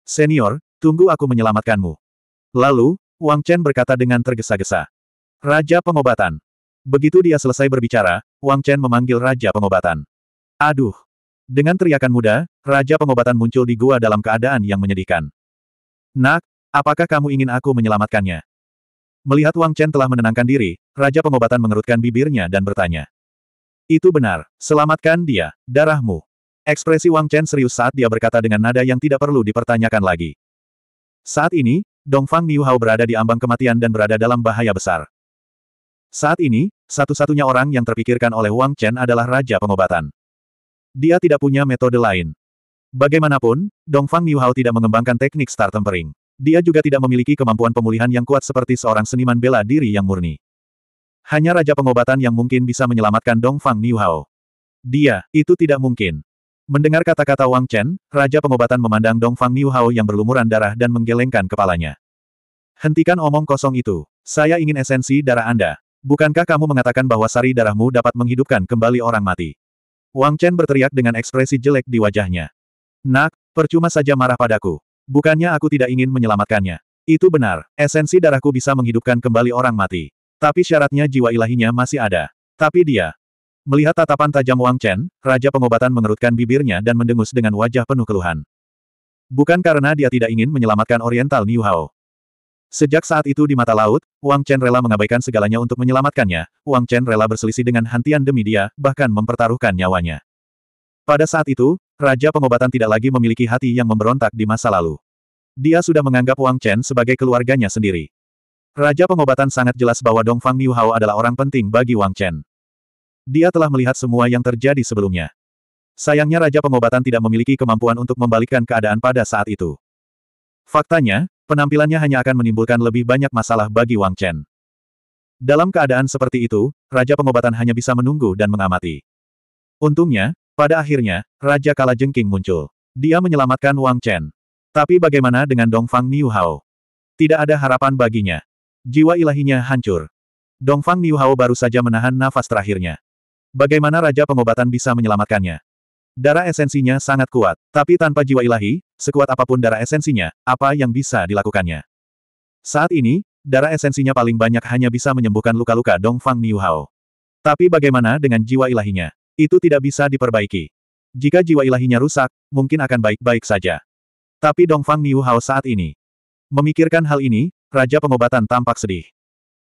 Senior, tunggu aku menyelamatkanmu. Lalu, Wang Chen berkata dengan tergesa-gesa. Raja pengobatan. Begitu dia selesai berbicara, Wang Chen memanggil Raja pengobatan. Aduh. Dengan teriakan muda, Raja pengobatan muncul di gua dalam keadaan yang menyedihkan. Nak, apakah kamu ingin aku menyelamatkannya? Melihat Wang Chen telah menenangkan diri, Raja pengobatan mengerutkan bibirnya dan bertanya. Itu benar, selamatkan dia, darahmu. Ekspresi Wang Chen serius saat dia berkata dengan nada yang tidak perlu dipertanyakan lagi. Saat ini, Dongfang Niu berada di ambang kematian dan berada dalam bahaya besar. Saat ini, satu-satunya orang yang terpikirkan oleh Wang Chen adalah Raja Pengobatan. Dia tidak punya metode lain. Bagaimanapun, Dongfang Hao tidak mengembangkan teknik star tempering. Dia juga tidak memiliki kemampuan pemulihan yang kuat seperti seorang seniman bela diri yang murni. Hanya raja pengobatan yang mungkin bisa menyelamatkan Dongfang Hao. Dia, itu tidak mungkin. Mendengar kata-kata Wang Chen, raja pengobatan memandang Dongfang Hao yang berlumuran darah dan menggelengkan kepalanya. Hentikan omong kosong itu. Saya ingin esensi darah Anda. Bukankah kamu mengatakan bahwa sari darahmu dapat menghidupkan kembali orang mati? Wang Chen berteriak dengan ekspresi jelek di wajahnya. Nak, percuma saja marah padaku. Bukannya aku tidak ingin menyelamatkannya. Itu benar, esensi darahku bisa menghidupkan kembali orang mati. Tapi syaratnya jiwa ilahinya masih ada. Tapi dia, Melihat tatapan tajam Wang Chen, Raja Pengobatan mengerutkan bibirnya dan mendengus dengan wajah penuh keluhan. Bukan karena dia tidak ingin menyelamatkan Oriental New Hao. Sejak saat itu di mata laut, Wang Chen rela mengabaikan segalanya untuk menyelamatkannya, Wang Chen rela berselisih dengan hantian demi dia, bahkan mempertaruhkan nyawanya. Pada saat itu, Raja Pengobatan tidak lagi memiliki hati yang memberontak di masa lalu. Dia sudah menganggap Wang Chen sebagai keluarganya sendiri. Raja Pengobatan sangat jelas bahwa Dongfang Niuhao adalah orang penting bagi Wang Chen. Dia telah melihat semua yang terjadi sebelumnya. Sayangnya Raja Pengobatan tidak memiliki kemampuan untuk membalikkan keadaan pada saat itu. Faktanya, penampilannya hanya akan menimbulkan lebih banyak masalah bagi Wang Chen. Dalam keadaan seperti itu, Raja Pengobatan hanya bisa menunggu dan mengamati. Untungnya, pada akhirnya, Raja Kalajengking muncul. Dia menyelamatkan Wang Chen. Tapi bagaimana dengan Dongfang Niuhao? Tidak ada harapan baginya. Jiwa ilahinya hancur. Dongfang Niuhao baru saja menahan nafas terakhirnya. Bagaimana Raja Pengobatan bisa menyelamatkannya? Darah esensinya sangat kuat, tapi tanpa jiwa ilahi, sekuat apapun darah esensinya, apa yang bisa dilakukannya? Saat ini, darah esensinya paling banyak hanya bisa menyembuhkan luka-luka Dongfang Niuhao. Tapi bagaimana dengan jiwa ilahinya? Itu tidak bisa diperbaiki. Jika jiwa ilahinya rusak, mungkin akan baik-baik saja. Tapi Dongfang Niu saat ini. Memikirkan hal ini, Raja Pengobatan tampak sedih.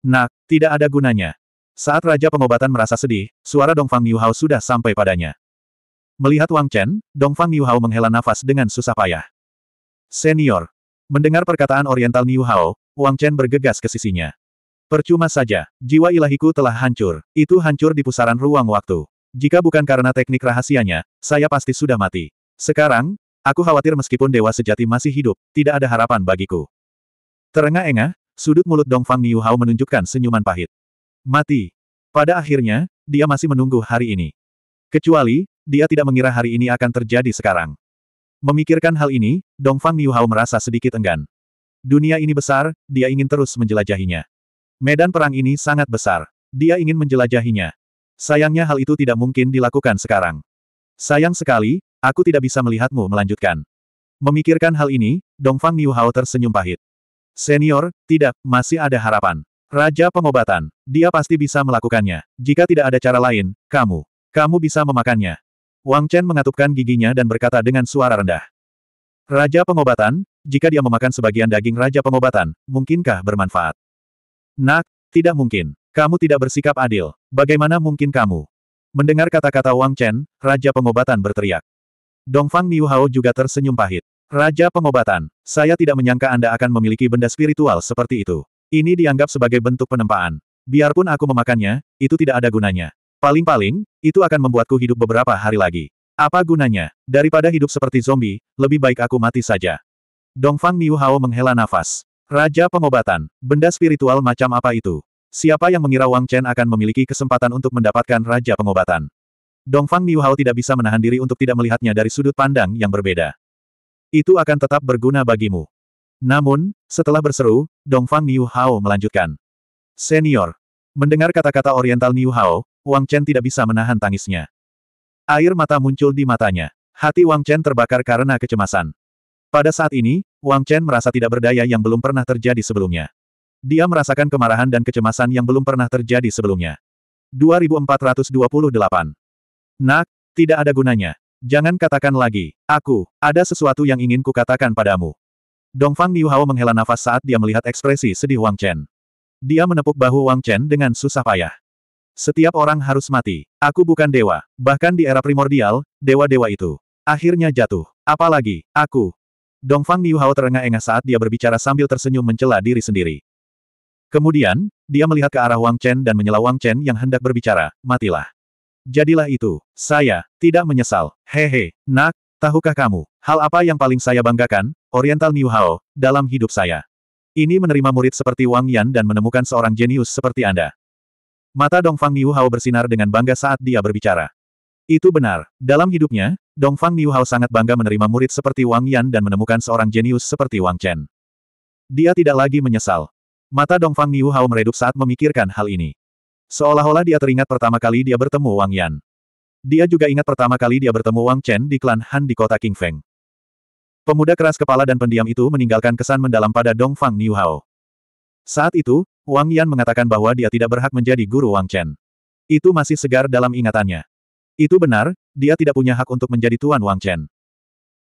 Nak, tidak ada gunanya. Saat Raja Pengobatan merasa sedih, suara Dongfang Niu sudah sampai padanya. Melihat Wang Chen, Dongfang Niu menghela nafas dengan susah payah. Senior. Mendengar perkataan Oriental Niu Wang Chen bergegas ke sisinya. Percuma saja, jiwa ilahiku telah hancur, itu hancur di pusaran ruang waktu. Jika bukan karena teknik rahasianya, saya pasti sudah mati. Sekarang, aku khawatir meskipun dewa sejati masih hidup, tidak ada harapan bagiku. Terengah-engah, sudut mulut Dongfang Niuhao menunjukkan senyuman pahit. Mati. Pada akhirnya, dia masih menunggu hari ini. Kecuali, dia tidak mengira hari ini akan terjadi sekarang. Memikirkan hal ini, Dongfang Niuhao merasa sedikit enggan. Dunia ini besar, dia ingin terus menjelajahinya. Medan perang ini sangat besar. Dia ingin menjelajahinya. Sayangnya hal itu tidak mungkin dilakukan sekarang. Sayang sekali, aku tidak bisa melihatmu melanjutkan. Memikirkan hal ini, Dongfang Niuhao tersenyum pahit. Senior, tidak, masih ada harapan. Raja pengobatan, dia pasti bisa melakukannya. Jika tidak ada cara lain, kamu, kamu bisa memakannya. Wang Chen mengatupkan giginya dan berkata dengan suara rendah. Raja pengobatan, jika dia memakan sebagian daging raja pengobatan, mungkinkah bermanfaat? Nak, tidak mungkin. Kamu tidak bersikap adil. Bagaimana mungkin kamu? Mendengar kata-kata Wang Chen, Raja Pengobatan berteriak. Dongfang Niuhao juga tersenyum pahit. Raja Pengobatan, saya tidak menyangka Anda akan memiliki benda spiritual seperti itu. Ini dianggap sebagai bentuk penempaan. Biarpun aku memakannya, itu tidak ada gunanya. Paling-paling, itu akan membuatku hidup beberapa hari lagi. Apa gunanya? Daripada hidup seperti zombie, lebih baik aku mati saja. Dongfang Niu menghela nafas. Raja pengobatan, benda spiritual macam apa itu? Siapa yang mengira Wang Chen akan memiliki kesempatan untuk mendapatkan Raja Pengobatan? Dongfang Niuhao tidak bisa menahan diri untuk tidak melihatnya dari sudut pandang yang berbeda. Itu akan tetap berguna bagimu. Namun, setelah berseru, Dongfang Niuhao melanjutkan. Senior. Mendengar kata-kata Oriental Niuhao, Wang Chen tidak bisa menahan tangisnya. Air mata muncul di matanya. Hati Wang Chen terbakar karena kecemasan. Pada saat ini, Wang Chen merasa tidak berdaya yang belum pernah terjadi sebelumnya. Dia merasakan kemarahan dan kecemasan yang belum pernah terjadi sebelumnya. 2428. Nak, tidak ada gunanya. Jangan katakan lagi, aku, ada sesuatu yang ingin kukatakan padamu. Dongfang Niuhao menghela nafas saat dia melihat ekspresi sedih Wang Chen. Dia menepuk bahu Wang Chen dengan susah payah. Setiap orang harus mati. Aku bukan dewa. Bahkan di era primordial, dewa-dewa itu. Akhirnya jatuh. Apalagi, aku. Dongfang Niuhao terengah-engah saat dia berbicara sambil tersenyum mencela diri sendiri. Kemudian, dia melihat ke arah Wang Chen dan menyela Wang Chen yang hendak berbicara, matilah. Jadilah itu, saya, tidak menyesal, hehe, nak, tahukah kamu, hal apa yang paling saya banggakan, Oriental New Hao, dalam hidup saya. Ini menerima murid seperti Wang Yan dan menemukan seorang jenius seperti Anda. Mata Dongfang Niu Hao bersinar dengan bangga saat dia berbicara. Itu benar, dalam hidupnya, Dongfang Niu Hao sangat bangga menerima murid seperti Wang Yan dan menemukan seorang jenius seperti Wang Chen. Dia tidak lagi menyesal, Mata Dongfang Niu Hao meredup saat memikirkan hal ini. Seolah-olah dia teringat pertama kali dia bertemu Wang Yan. Dia juga ingat pertama kali dia bertemu Wang Chen di klan Han di kota King Feng. Pemuda keras kepala dan pendiam itu meninggalkan kesan mendalam pada Dongfang Niu Hao. Saat itu, Wang Yan mengatakan bahwa dia tidak berhak menjadi guru Wang Chen. Itu masih segar dalam ingatannya. Itu benar, dia tidak punya hak untuk menjadi tuan Wang Chen.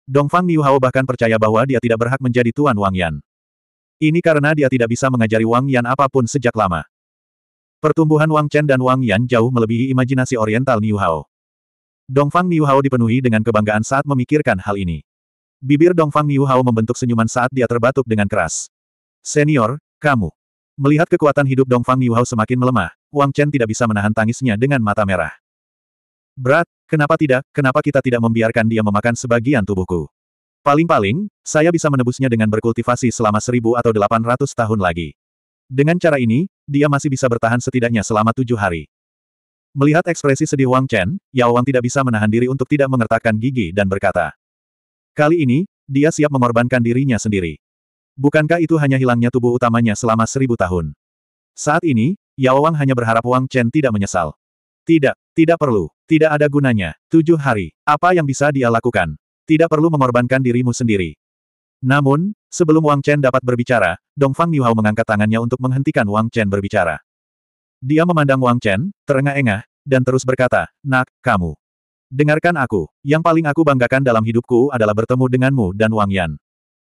Dongfang Niu Hao bahkan percaya bahwa dia tidak berhak menjadi tuan Wang Yan. Ini karena dia tidak bisa mengajari Wang Yan apapun sejak lama. Pertumbuhan Wang Chen dan Wang Yan jauh melebihi imajinasi oriental Niu Hao. Dongfang Niu Hao dipenuhi dengan kebanggaan saat memikirkan hal ini. Bibir Dongfang Niu Hao membentuk senyuman saat dia terbatuk dengan keras. Senior, kamu. Melihat kekuatan hidup Dongfang Niu Hao semakin melemah, Wang Chen tidak bisa menahan tangisnya dengan mata merah. Berat, kenapa tidak, kenapa kita tidak membiarkan dia memakan sebagian tubuhku? Paling-paling, saya bisa menebusnya dengan berkultivasi selama seribu atau delapan ratus tahun lagi. Dengan cara ini, dia masih bisa bertahan setidaknya selama tujuh hari. Melihat ekspresi sedih Wang Chen, Yao Wang tidak bisa menahan diri untuk tidak mengertakkan gigi dan berkata. Kali ini, dia siap mengorbankan dirinya sendiri. Bukankah itu hanya hilangnya tubuh utamanya selama seribu tahun? Saat ini, Yao Wang hanya berharap Wang Chen tidak menyesal. Tidak, tidak perlu. Tidak ada gunanya. Tujuh hari. Apa yang bisa dia lakukan? Tidak perlu mengorbankan dirimu sendiri. Namun, sebelum Wang Chen dapat berbicara, Dongfang Niuhao mengangkat tangannya untuk menghentikan Wang Chen berbicara. Dia memandang Wang Chen, terengah-engah, dan terus berkata, Nak, kamu. Dengarkan aku, yang paling aku banggakan dalam hidupku adalah bertemu denganmu dan Wang Yan.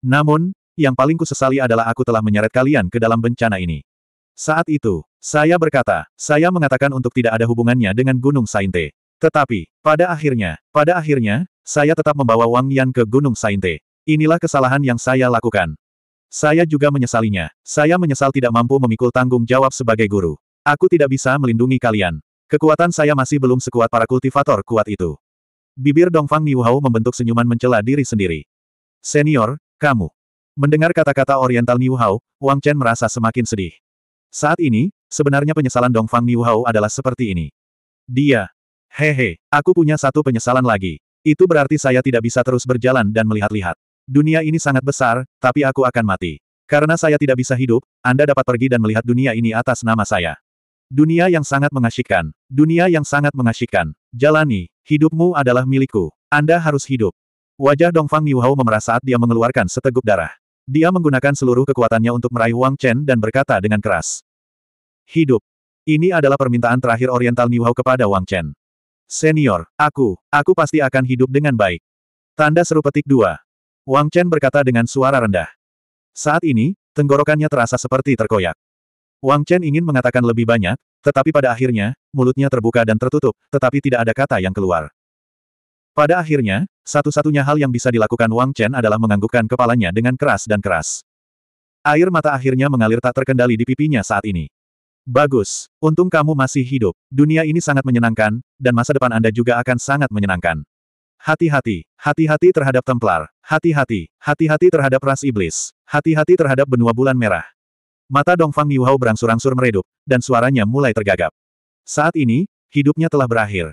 Namun, yang paling kusesali adalah aku telah menyeret kalian ke dalam bencana ini. Saat itu, saya berkata, saya mengatakan untuk tidak ada hubungannya dengan Gunung Sainte. Tetapi, pada akhirnya, pada akhirnya, saya tetap membawa Wang Yan ke Gunung Sainte. Inilah kesalahan yang saya lakukan. Saya juga menyesalinya. Saya menyesal tidak mampu memikul tanggung jawab sebagai guru. Aku tidak bisa melindungi kalian. Kekuatan saya masih belum sekuat para kultivator kuat itu. Bibir Dongfang Niuhao membentuk senyuman mencela diri sendiri. Senior, kamu. Mendengar kata-kata Oriental Niuhao, Wang Chen merasa semakin sedih. Saat ini, sebenarnya penyesalan Dongfang Niuhao adalah seperti ini. Dia. Hehe, aku punya satu penyesalan lagi. Itu berarti saya tidak bisa terus berjalan dan melihat-lihat. Dunia ini sangat besar, tapi aku akan mati. Karena saya tidak bisa hidup, Anda dapat pergi dan melihat dunia ini atas nama saya. Dunia yang sangat mengasyikkan. Dunia yang sangat mengasyikkan. Jalani, hidupmu adalah milikku. Anda harus hidup. Wajah Dongfang Niuhao memerah saat dia mengeluarkan seteguk darah. Dia menggunakan seluruh kekuatannya untuk meraih Wang Chen dan berkata dengan keras. Hidup. Ini adalah permintaan terakhir Oriental Niuhao kepada Wang Chen. Senior, aku, aku pasti akan hidup dengan baik. Tanda seru petik dua. Wang Chen berkata dengan suara rendah. Saat ini, tenggorokannya terasa seperti terkoyak. Wang Chen ingin mengatakan lebih banyak, tetapi pada akhirnya, mulutnya terbuka dan tertutup, tetapi tidak ada kata yang keluar. Pada akhirnya, satu-satunya hal yang bisa dilakukan Wang Chen adalah menganggukkan kepalanya dengan keras dan keras. Air mata akhirnya mengalir tak terkendali di pipinya saat ini. Bagus. Untung kamu masih hidup. Dunia ini sangat menyenangkan, dan masa depan Anda juga akan sangat menyenangkan. Hati-hati, hati-hati terhadap Templar, hati-hati, hati-hati terhadap ras iblis, hati-hati terhadap benua bulan merah. Mata Dongfang Niuhao berangsur-angsur meredup, dan suaranya mulai tergagap. Saat ini, hidupnya telah berakhir.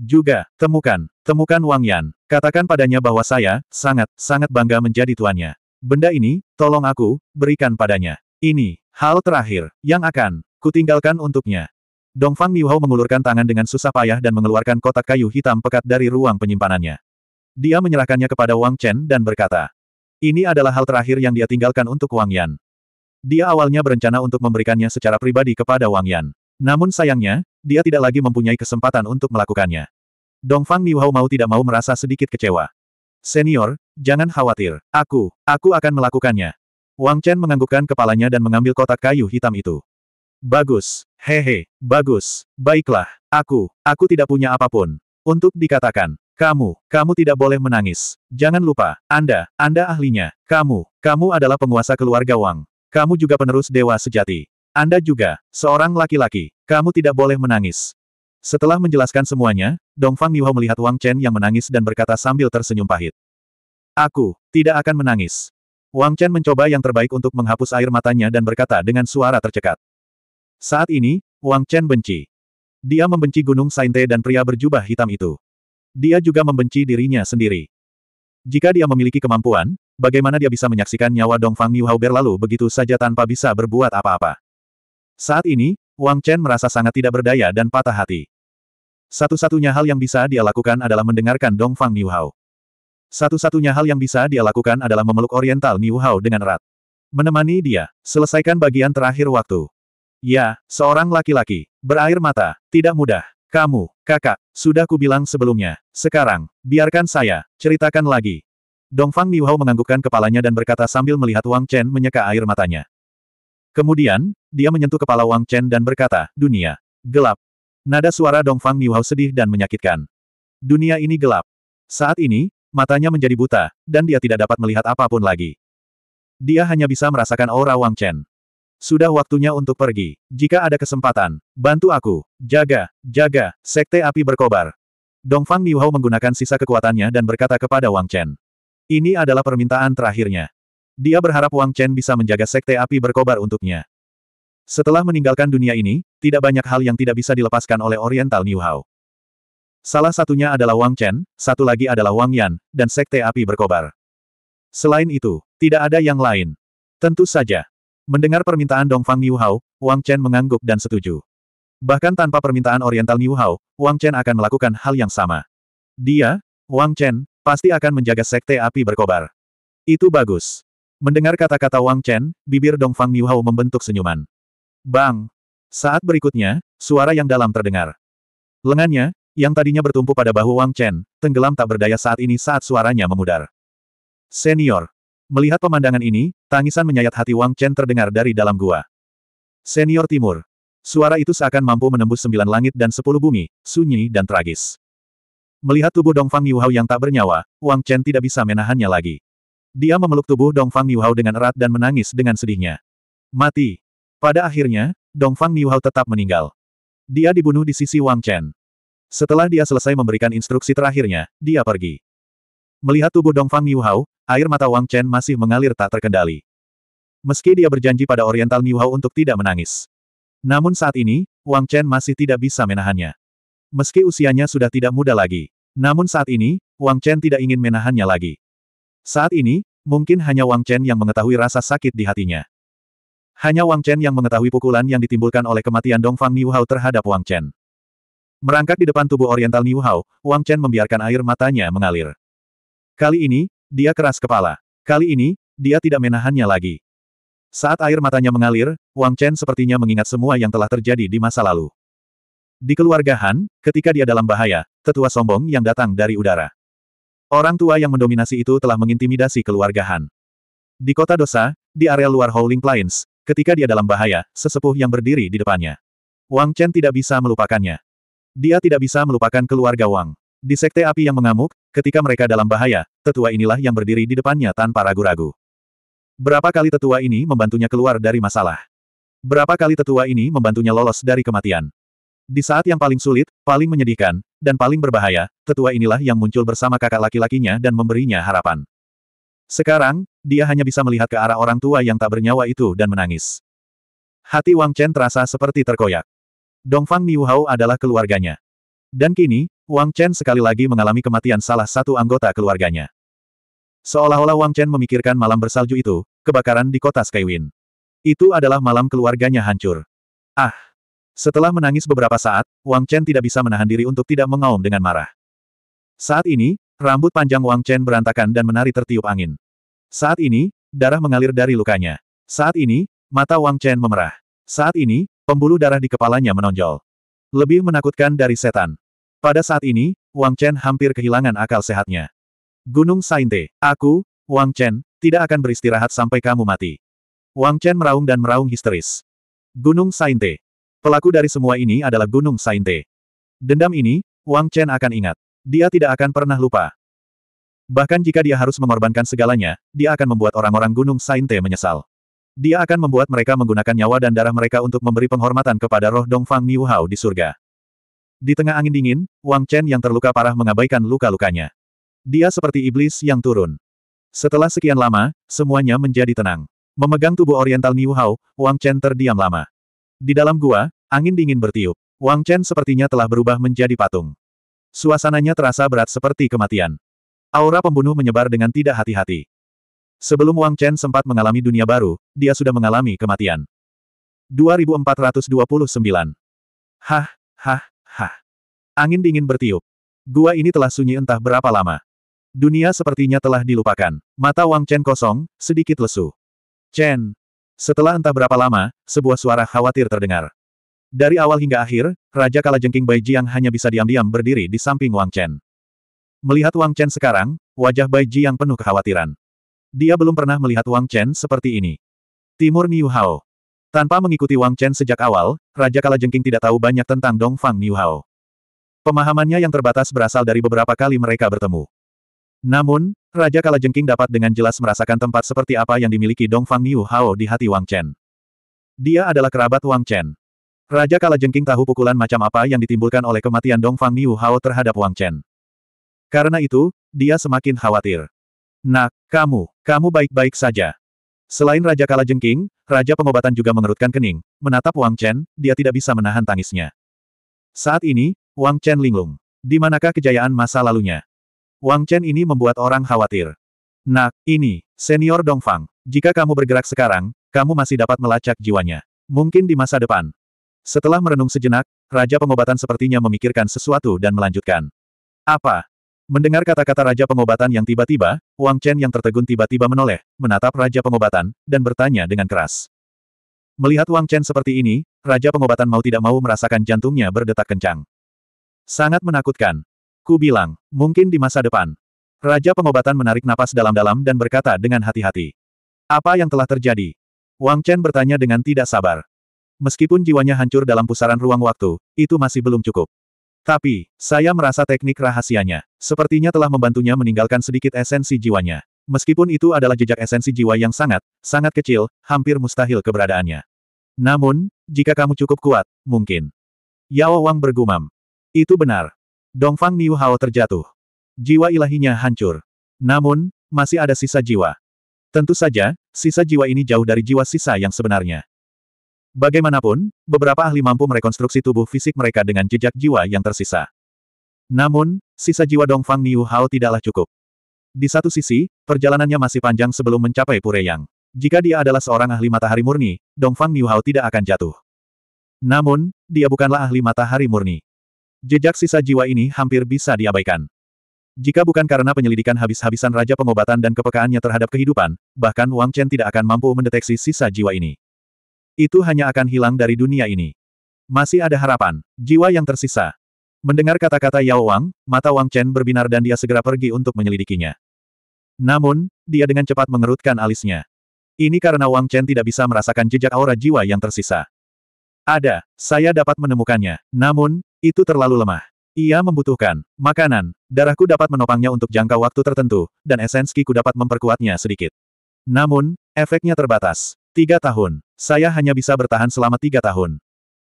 Juga, temukan, temukan Wang Yan, katakan padanya bahwa saya, sangat, sangat bangga menjadi tuannya. Benda ini, tolong aku, berikan padanya. Ini, hal terakhir, yang akan Kutinggalkan untuknya. Dongfang Miuhao mengulurkan tangan dengan susah payah dan mengeluarkan kotak kayu hitam pekat dari ruang penyimpanannya. Dia menyerahkannya kepada Wang Chen dan berkata, ini adalah hal terakhir yang dia tinggalkan untuk Wang Yan. Dia awalnya berencana untuk memberikannya secara pribadi kepada Wang Yan. Namun sayangnya, dia tidak lagi mempunyai kesempatan untuk melakukannya. Dongfang Niuhao mau tidak mau merasa sedikit kecewa. Senior, jangan khawatir. Aku, aku akan melakukannya. Wang Chen menganggukkan kepalanya dan mengambil kotak kayu hitam itu. Bagus, hehe, bagus, baiklah, aku, aku tidak punya apapun. Untuk dikatakan, kamu, kamu tidak boleh menangis. Jangan lupa, Anda, Anda ahlinya, kamu, kamu adalah penguasa keluarga Wang. Kamu juga penerus dewa sejati. Anda juga, seorang laki-laki, kamu tidak boleh menangis. Setelah menjelaskan semuanya, Dongfang Niwa melihat Wang Chen yang menangis dan berkata sambil tersenyum pahit. Aku, tidak akan menangis. Wang Chen mencoba yang terbaik untuk menghapus air matanya dan berkata dengan suara tercekat. Saat ini, Wang Chen benci. Dia membenci Gunung Sainte dan pria berjubah hitam itu. Dia juga membenci dirinya sendiri. Jika dia memiliki kemampuan, bagaimana dia bisa menyaksikan nyawa Dongfang Niuhao berlalu begitu saja tanpa bisa berbuat apa-apa? Saat ini, Wang Chen merasa sangat tidak berdaya dan patah hati. Satu-satunya hal yang bisa dia lakukan adalah mendengarkan Dongfang Niuhao. Satu-satunya hal yang bisa dia lakukan adalah memeluk Oriental Niuhao dengan erat. Menemani dia, selesaikan bagian terakhir waktu. Ya, seorang laki-laki. Berair mata. Tidak mudah. Kamu, kakak, sudah kubilang sebelumnya. Sekarang, biarkan saya, ceritakan lagi. Dongfang Niuhao menganggukkan kepalanya dan berkata sambil melihat Wang Chen menyeka air matanya. Kemudian, dia menyentuh kepala Wang Chen dan berkata, dunia. Gelap. Nada suara Dongfang Niuhao sedih dan menyakitkan. Dunia ini gelap. Saat ini, matanya menjadi buta, dan dia tidak dapat melihat apapun lagi. Dia hanya bisa merasakan aura Wang Chen. Sudah waktunya untuk pergi. Jika ada kesempatan, bantu aku. Jaga, jaga, sekte api berkobar. Dongfang Niuhao menggunakan sisa kekuatannya dan berkata kepada Wang Chen. Ini adalah permintaan terakhirnya. Dia berharap Wang Chen bisa menjaga sekte api berkobar untuknya. Setelah meninggalkan dunia ini, tidak banyak hal yang tidak bisa dilepaskan oleh Oriental Niuhao. Salah satunya adalah Wang Chen, satu lagi adalah Wang Yan, dan sekte api berkobar. Selain itu, tidak ada yang lain. Tentu saja, Mendengar permintaan Dongfang Niu Wang Chen mengangguk dan setuju. Bahkan tanpa permintaan Oriental Niu Wang Chen akan melakukan hal yang sama. Dia, Wang Chen, pasti akan menjaga sekte api berkobar. Itu bagus. Mendengar kata-kata Wang Chen, bibir Dongfang Niu membentuk senyuman. Bang! Saat berikutnya, suara yang dalam terdengar. Lengannya, yang tadinya bertumpu pada bahu Wang Chen, tenggelam tak berdaya saat ini saat suaranya memudar. Senior, Melihat pemandangan ini, tangisan menyayat hati Wang Chen terdengar dari dalam gua. Senior Timur. Suara itu seakan mampu menembus sembilan langit dan sepuluh bumi, sunyi dan tragis. Melihat tubuh Dongfang Yuhao yang tak bernyawa, Wang Chen tidak bisa menahannya lagi. Dia memeluk tubuh Dongfang Yuhao dengan erat dan menangis dengan sedihnya. Mati. Pada akhirnya, Dongfang Yuhao tetap meninggal. Dia dibunuh di sisi Wang Chen. Setelah dia selesai memberikan instruksi terakhirnya, dia pergi. Melihat tubuh Dongfang Yuhao, air mata Wang Chen masih mengalir tak terkendali. Meski dia berjanji pada Oriental New Hao untuk tidak menangis. Namun saat ini, Wang Chen masih tidak bisa menahannya. Meski usianya sudah tidak muda lagi. Namun saat ini, Wang Chen tidak ingin menahannya lagi. Saat ini, mungkin hanya Wang Chen yang mengetahui rasa sakit di hatinya. Hanya Wang Chen yang mengetahui pukulan yang ditimbulkan oleh kematian Dongfang Niu Hao terhadap Wang Chen. Merangkak di depan tubuh Oriental Niu Hao, Wang Chen membiarkan air matanya mengalir. Kali ini, dia keras kepala. Kali ini, dia tidak menahannya lagi. Saat air matanya mengalir, Wang Chen sepertinya mengingat semua yang telah terjadi di masa lalu. Di keluarga Han, ketika dia dalam bahaya, tetua sombong yang datang dari udara. Orang tua yang mendominasi itu telah mengintimidasi keluarga Han. Di kota dosa, di area luar Howling Plains, ketika dia dalam bahaya, sesepuh yang berdiri di depannya. Wang Chen tidak bisa melupakannya. Dia tidak bisa melupakan keluarga Wang. Di sekte api yang mengamuk, ketika mereka dalam bahaya, tetua inilah yang berdiri di depannya tanpa ragu-ragu. Berapa kali tetua ini membantunya keluar dari masalah? Berapa kali tetua ini membantunya lolos dari kematian? Di saat yang paling sulit, paling menyedihkan, dan paling berbahaya, tetua inilah yang muncul bersama kakak laki-lakinya dan memberinya harapan. Sekarang, dia hanya bisa melihat ke arah orang tua yang tak bernyawa itu dan menangis. Hati Wang Chen terasa seperti terkoyak. Dongfang Niuhao adalah keluarganya. Dan kini, Wang Chen sekali lagi mengalami kematian salah satu anggota keluarganya. Seolah-olah Wang Chen memikirkan malam bersalju itu, kebakaran di kota Skywin. Itu adalah malam keluarganya hancur. Ah! Setelah menangis beberapa saat, Wang Chen tidak bisa menahan diri untuk tidak mengaum dengan marah. Saat ini, rambut panjang Wang Chen berantakan dan menari tertiup angin. Saat ini, darah mengalir dari lukanya. Saat ini, mata Wang Chen memerah. Saat ini, pembuluh darah di kepalanya menonjol. Lebih menakutkan dari setan. Pada saat ini, Wang Chen hampir kehilangan akal sehatnya. Gunung Sainte, aku, Wang Chen, tidak akan beristirahat sampai kamu mati. Wang Chen meraung dan meraung histeris. Gunung Sainte. Pelaku dari semua ini adalah Gunung Sainte. Dendam ini, Wang Chen akan ingat. Dia tidak akan pernah lupa. Bahkan jika dia harus mengorbankan segalanya, dia akan membuat orang-orang Gunung Sainte menyesal. Dia akan membuat mereka menggunakan nyawa dan darah mereka untuk memberi penghormatan kepada roh Dongfang Miuhao di surga. Di tengah angin dingin, Wang Chen yang terluka parah mengabaikan luka-lukanya. Dia seperti iblis yang turun. Setelah sekian lama, semuanya menjadi tenang. Memegang tubuh Oriental Niu Hao, Wang Chen terdiam lama. Di dalam gua, angin dingin bertiup. Wang Chen sepertinya telah berubah menjadi patung. Suasananya terasa berat seperti kematian. Aura pembunuh menyebar dengan tidak hati-hati. Sebelum Wang Chen sempat mengalami dunia baru, dia sudah mengalami kematian. 2429. Hah, hah, Hah. Angin dingin bertiup. Gua ini telah sunyi entah berapa lama. Dunia sepertinya telah dilupakan. Mata Wang Chen kosong, sedikit lesu. Chen. Setelah entah berapa lama, sebuah suara khawatir terdengar. Dari awal hingga akhir, Raja Kalajengking Bai Jiang hanya bisa diam-diam berdiri di samping Wang Chen. Melihat Wang Chen sekarang, wajah Bai Jiang penuh kekhawatiran. Dia belum pernah melihat Wang Chen seperti ini. Timur Niu Hao. Tanpa mengikuti Wang Chen sejak awal, Raja Kalajengking tidak tahu banyak tentang Dong Fang Niuhao. Pemahamannya yang terbatas berasal dari beberapa kali mereka bertemu. Namun, Raja Kalajengking dapat dengan jelas merasakan tempat seperti apa yang dimiliki Dong Fang Niuhao di hati Wang Chen. Dia adalah kerabat Wang Chen. Raja Kalajengking tahu pukulan macam apa yang ditimbulkan oleh kematian Dong Fang Niuhao terhadap Wang Chen. Karena itu, dia semakin khawatir. Nak, kamu, kamu baik-baik saja. Selain Raja Kalajengking, Raja Pengobatan juga mengerutkan kening, menatap Wang Chen, dia tidak bisa menahan tangisnya. Saat ini, Wang Chen linglung. Di manakah kejayaan masa lalunya? Wang Chen ini membuat orang khawatir. Nak, ini, senior Dongfang, jika kamu bergerak sekarang, kamu masih dapat melacak jiwanya. Mungkin di masa depan. Setelah merenung sejenak, Raja Pengobatan sepertinya memikirkan sesuatu dan melanjutkan. Apa? Mendengar kata-kata Raja Pengobatan yang tiba-tiba, Wang Chen yang tertegun tiba-tiba menoleh, menatap Raja Pengobatan, dan bertanya dengan keras. Melihat Wang Chen seperti ini, Raja Pengobatan mau tidak mau merasakan jantungnya berdetak kencang. Sangat menakutkan. Ku bilang, mungkin di masa depan. Raja Pengobatan menarik napas dalam-dalam dan berkata dengan hati-hati. Apa yang telah terjadi? Wang Chen bertanya dengan tidak sabar. Meskipun jiwanya hancur dalam pusaran ruang waktu, itu masih belum cukup. Tapi, saya merasa teknik rahasianya, sepertinya telah membantunya meninggalkan sedikit esensi jiwanya. Meskipun itu adalah jejak esensi jiwa yang sangat, sangat kecil, hampir mustahil keberadaannya. Namun, jika kamu cukup kuat, mungkin. Yao Wang bergumam. Itu benar. Dongfang Niu Hao terjatuh. Jiwa ilahinya hancur. Namun, masih ada sisa jiwa. Tentu saja, sisa jiwa ini jauh dari jiwa sisa yang sebenarnya. Bagaimanapun, beberapa ahli mampu merekonstruksi tubuh fisik mereka dengan jejak jiwa yang tersisa. Namun, sisa jiwa Dongfang Niu Hao tidaklah cukup. Di satu sisi, perjalanannya masih panjang sebelum mencapai Pureyang. Jika dia adalah seorang ahli matahari murni, Dongfang Niu Hao tidak akan jatuh. Namun, dia bukanlah ahli matahari murni. Jejak sisa jiwa ini hampir bisa diabaikan. Jika bukan karena penyelidikan habis-habisan Raja Pengobatan dan kepekaannya terhadap kehidupan, bahkan Wang Chen tidak akan mampu mendeteksi sisa jiwa ini. Itu hanya akan hilang dari dunia ini. Masih ada harapan, jiwa yang tersisa. Mendengar kata-kata Yao Wang, mata Wang Chen berbinar dan dia segera pergi untuk menyelidikinya. Namun, dia dengan cepat mengerutkan alisnya. Ini karena Wang Chen tidak bisa merasakan jejak aura jiwa yang tersisa. Ada, saya dapat menemukannya. Namun, itu terlalu lemah. Ia membutuhkan makanan, darahku dapat menopangnya untuk jangka waktu tertentu, dan ku dapat memperkuatnya sedikit. Namun, efeknya terbatas. Tiga tahun. Saya hanya bisa bertahan selama tiga tahun.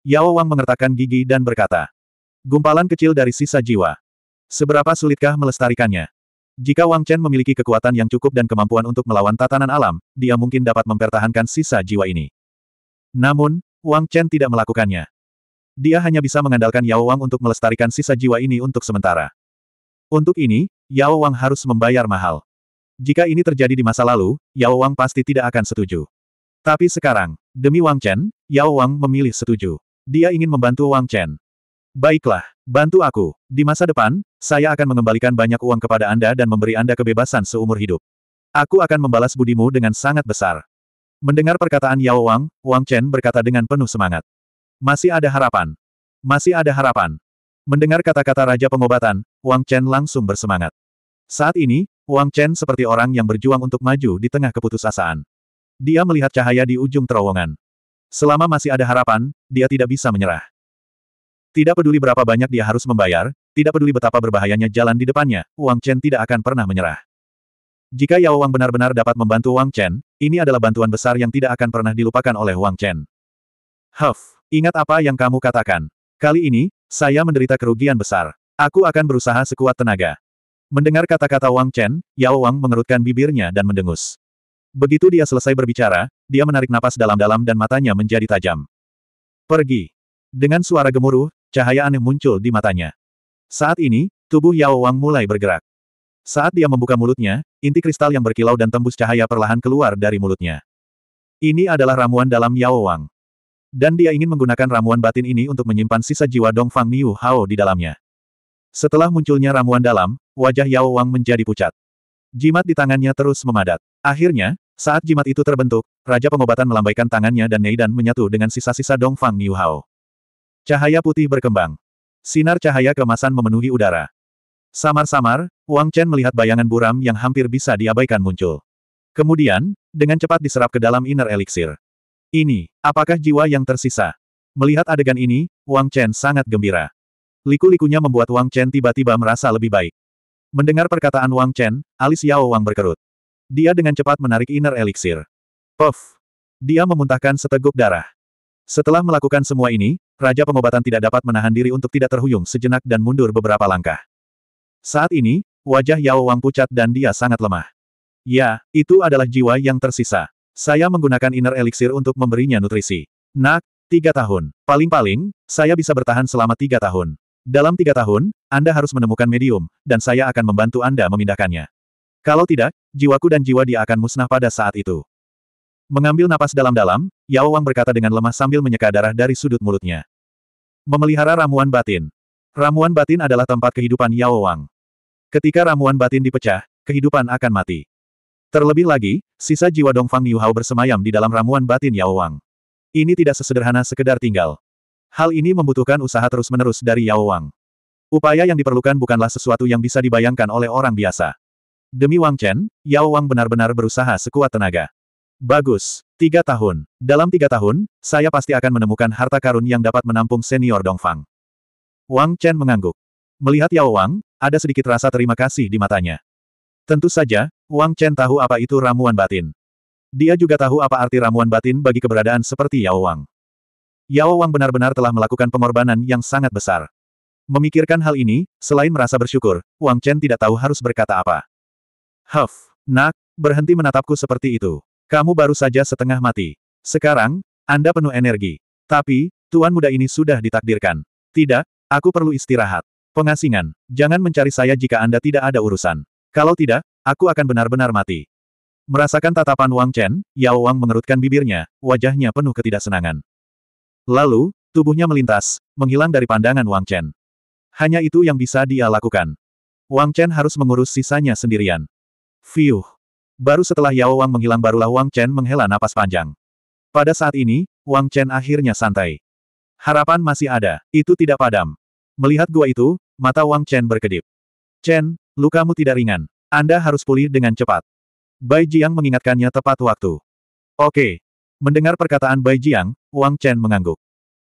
Yao Wang mengertakkan gigi dan berkata. Gumpalan kecil dari sisa jiwa. Seberapa sulitkah melestarikannya? Jika Wang Chen memiliki kekuatan yang cukup dan kemampuan untuk melawan tatanan alam, dia mungkin dapat mempertahankan sisa jiwa ini. Namun, Wang Chen tidak melakukannya. Dia hanya bisa mengandalkan Yao Wang untuk melestarikan sisa jiwa ini untuk sementara. Untuk ini, Yao Wang harus membayar mahal. Jika ini terjadi di masa lalu, Yao Wang pasti tidak akan setuju. Tapi sekarang, demi Wang Chen, Yao Wang memilih setuju. Dia ingin membantu Wang Chen. Baiklah, bantu aku. Di masa depan, saya akan mengembalikan banyak uang kepada Anda dan memberi Anda kebebasan seumur hidup. Aku akan membalas budimu dengan sangat besar. Mendengar perkataan Yao Wang, Wang Chen berkata dengan penuh semangat. Masih ada harapan. Masih ada harapan. Mendengar kata-kata Raja Pengobatan, Wang Chen langsung bersemangat. Saat ini, Wang Chen seperti orang yang berjuang untuk maju di tengah keputusasaan. Dia melihat cahaya di ujung terowongan. Selama masih ada harapan, dia tidak bisa menyerah. Tidak peduli berapa banyak dia harus membayar, tidak peduli betapa berbahayanya jalan di depannya, Wang Chen tidak akan pernah menyerah. Jika Yao Wang benar-benar dapat membantu Wang Chen, ini adalah bantuan besar yang tidak akan pernah dilupakan oleh Wang Chen. Huff, ingat apa yang kamu katakan. Kali ini, saya menderita kerugian besar. Aku akan berusaha sekuat tenaga. Mendengar kata-kata Wang Chen, Yao Wang mengerutkan bibirnya dan mendengus. Begitu dia selesai berbicara, dia menarik napas dalam-dalam dan matanya menjadi tajam. Pergi. Dengan suara gemuruh, cahaya aneh muncul di matanya. Saat ini, tubuh Yao Wang mulai bergerak. Saat dia membuka mulutnya, inti kristal yang berkilau dan tembus cahaya perlahan keluar dari mulutnya. Ini adalah ramuan dalam Yao Wang. Dan dia ingin menggunakan ramuan batin ini untuk menyimpan sisa jiwa Dongfang Niu Hao di dalamnya. Setelah munculnya ramuan dalam, wajah Yao Wang menjadi pucat. Jimat di tangannya terus memadat. Akhirnya, saat jimat itu terbentuk, Raja Pengobatan melambaikan tangannya dan Neidan menyatu dengan sisa-sisa Dongfang Niuhao. Cahaya putih berkembang. Sinar cahaya kemasan memenuhi udara. Samar-samar, Wang Chen melihat bayangan buram yang hampir bisa diabaikan muncul. Kemudian, dengan cepat diserap ke dalam inner elixir. Ini, apakah jiwa yang tersisa? Melihat adegan ini, Wang Chen sangat gembira. Liku-likunya membuat Wang Chen tiba-tiba merasa lebih baik. Mendengar perkataan Wang Chen, alis Yao Wang berkerut. Dia dengan cepat menarik inner elixir. Puff! Dia memuntahkan seteguk darah. Setelah melakukan semua ini, Raja Pengobatan tidak dapat menahan diri untuk tidak terhuyung sejenak dan mundur beberapa langkah. Saat ini, wajah Yao Wang pucat dan dia sangat lemah. Ya, itu adalah jiwa yang tersisa. Saya menggunakan inner elixir untuk memberinya nutrisi. Nak, tiga tahun. Paling-paling, saya bisa bertahan selama tiga tahun. Dalam tiga tahun, Anda harus menemukan medium, dan saya akan membantu Anda memindahkannya. Kalau tidak, jiwaku dan jiwa dia akan musnah pada saat itu. Mengambil napas dalam-dalam, Yao Wang berkata dengan lemah sambil menyeka darah dari sudut mulutnya. Memelihara ramuan batin. Ramuan batin adalah tempat kehidupan Yao Wang. Ketika ramuan batin dipecah, kehidupan akan mati. Terlebih lagi, sisa jiwa Dongfang Niu Hao bersemayam di dalam ramuan batin Yao Wang. Ini tidak sesederhana sekedar tinggal. Hal ini membutuhkan usaha terus-menerus dari Yao Wang. Upaya yang diperlukan bukanlah sesuatu yang bisa dibayangkan oleh orang biasa. Demi Wang Chen, Yao Wang benar-benar berusaha sekuat tenaga. Bagus. Tiga tahun. Dalam tiga tahun, saya pasti akan menemukan harta karun yang dapat menampung senior Fang. Wang Chen mengangguk. Melihat Yao Wang, ada sedikit rasa terima kasih di matanya. Tentu saja, Wang Chen tahu apa itu ramuan batin. Dia juga tahu apa arti ramuan batin bagi keberadaan seperti Yao Wang. Yao Wang benar-benar telah melakukan pengorbanan yang sangat besar. Memikirkan hal ini, selain merasa bersyukur, Wang Chen tidak tahu harus berkata apa. Huff, nak, berhenti menatapku seperti itu. Kamu baru saja setengah mati. Sekarang, Anda penuh energi. Tapi, tuan muda ini sudah ditakdirkan. Tidak, aku perlu istirahat. Pengasingan, jangan mencari saya jika Anda tidak ada urusan. Kalau tidak, aku akan benar-benar mati. Merasakan tatapan Wang Chen, Yao Wang mengerutkan bibirnya, wajahnya penuh ketidaksenangan. Lalu, tubuhnya melintas, menghilang dari pandangan Wang Chen. Hanya itu yang bisa dia lakukan. Wang Chen harus mengurus sisanya sendirian. Fiuh. Baru setelah Yao Wang menghilang barulah Wang Chen menghela napas panjang. Pada saat ini, Wang Chen akhirnya santai. Harapan masih ada, itu tidak padam. Melihat gua itu, mata Wang Chen berkedip. Chen, lukamu tidak ringan. Anda harus pulih dengan cepat. Bai Jiang mengingatkannya tepat waktu. Oke. Mendengar perkataan Bai Jiang, Wang Chen mengangguk.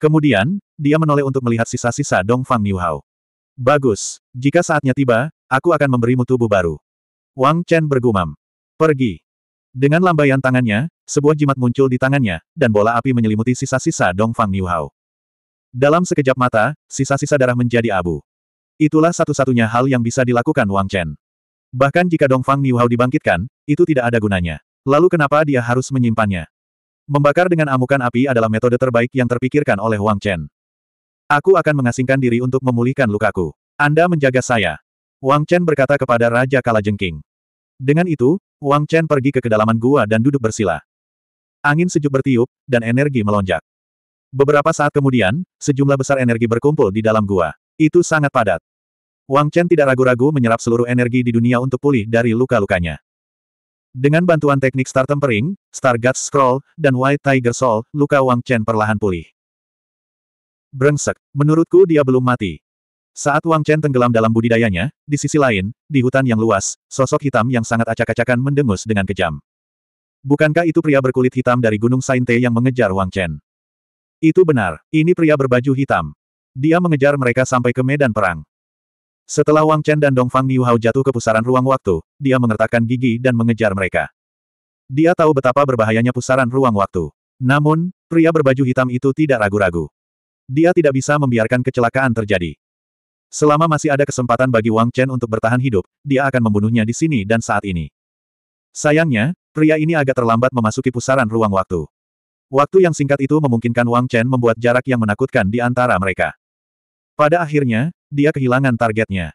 Kemudian, dia menoleh untuk melihat sisa-sisa Dong Dongfang Hao. Bagus. Jika saatnya tiba, aku akan memberimu tubuh baru. Wang Chen bergumam. Pergi. Dengan lambaian tangannya, sebuah jimat muncul di tangannya, dan bola api menyelimuti sisa-sisa Dongfang Niuhao. Dalam sekejap mata, sisa-sisa darah menjadi abu. Itulah satu-satunya hal yang bisa dilakukan Wang Chen. Bahkan jika Dongfang Niuhao dibangkitkan, itu tidak ada gunanya. Lalu kenapa dia harus menyimpannya? Membakar dengan amukan api adalah metode terbaik yang terpikirkan oleh Wang Chen. Aku akan mengasingkan diri untuk memulihkan lukaku. Anda menjaga saya. Wang Chen berkata kepada Raja Kalajengking. Dengan itu, Wang Chen pergi ke kedalaman gua dan duduk bersila. Angin sejuk bertiup, dan energi melonjak. Beberapa saat kemudian, sejumlah besar energi berkumpul di dalam gua. Itu sangat padat. Wang Chen tidak ragu-ragu menyerap seluruh energi di dunia untuk pulih dari luka-lukanya. Dengan bantuan teknik Star Tempering, Star Guts Scroll, dan White Tiger Soul, luka Wang Chen perlahan pulih. Brengsek, menurutku dia belum mati. Saat Wang Chen tenggelam dalam budidayanya, di sisi lain, di hutan yang luas, sosok hitam yang sangat acak-acakan mendengus dengan kejam. Bukankah itu pria berkulit hitam dari Gunung Sainte yang mengejar Wang Chen? Itu benar, ini pria berbaju hitam. Dia mengejar mereka sampai ke medan perang. Setelah Wang Chen dan Dongfang Niuhao jatuh ke pusaran ruang waktu, dia mengertakkan gigi dan mengejar mereka. Dia tahu betapa berbahayanya pusaran ruang waktu. Namun, pria berbaju hitam itu tidak ragu-ragu. Dia tidak bisa membiarkan kecelakaan terjadi. Selama masih ada kesempatan bagi Wang Chen untuk bertahan hidup, dia akan membunuhnya di sini dan saat ini. Sayangnya, pria ini agak terlambat memasuki pusaran ruang waktu. Waktu yang singkat itu memungkinkan Wang Chen membuat jarak yang menakutkan di antara mereka. Pada akhirnya, dia kehilangan targetnya.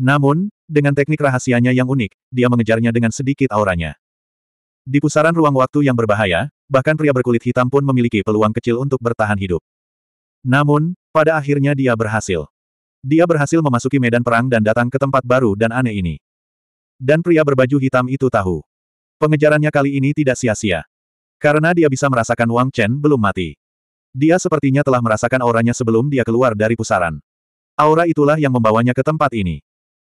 Namun, dengan teknik rahasianya yang unik, dia mengejarnya dengan sedikit auranya. Di pusaran ruang waktu yang berbahaya, bahkan pria berkulit hitam pun memiliki peluang kecil untuk bertahan hidup. Namun, pada akhirnya dia berhasil. Dia berhasil memasuki medan perang dan datang ke tempat baru dan aneh ini. Dan pria berbaju hitam itu tahu. Pengejarannya kali ini tidak sia-sia. Karena dia bisa merasakan Wang Chen belum mati. Dia sepertinya telah merasakan auranya sebelum dia keluar dari pusaran. Aura itulah yang membawanya ke tempat ini.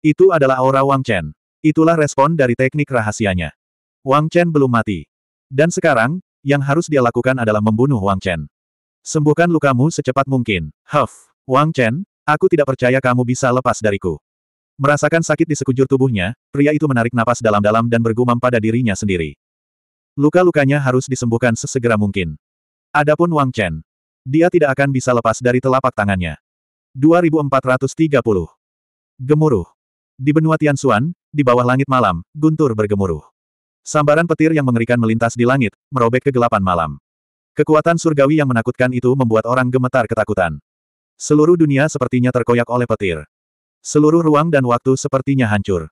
Itu adalah aura Wang Chen. Itulah respon dari teknik rahasianya. Wang Chen belum mati. Dan sekarang, yang harus dia lakukan adalah membunuh Wang Chen. Sembuhkan lukamu secepat mungkin. Huff. Wang Chen, Aku tidak percaya kamu bisa lepas dariku. Merasakan sakit di sekujur tubuhnya, pria itu menarik napas dalam-dalam dan bergumam pada dirinya sendiri. Luka-lukanya harus disembuhkan sesegera mungkin. Adapun Wang Chen, dia tidak akan bisa lepas dari telapak tangannya. 2430. Gemuruh. Di benua Tianxuan, di bawah langit malam, guntur bergemuruh. Sambaran petir yang mengerikan melintas di langit, merobek kegelapan malam. Kekuatan surgawi yang menakutkan itu membuat orang gemetar ketakutan. Seluruh dunia sepertinya terkoyak oleh petir. Seluruh ruang dan waktu sepertinya hancur.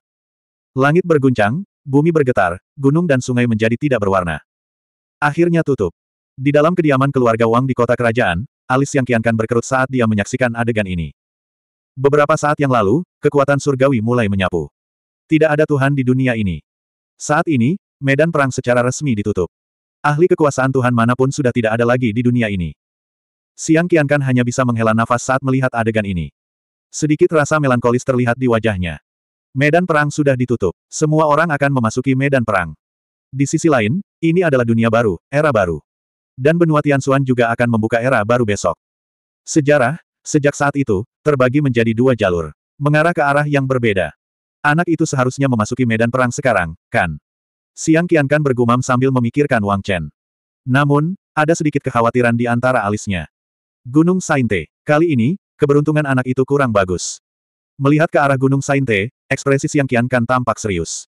Langit berguncang, bumi bergetar, gunung dan sungai menjadi tidak berwarna. Akhirnya tutup. Di dalam kediaman keluarga Wang di kota kerajaan, alis yang kiankan berkerut saat dia menyaksikan adegan ini. Beberapa saat yang lalu, kekuatan surgawi mulai menyapu. Tidak ada Tuhan di dunia ini. Saat ini, medan perang secara resmi ditutup. Ahli kekuasaan Tuhan manapun sudah tidak ada lagi di dunia ini. Siang Qiankan hanya bisa menghela nafas saat melihat adegan ini. Sedikit rasa melankolis terlihat di wajahnya. Medan perang sudah ditutup. Semua orang akan memasuki medan perang. Di sisi lain, ini adalah dunia baru, era baru. Dan benua Tianxuan juga akan membuka era baru besok. Sejarah, sejak saat itu, terbagi menjadi dua jalur. Mengarah ke arah yang berbeda. Anak itu seharusnya memasuki medan perang sekarang, kan? Siang Qiankan bergumam sambil memikirkan Wang Chen. Namun, ada sedikit kekhawatiran di antara alisnya. Gunung Sainte. Kali ini, keberuntungan anak itu kurang bagus. Melihat ke arah Gunung Sainte, ekspresi Siang Kian Kan tampak serius.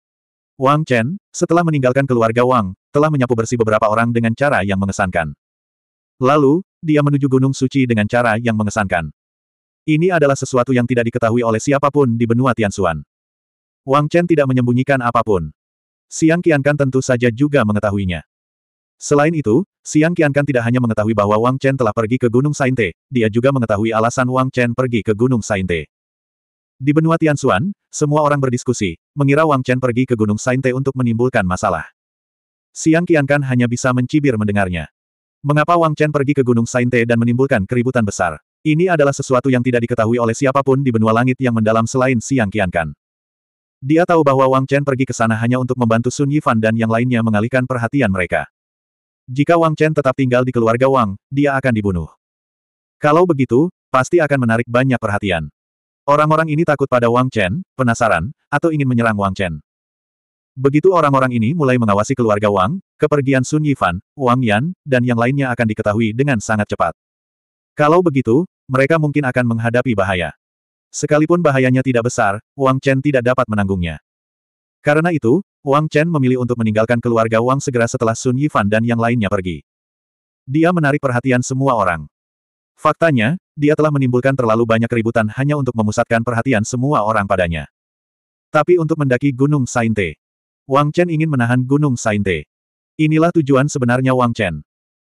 Wang Chen, setelah meninggalkan keluarga Wang, telah menyapu bersih beberapa orang dengan cara yang mengesankan. Lalu, dia menuju Gunung Suci dengan cara yang mengesankan. Ini adalah sesuatu yang tidak diketahui oleh siapapun di benua Tianxuan. Wang Chen tidak menyembunyikan apapun. Siang Kian Kan tentu saja juga mengetahuinya. Selain itu, Siang Qiankan tidak hanya mengetahui bahwa Wang Chen telah pergi ke Gunung Sainte, dia juga mengetahui alasan Wang Chen pergi ke Gunung Sainte. Di benua Tianxuan, semua orang berdiskusi, mengira Wang Chen pergi ke Gunung Sainte untuk menimbulkan masalah. Siang Qiankan hanya bisa mencibir mendengarnya. Mengapa Wang Chen pergi ke Gunung Sainte dan menimbulkan keributan besar? Ini adalah sesuatu yang tidak diketahui oleh siapapun di benua langit yang mendalam selain Siang Qiankan. Dia tahu bahwa Wang Chen pergi ke sana hanya untuk membantu Sun Yifan dan yang lainnya mengalihkan perhatian mereka. Jika Wang Chen tetap tinggal di keluarga Wang, dia akan dibunuh. Kalau begitu, pasti akan menarik banyak perhatian. Orang-orang ini takut pada Wang Chen, penasaran, atau ingin menyerang Wang Chen. Begitu orang-orang ini mulai mengawasi keluarga Wang, kepergian Sun Yifan, Wang Yan, dan yang lainnya akan diketahui dengan sangat cepat. Kalau begitu, mereka mungkin akan menghadapi bahaya. Sekalipun bahayanya tidak besar, Wang Chen tidak dapat menanggungnya. Karena itu, Wang Chen memilih untuk meninggalkan keluarga Wang segera setelah Sun Yifan dan yang lainnya pergi. Dia menarik perhatian semua orang. Faktanya, dia telah menimbulkan terlalu banyak keributan hanya untuk memusatkan perhatian semua orang padanya. Tapi untuk mendaki Gunung Sainte, Wang Chen ingin menahan Gunung Sainte. Inilah tujuan sebenarnya Wang Chen.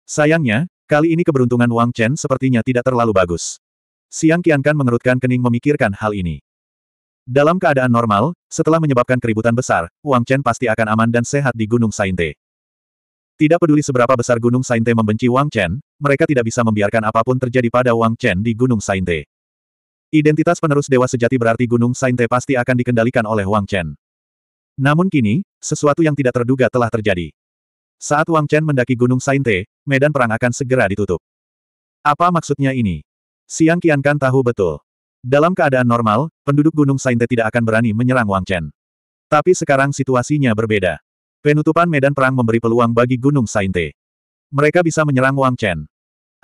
Sayangnya, kali ini keberuntungan Wang Chen sepertinya tidak terlalu bagus. Siang Kian Kan mengerutkan kening memikirkan hal ini. Dalam keadaan normal, setelah menyebabkan keributan besar, Wang Chen pasti akan aman dan sehat di Gunung Sainte. Tidak peduli seberapa besar Gunung Sainte membenci Wang Chen, mereka tidak bisa membiarkan apapun terjadi pada Wang Chen di Gunung Sainte. Identitas penerus dewa sejati berarti Gunung Sainte pasti akan dikendalikan oleh Wang Chen. Namun kini, sesuatu yang tidak terduga telah terjadi. Saat Wang Chen mendaki Gunung Sainte, medan perang akan segera ditutup. Apa maksudnya ini? Siang Qiankan tahu betul. Dalam keadaan normal, penduduk Gunung Sainte tidak akan berani menyerang Wang Chen. Tapi sekarang situasinya berbeda. Penutupan medan perang memberi peluang bagi Gunung Sainte. Mereka bisa menyerang Wang Chen.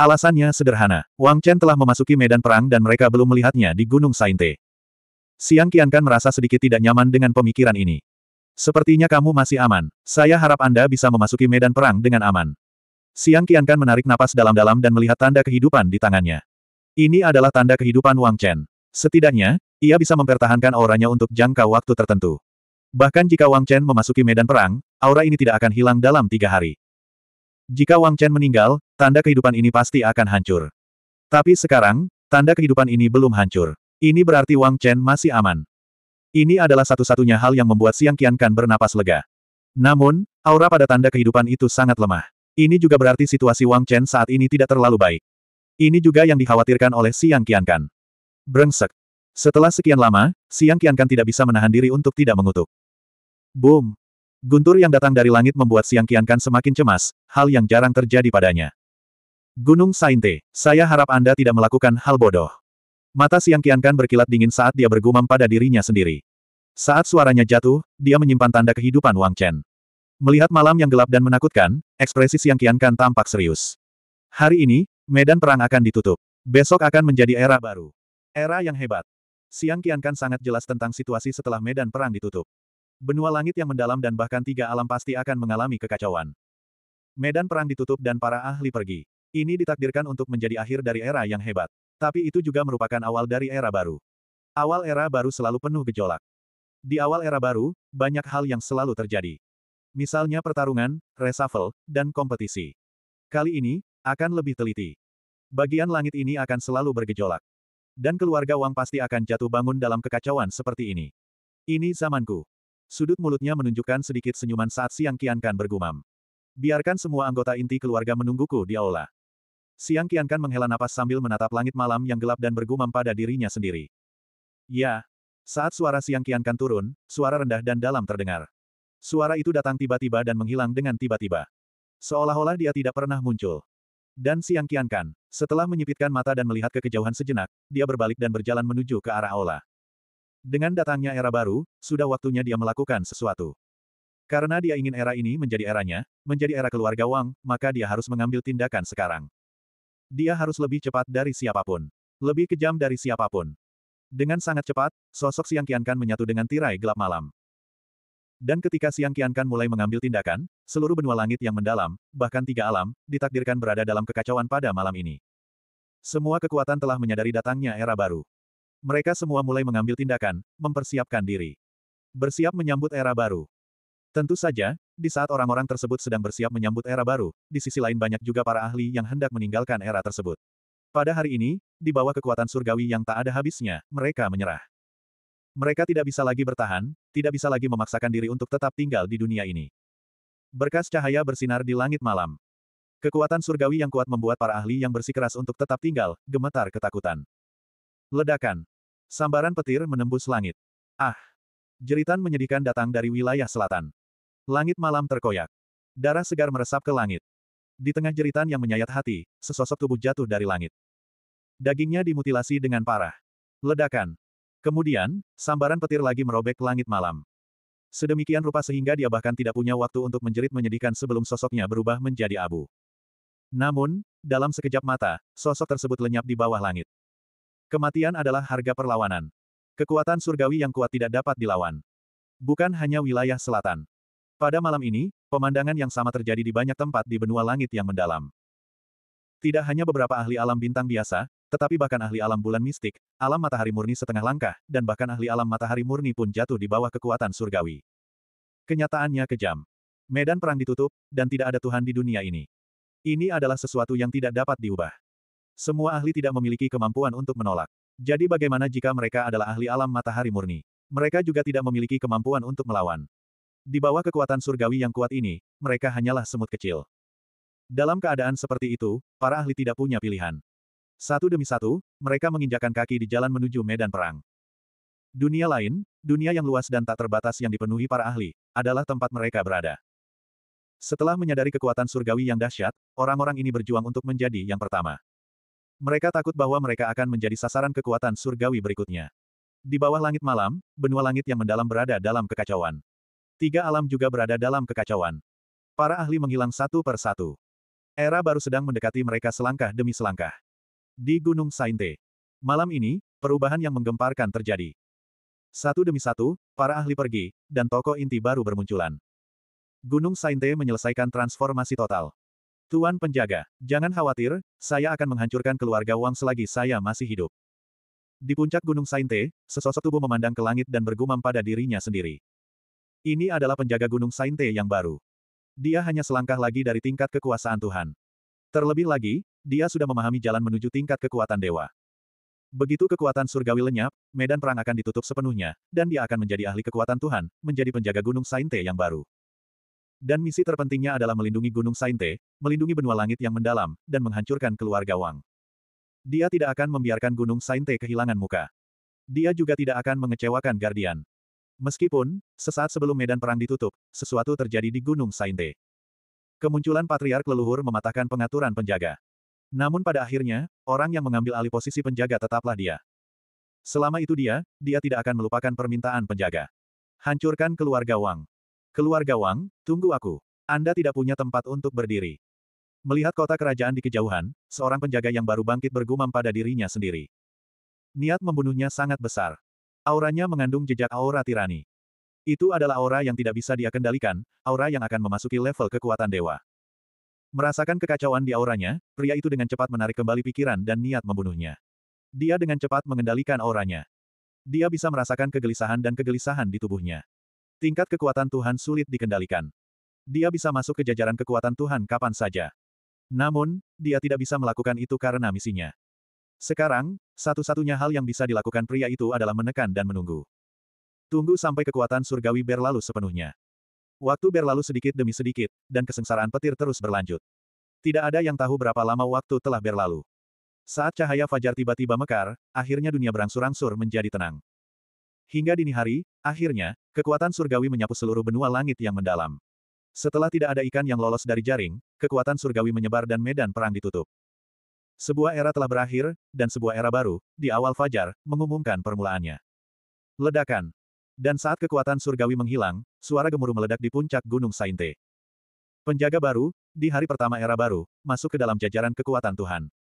Alasannya sederhana, Wang Chen telah memasuki medan perang dan mereka belum melihatnya di Gunung Sainte. Siang Kan merasa sedikit tidak nyaman dengan pemikiran ini. Sepertinya kamu masih aman, saya harap Anda bisa memasuki medan perang dengan aman. Siang Kan menarik napas dalam-dalam dan melihat tanda kehidupan di tangannya. Ini adalah tanda kehidupan Wang Chen. Setidaknya, ia bisa mempertahankan auranya untuk jangka waktu tertentu. Bahkan jika Wang Chen memasuki medan perang, aura ini tidak akan hilang dalam tiga hari. Jika Wang Chen meninggal, tanda kehidupan ini pasti akan hancur. Tapi sekarang, tanda kehidupan ini belum hancur. Ini berarti Wang Chen masih aman. Ini adalah satu-satunya hal yang membuat Siang Kian Kan bernapas lega. Namun, aura pada tanda kehidupan itu sangat lemah. Ini juga berarti situasi Wang Chen saat ini tidak terlalu baik. Ini juga yang dikhawatirkan oleh Siang Kian Kan. Brengsek. Setelah sekian lama, Siang Kiankan tidak bisa menahan diri untuk tidak mengutuk. Boom. Guntur yang datang dari langit membuat Siang Kiankan semakin cemas, hal yang jarang terjadi padanya. Gunung Sainte, saya harap Anda tidak melakukan hal bodoh. Mata Siang Kiankan berkilat dingin saat dia bergumam pada dirinya sendiri. Saat suaranya jatuh, dia menyimpan tanda kehidupan Wang Chen. Melihat malam yang gelap dan menakutkan, ekspresi Siang Kiankan tampak serius. Hari ini, medan perang akan ditutup. Besok akan menjadi era baru. Era yang hebat. Siang Kiankan sangat jelas tentang situasi setelah medan perang ditutup. Benua langit yang mendalam dan bahkan tiga alam pasti akan mengalami kekacauan. Medan perang ditutup dan para ahli pergi. Ini ditakdirkan untuk menjadi akhir dari era yang hebat. Tapi itu juga merupakan awal dari era baru. Awal era baru selalu penuh gejolak. Di awal era baru, banyak hal yang selalu terjadi. Misalnya pertarungan, reshuffle, dan kompetisi. Kali ini, akan lebih teliti. Bagian langit ini akan selalu bergejolak dan keluarga Wang pasti akan jatuh bangun dalam kekacauan seperti ini. Ini zamanku. Sudut mulutnya menunjukkan sedikit senyuman saat Siang Qiankan bergumam. Biarkan semua anggota inti keluarga menungguku di aula. Siang Qiankan menghela napas sambil menatap langit malam yang gelap dan bergumam pada dirinya sendiri. Ya. Saat suara Siang Qiankan turun, suara rendah dan dalam terdengar. Suara itu datang tiba-tiba dan menghilang dengan tiba-tiba. Seolah-olah dia tidak pernah muncul. Dan Siang Kiankan, setelah menyipitkan mata dan melihat ke kejauhan sejenak, dia berbalik dan berjalan menuju ke arah aula. Dengan datangnya era baru, sudah waktunya dia melakukan sesuatu. Karena dia ingin era ini menjadi eranya, menjadi era keluarga Wang, maka dia harus mengambil tindakan sekarang. Dia harus lebih cepat dari siapapun. Lebih kejam dari siapapun. Dengan sangat cepat, sosok Siang Kiankan menyatu dengan tirai gelap malam. Dan ketika Siang Qiankan mulai mengambil tindakan, seluruh benua langit yang mendalam, bahkan tiga alam, ditakdirkan berada dalam kekacauan pada malam ini. Semua kekuatan telah menyadari datangnya era baru. Mereka semua mulai mengambil tindakan, mempersiapkan diri. Bersiap menyambut era baru. Tentu saja, di saat orang-orang tersebut sedang bersiap menyambut era baru, di sisi lain banyak juga para ahli yang hendak meninggalkan era tersebut. Pada hari ini, di bawah kekuatan surgawi yang tak ada habisnya, mereka menyerah. Mereka tidak bisa lagi bertahan, tidak bisa lagi memaksakan diri untuk tetap tinggal di dunia ini. Berkas cahaya bersinar di langit malam. Kekuatan surgawi yang kuat membuat para ahli yang bersikeras untuk tetap tinggal, gemetar ketakutan. Ledakan. Sambaran petir menembus langit. Ah! Jeritan menyedihkan datang dari wilayah selatan. Langit malam terkoyak. Darah segar meresap ke langit. Di tengah jeritan yang menyayat hati, sesosok tubuh jatuh dari langit. Dagingnya dimutilasi dengan parah. Ledakan. Kemudian, sambaran petir lagi merobek langit malam. Sedemikian rupa sehingga dia bahkan tidak punya waktu untuk menjerit menyedihkan sebelum sosoknya berubah menjadi abu. Namun, dalam sekejap mata, sosok tersebut lenyap di bawah langit. Kematian adalah harga perlawanan. Kekuatan surgawi yang kuat tidak dapat dilawan. Bukan hanya wilayah selatan. Pada malam ini, pemandangan yang sama terjadi di banyak tempat di benua langit yang mendalam. Tidak hanya beberapa ahli alam bintang biasa, tetapi bahkan ahli alam bulan mistik, alam matahari murni setengah langkah, dan bahkan ahli alam matahari murni pun jatuh di bawah kekuatan surgawi. Kenyataannya kejam. Medan perang ditutup, dan tidak ada Tuhan di dunia ini. Ini adalah sesuatu yang tidak dapat diubah. Semua ahli tidak memiliki kemampuan untuk menolak. Jadi bagaimana jika mereka adalah ahli alam matahari murni? Mereka juga tidak memiliki kemampuan untuk melawan. Di bawah kekuatan surgawi yang kuat ini, mereka hanyalah semut kecil. Dalam keadaan seperti itu, para ahli tidak punya pilihan. Satu demi satu, mereka menginjakan kaki di jalan menuju medan perang. Dunia lain, dunia yang luas dan tak terbatas yang dipenuhi para ahli, adalah tempat mereka berada. Setelah menyadari kekuatan surgawi yang dahsyat, orang-orang ini berjuang untuk menjadi yang pertama. Mereka takut bahwa mereka akan menjadi sasaran kekuatan surgawi berikutnya. Di bawah langit malam, benua langit yang mendalam berada dalam kekacauan. Tiga alam juga berada dalam kekacauan. Para ahli menghilang satu per satu. Era baru sedang mendekati mereka selangkah demi selangkah. Di Gunung Sainte. Malam ini, perubahan yang menggemparkan terjadi. Satu demi satu, para ahli pergi, dan tokoh inti baru bermunculan. Gunung Sainte menyelesaikan transformasi total. Tuan penjaga, jangan khawatir, saya akan menghancurkan keluarga Wang selagi saya masih hidup. Di puncak Gunung Sainte, sesosok tubuh memandang ke langit dan bergumam pada dirinya sendiri. Ini adalah penjaga Gunung Sainte yang baru. Dia hanya selangkah lagi dari tingkat kekuasaan Tuhan. Terlebih lagi, dia sudah memahami jalan menuju tingkat kekuatan dewa. Begitu kekuatan surgawi lenyap, medan perang akan ditutup sepenuhnya, dan dia akan menjadi ahli kekuatan Tuhan, menjadi penjaga Gunung Sainte yang baru. Dan misi terpentingnya adalah melindungi Gunung Sainte, melindungi benua langit yang mendalam, dan menghancurkan keluarga Wang. Dia tidak akan membiarkan Gunung Sainte kehilangan muka. Dia juga tidak akan mengecewakan Guardian. Meskipun, sesaat sebelum medan perang ditutup, sesuatu terjadi di Gunung Sainte. Kemunculan Patriark Leluhur mematahkan pengaturan penjaga. Namun pada akhirnya, orang yang mengambil alih posisi penjaga tetaplah dia. Selama itu dia, dia tidak akan melupakan permintaan penjaga. Hancurkan keluarga Wang. Keluarga Wang, tunggu aku. Anda tidak punya tempat untuk berdiri. Melihat kota kerajaan di kejauhan, seorang penjaga yang baru bangkit bergumam pada dirinya sendiri. Niat membunuhnya sangat besar. Auranya mengandung jejak aura tirani. Itu adalah aura yang tidak bisa dia kendalikan, aura yang akan memasuki level kekuatan dewa. Merasakan kekacauan di auranya, pria itu dengan cepat menarik kembali pikiran dan niat membunuhnya. Dia dengan cepat mengendalikan auranya. Dia bisa merasakan kegelisahan dan kegelisahan di tubuhnya. Tingkat kekuatan Tuhan sulit dikendalikan. Dia bisa masuk ke jajaran kekuatan Tuhan kapan saja. Namun, dia tidak bisa melakukan itu karena misinya. Sekarang, satu-satunya hal yang bisa dilakukan pria itu adalah menekan dan menunggu. Tunggu sampai kekuatan surgawi berlalu sepenuhnya. Waktu berlalu sedikit demi sedikit, dan kesengsaraan petir terus berlanjut. Tidak ada yang tahu berapa lama waktu telah berlalu. Saat cahaya fajar tiba-tiba mekar, akhirnya dunia berangsur-angsur menjadi tenang. Hingga dini hari, akhirnya, kekuatan surgawi menyapu seluruh benua langit yang mendalam. Setelah tidak ada ikan yang lolos dari jaring, kekuatan surgawi menyebar dan medan perang ditutup. Sebuah era telah berakhir, dan sebuah era baru, di awal fajar, mengumumkan permulaannya. Ledakan, dan saat kekuatan surgawi menghilang, suara gemuruh meledak di puncak Gunung Sainte. Penjaga baru, di hari pertama era baru, masuk ke dalam jajaran kekuatan Tuhan.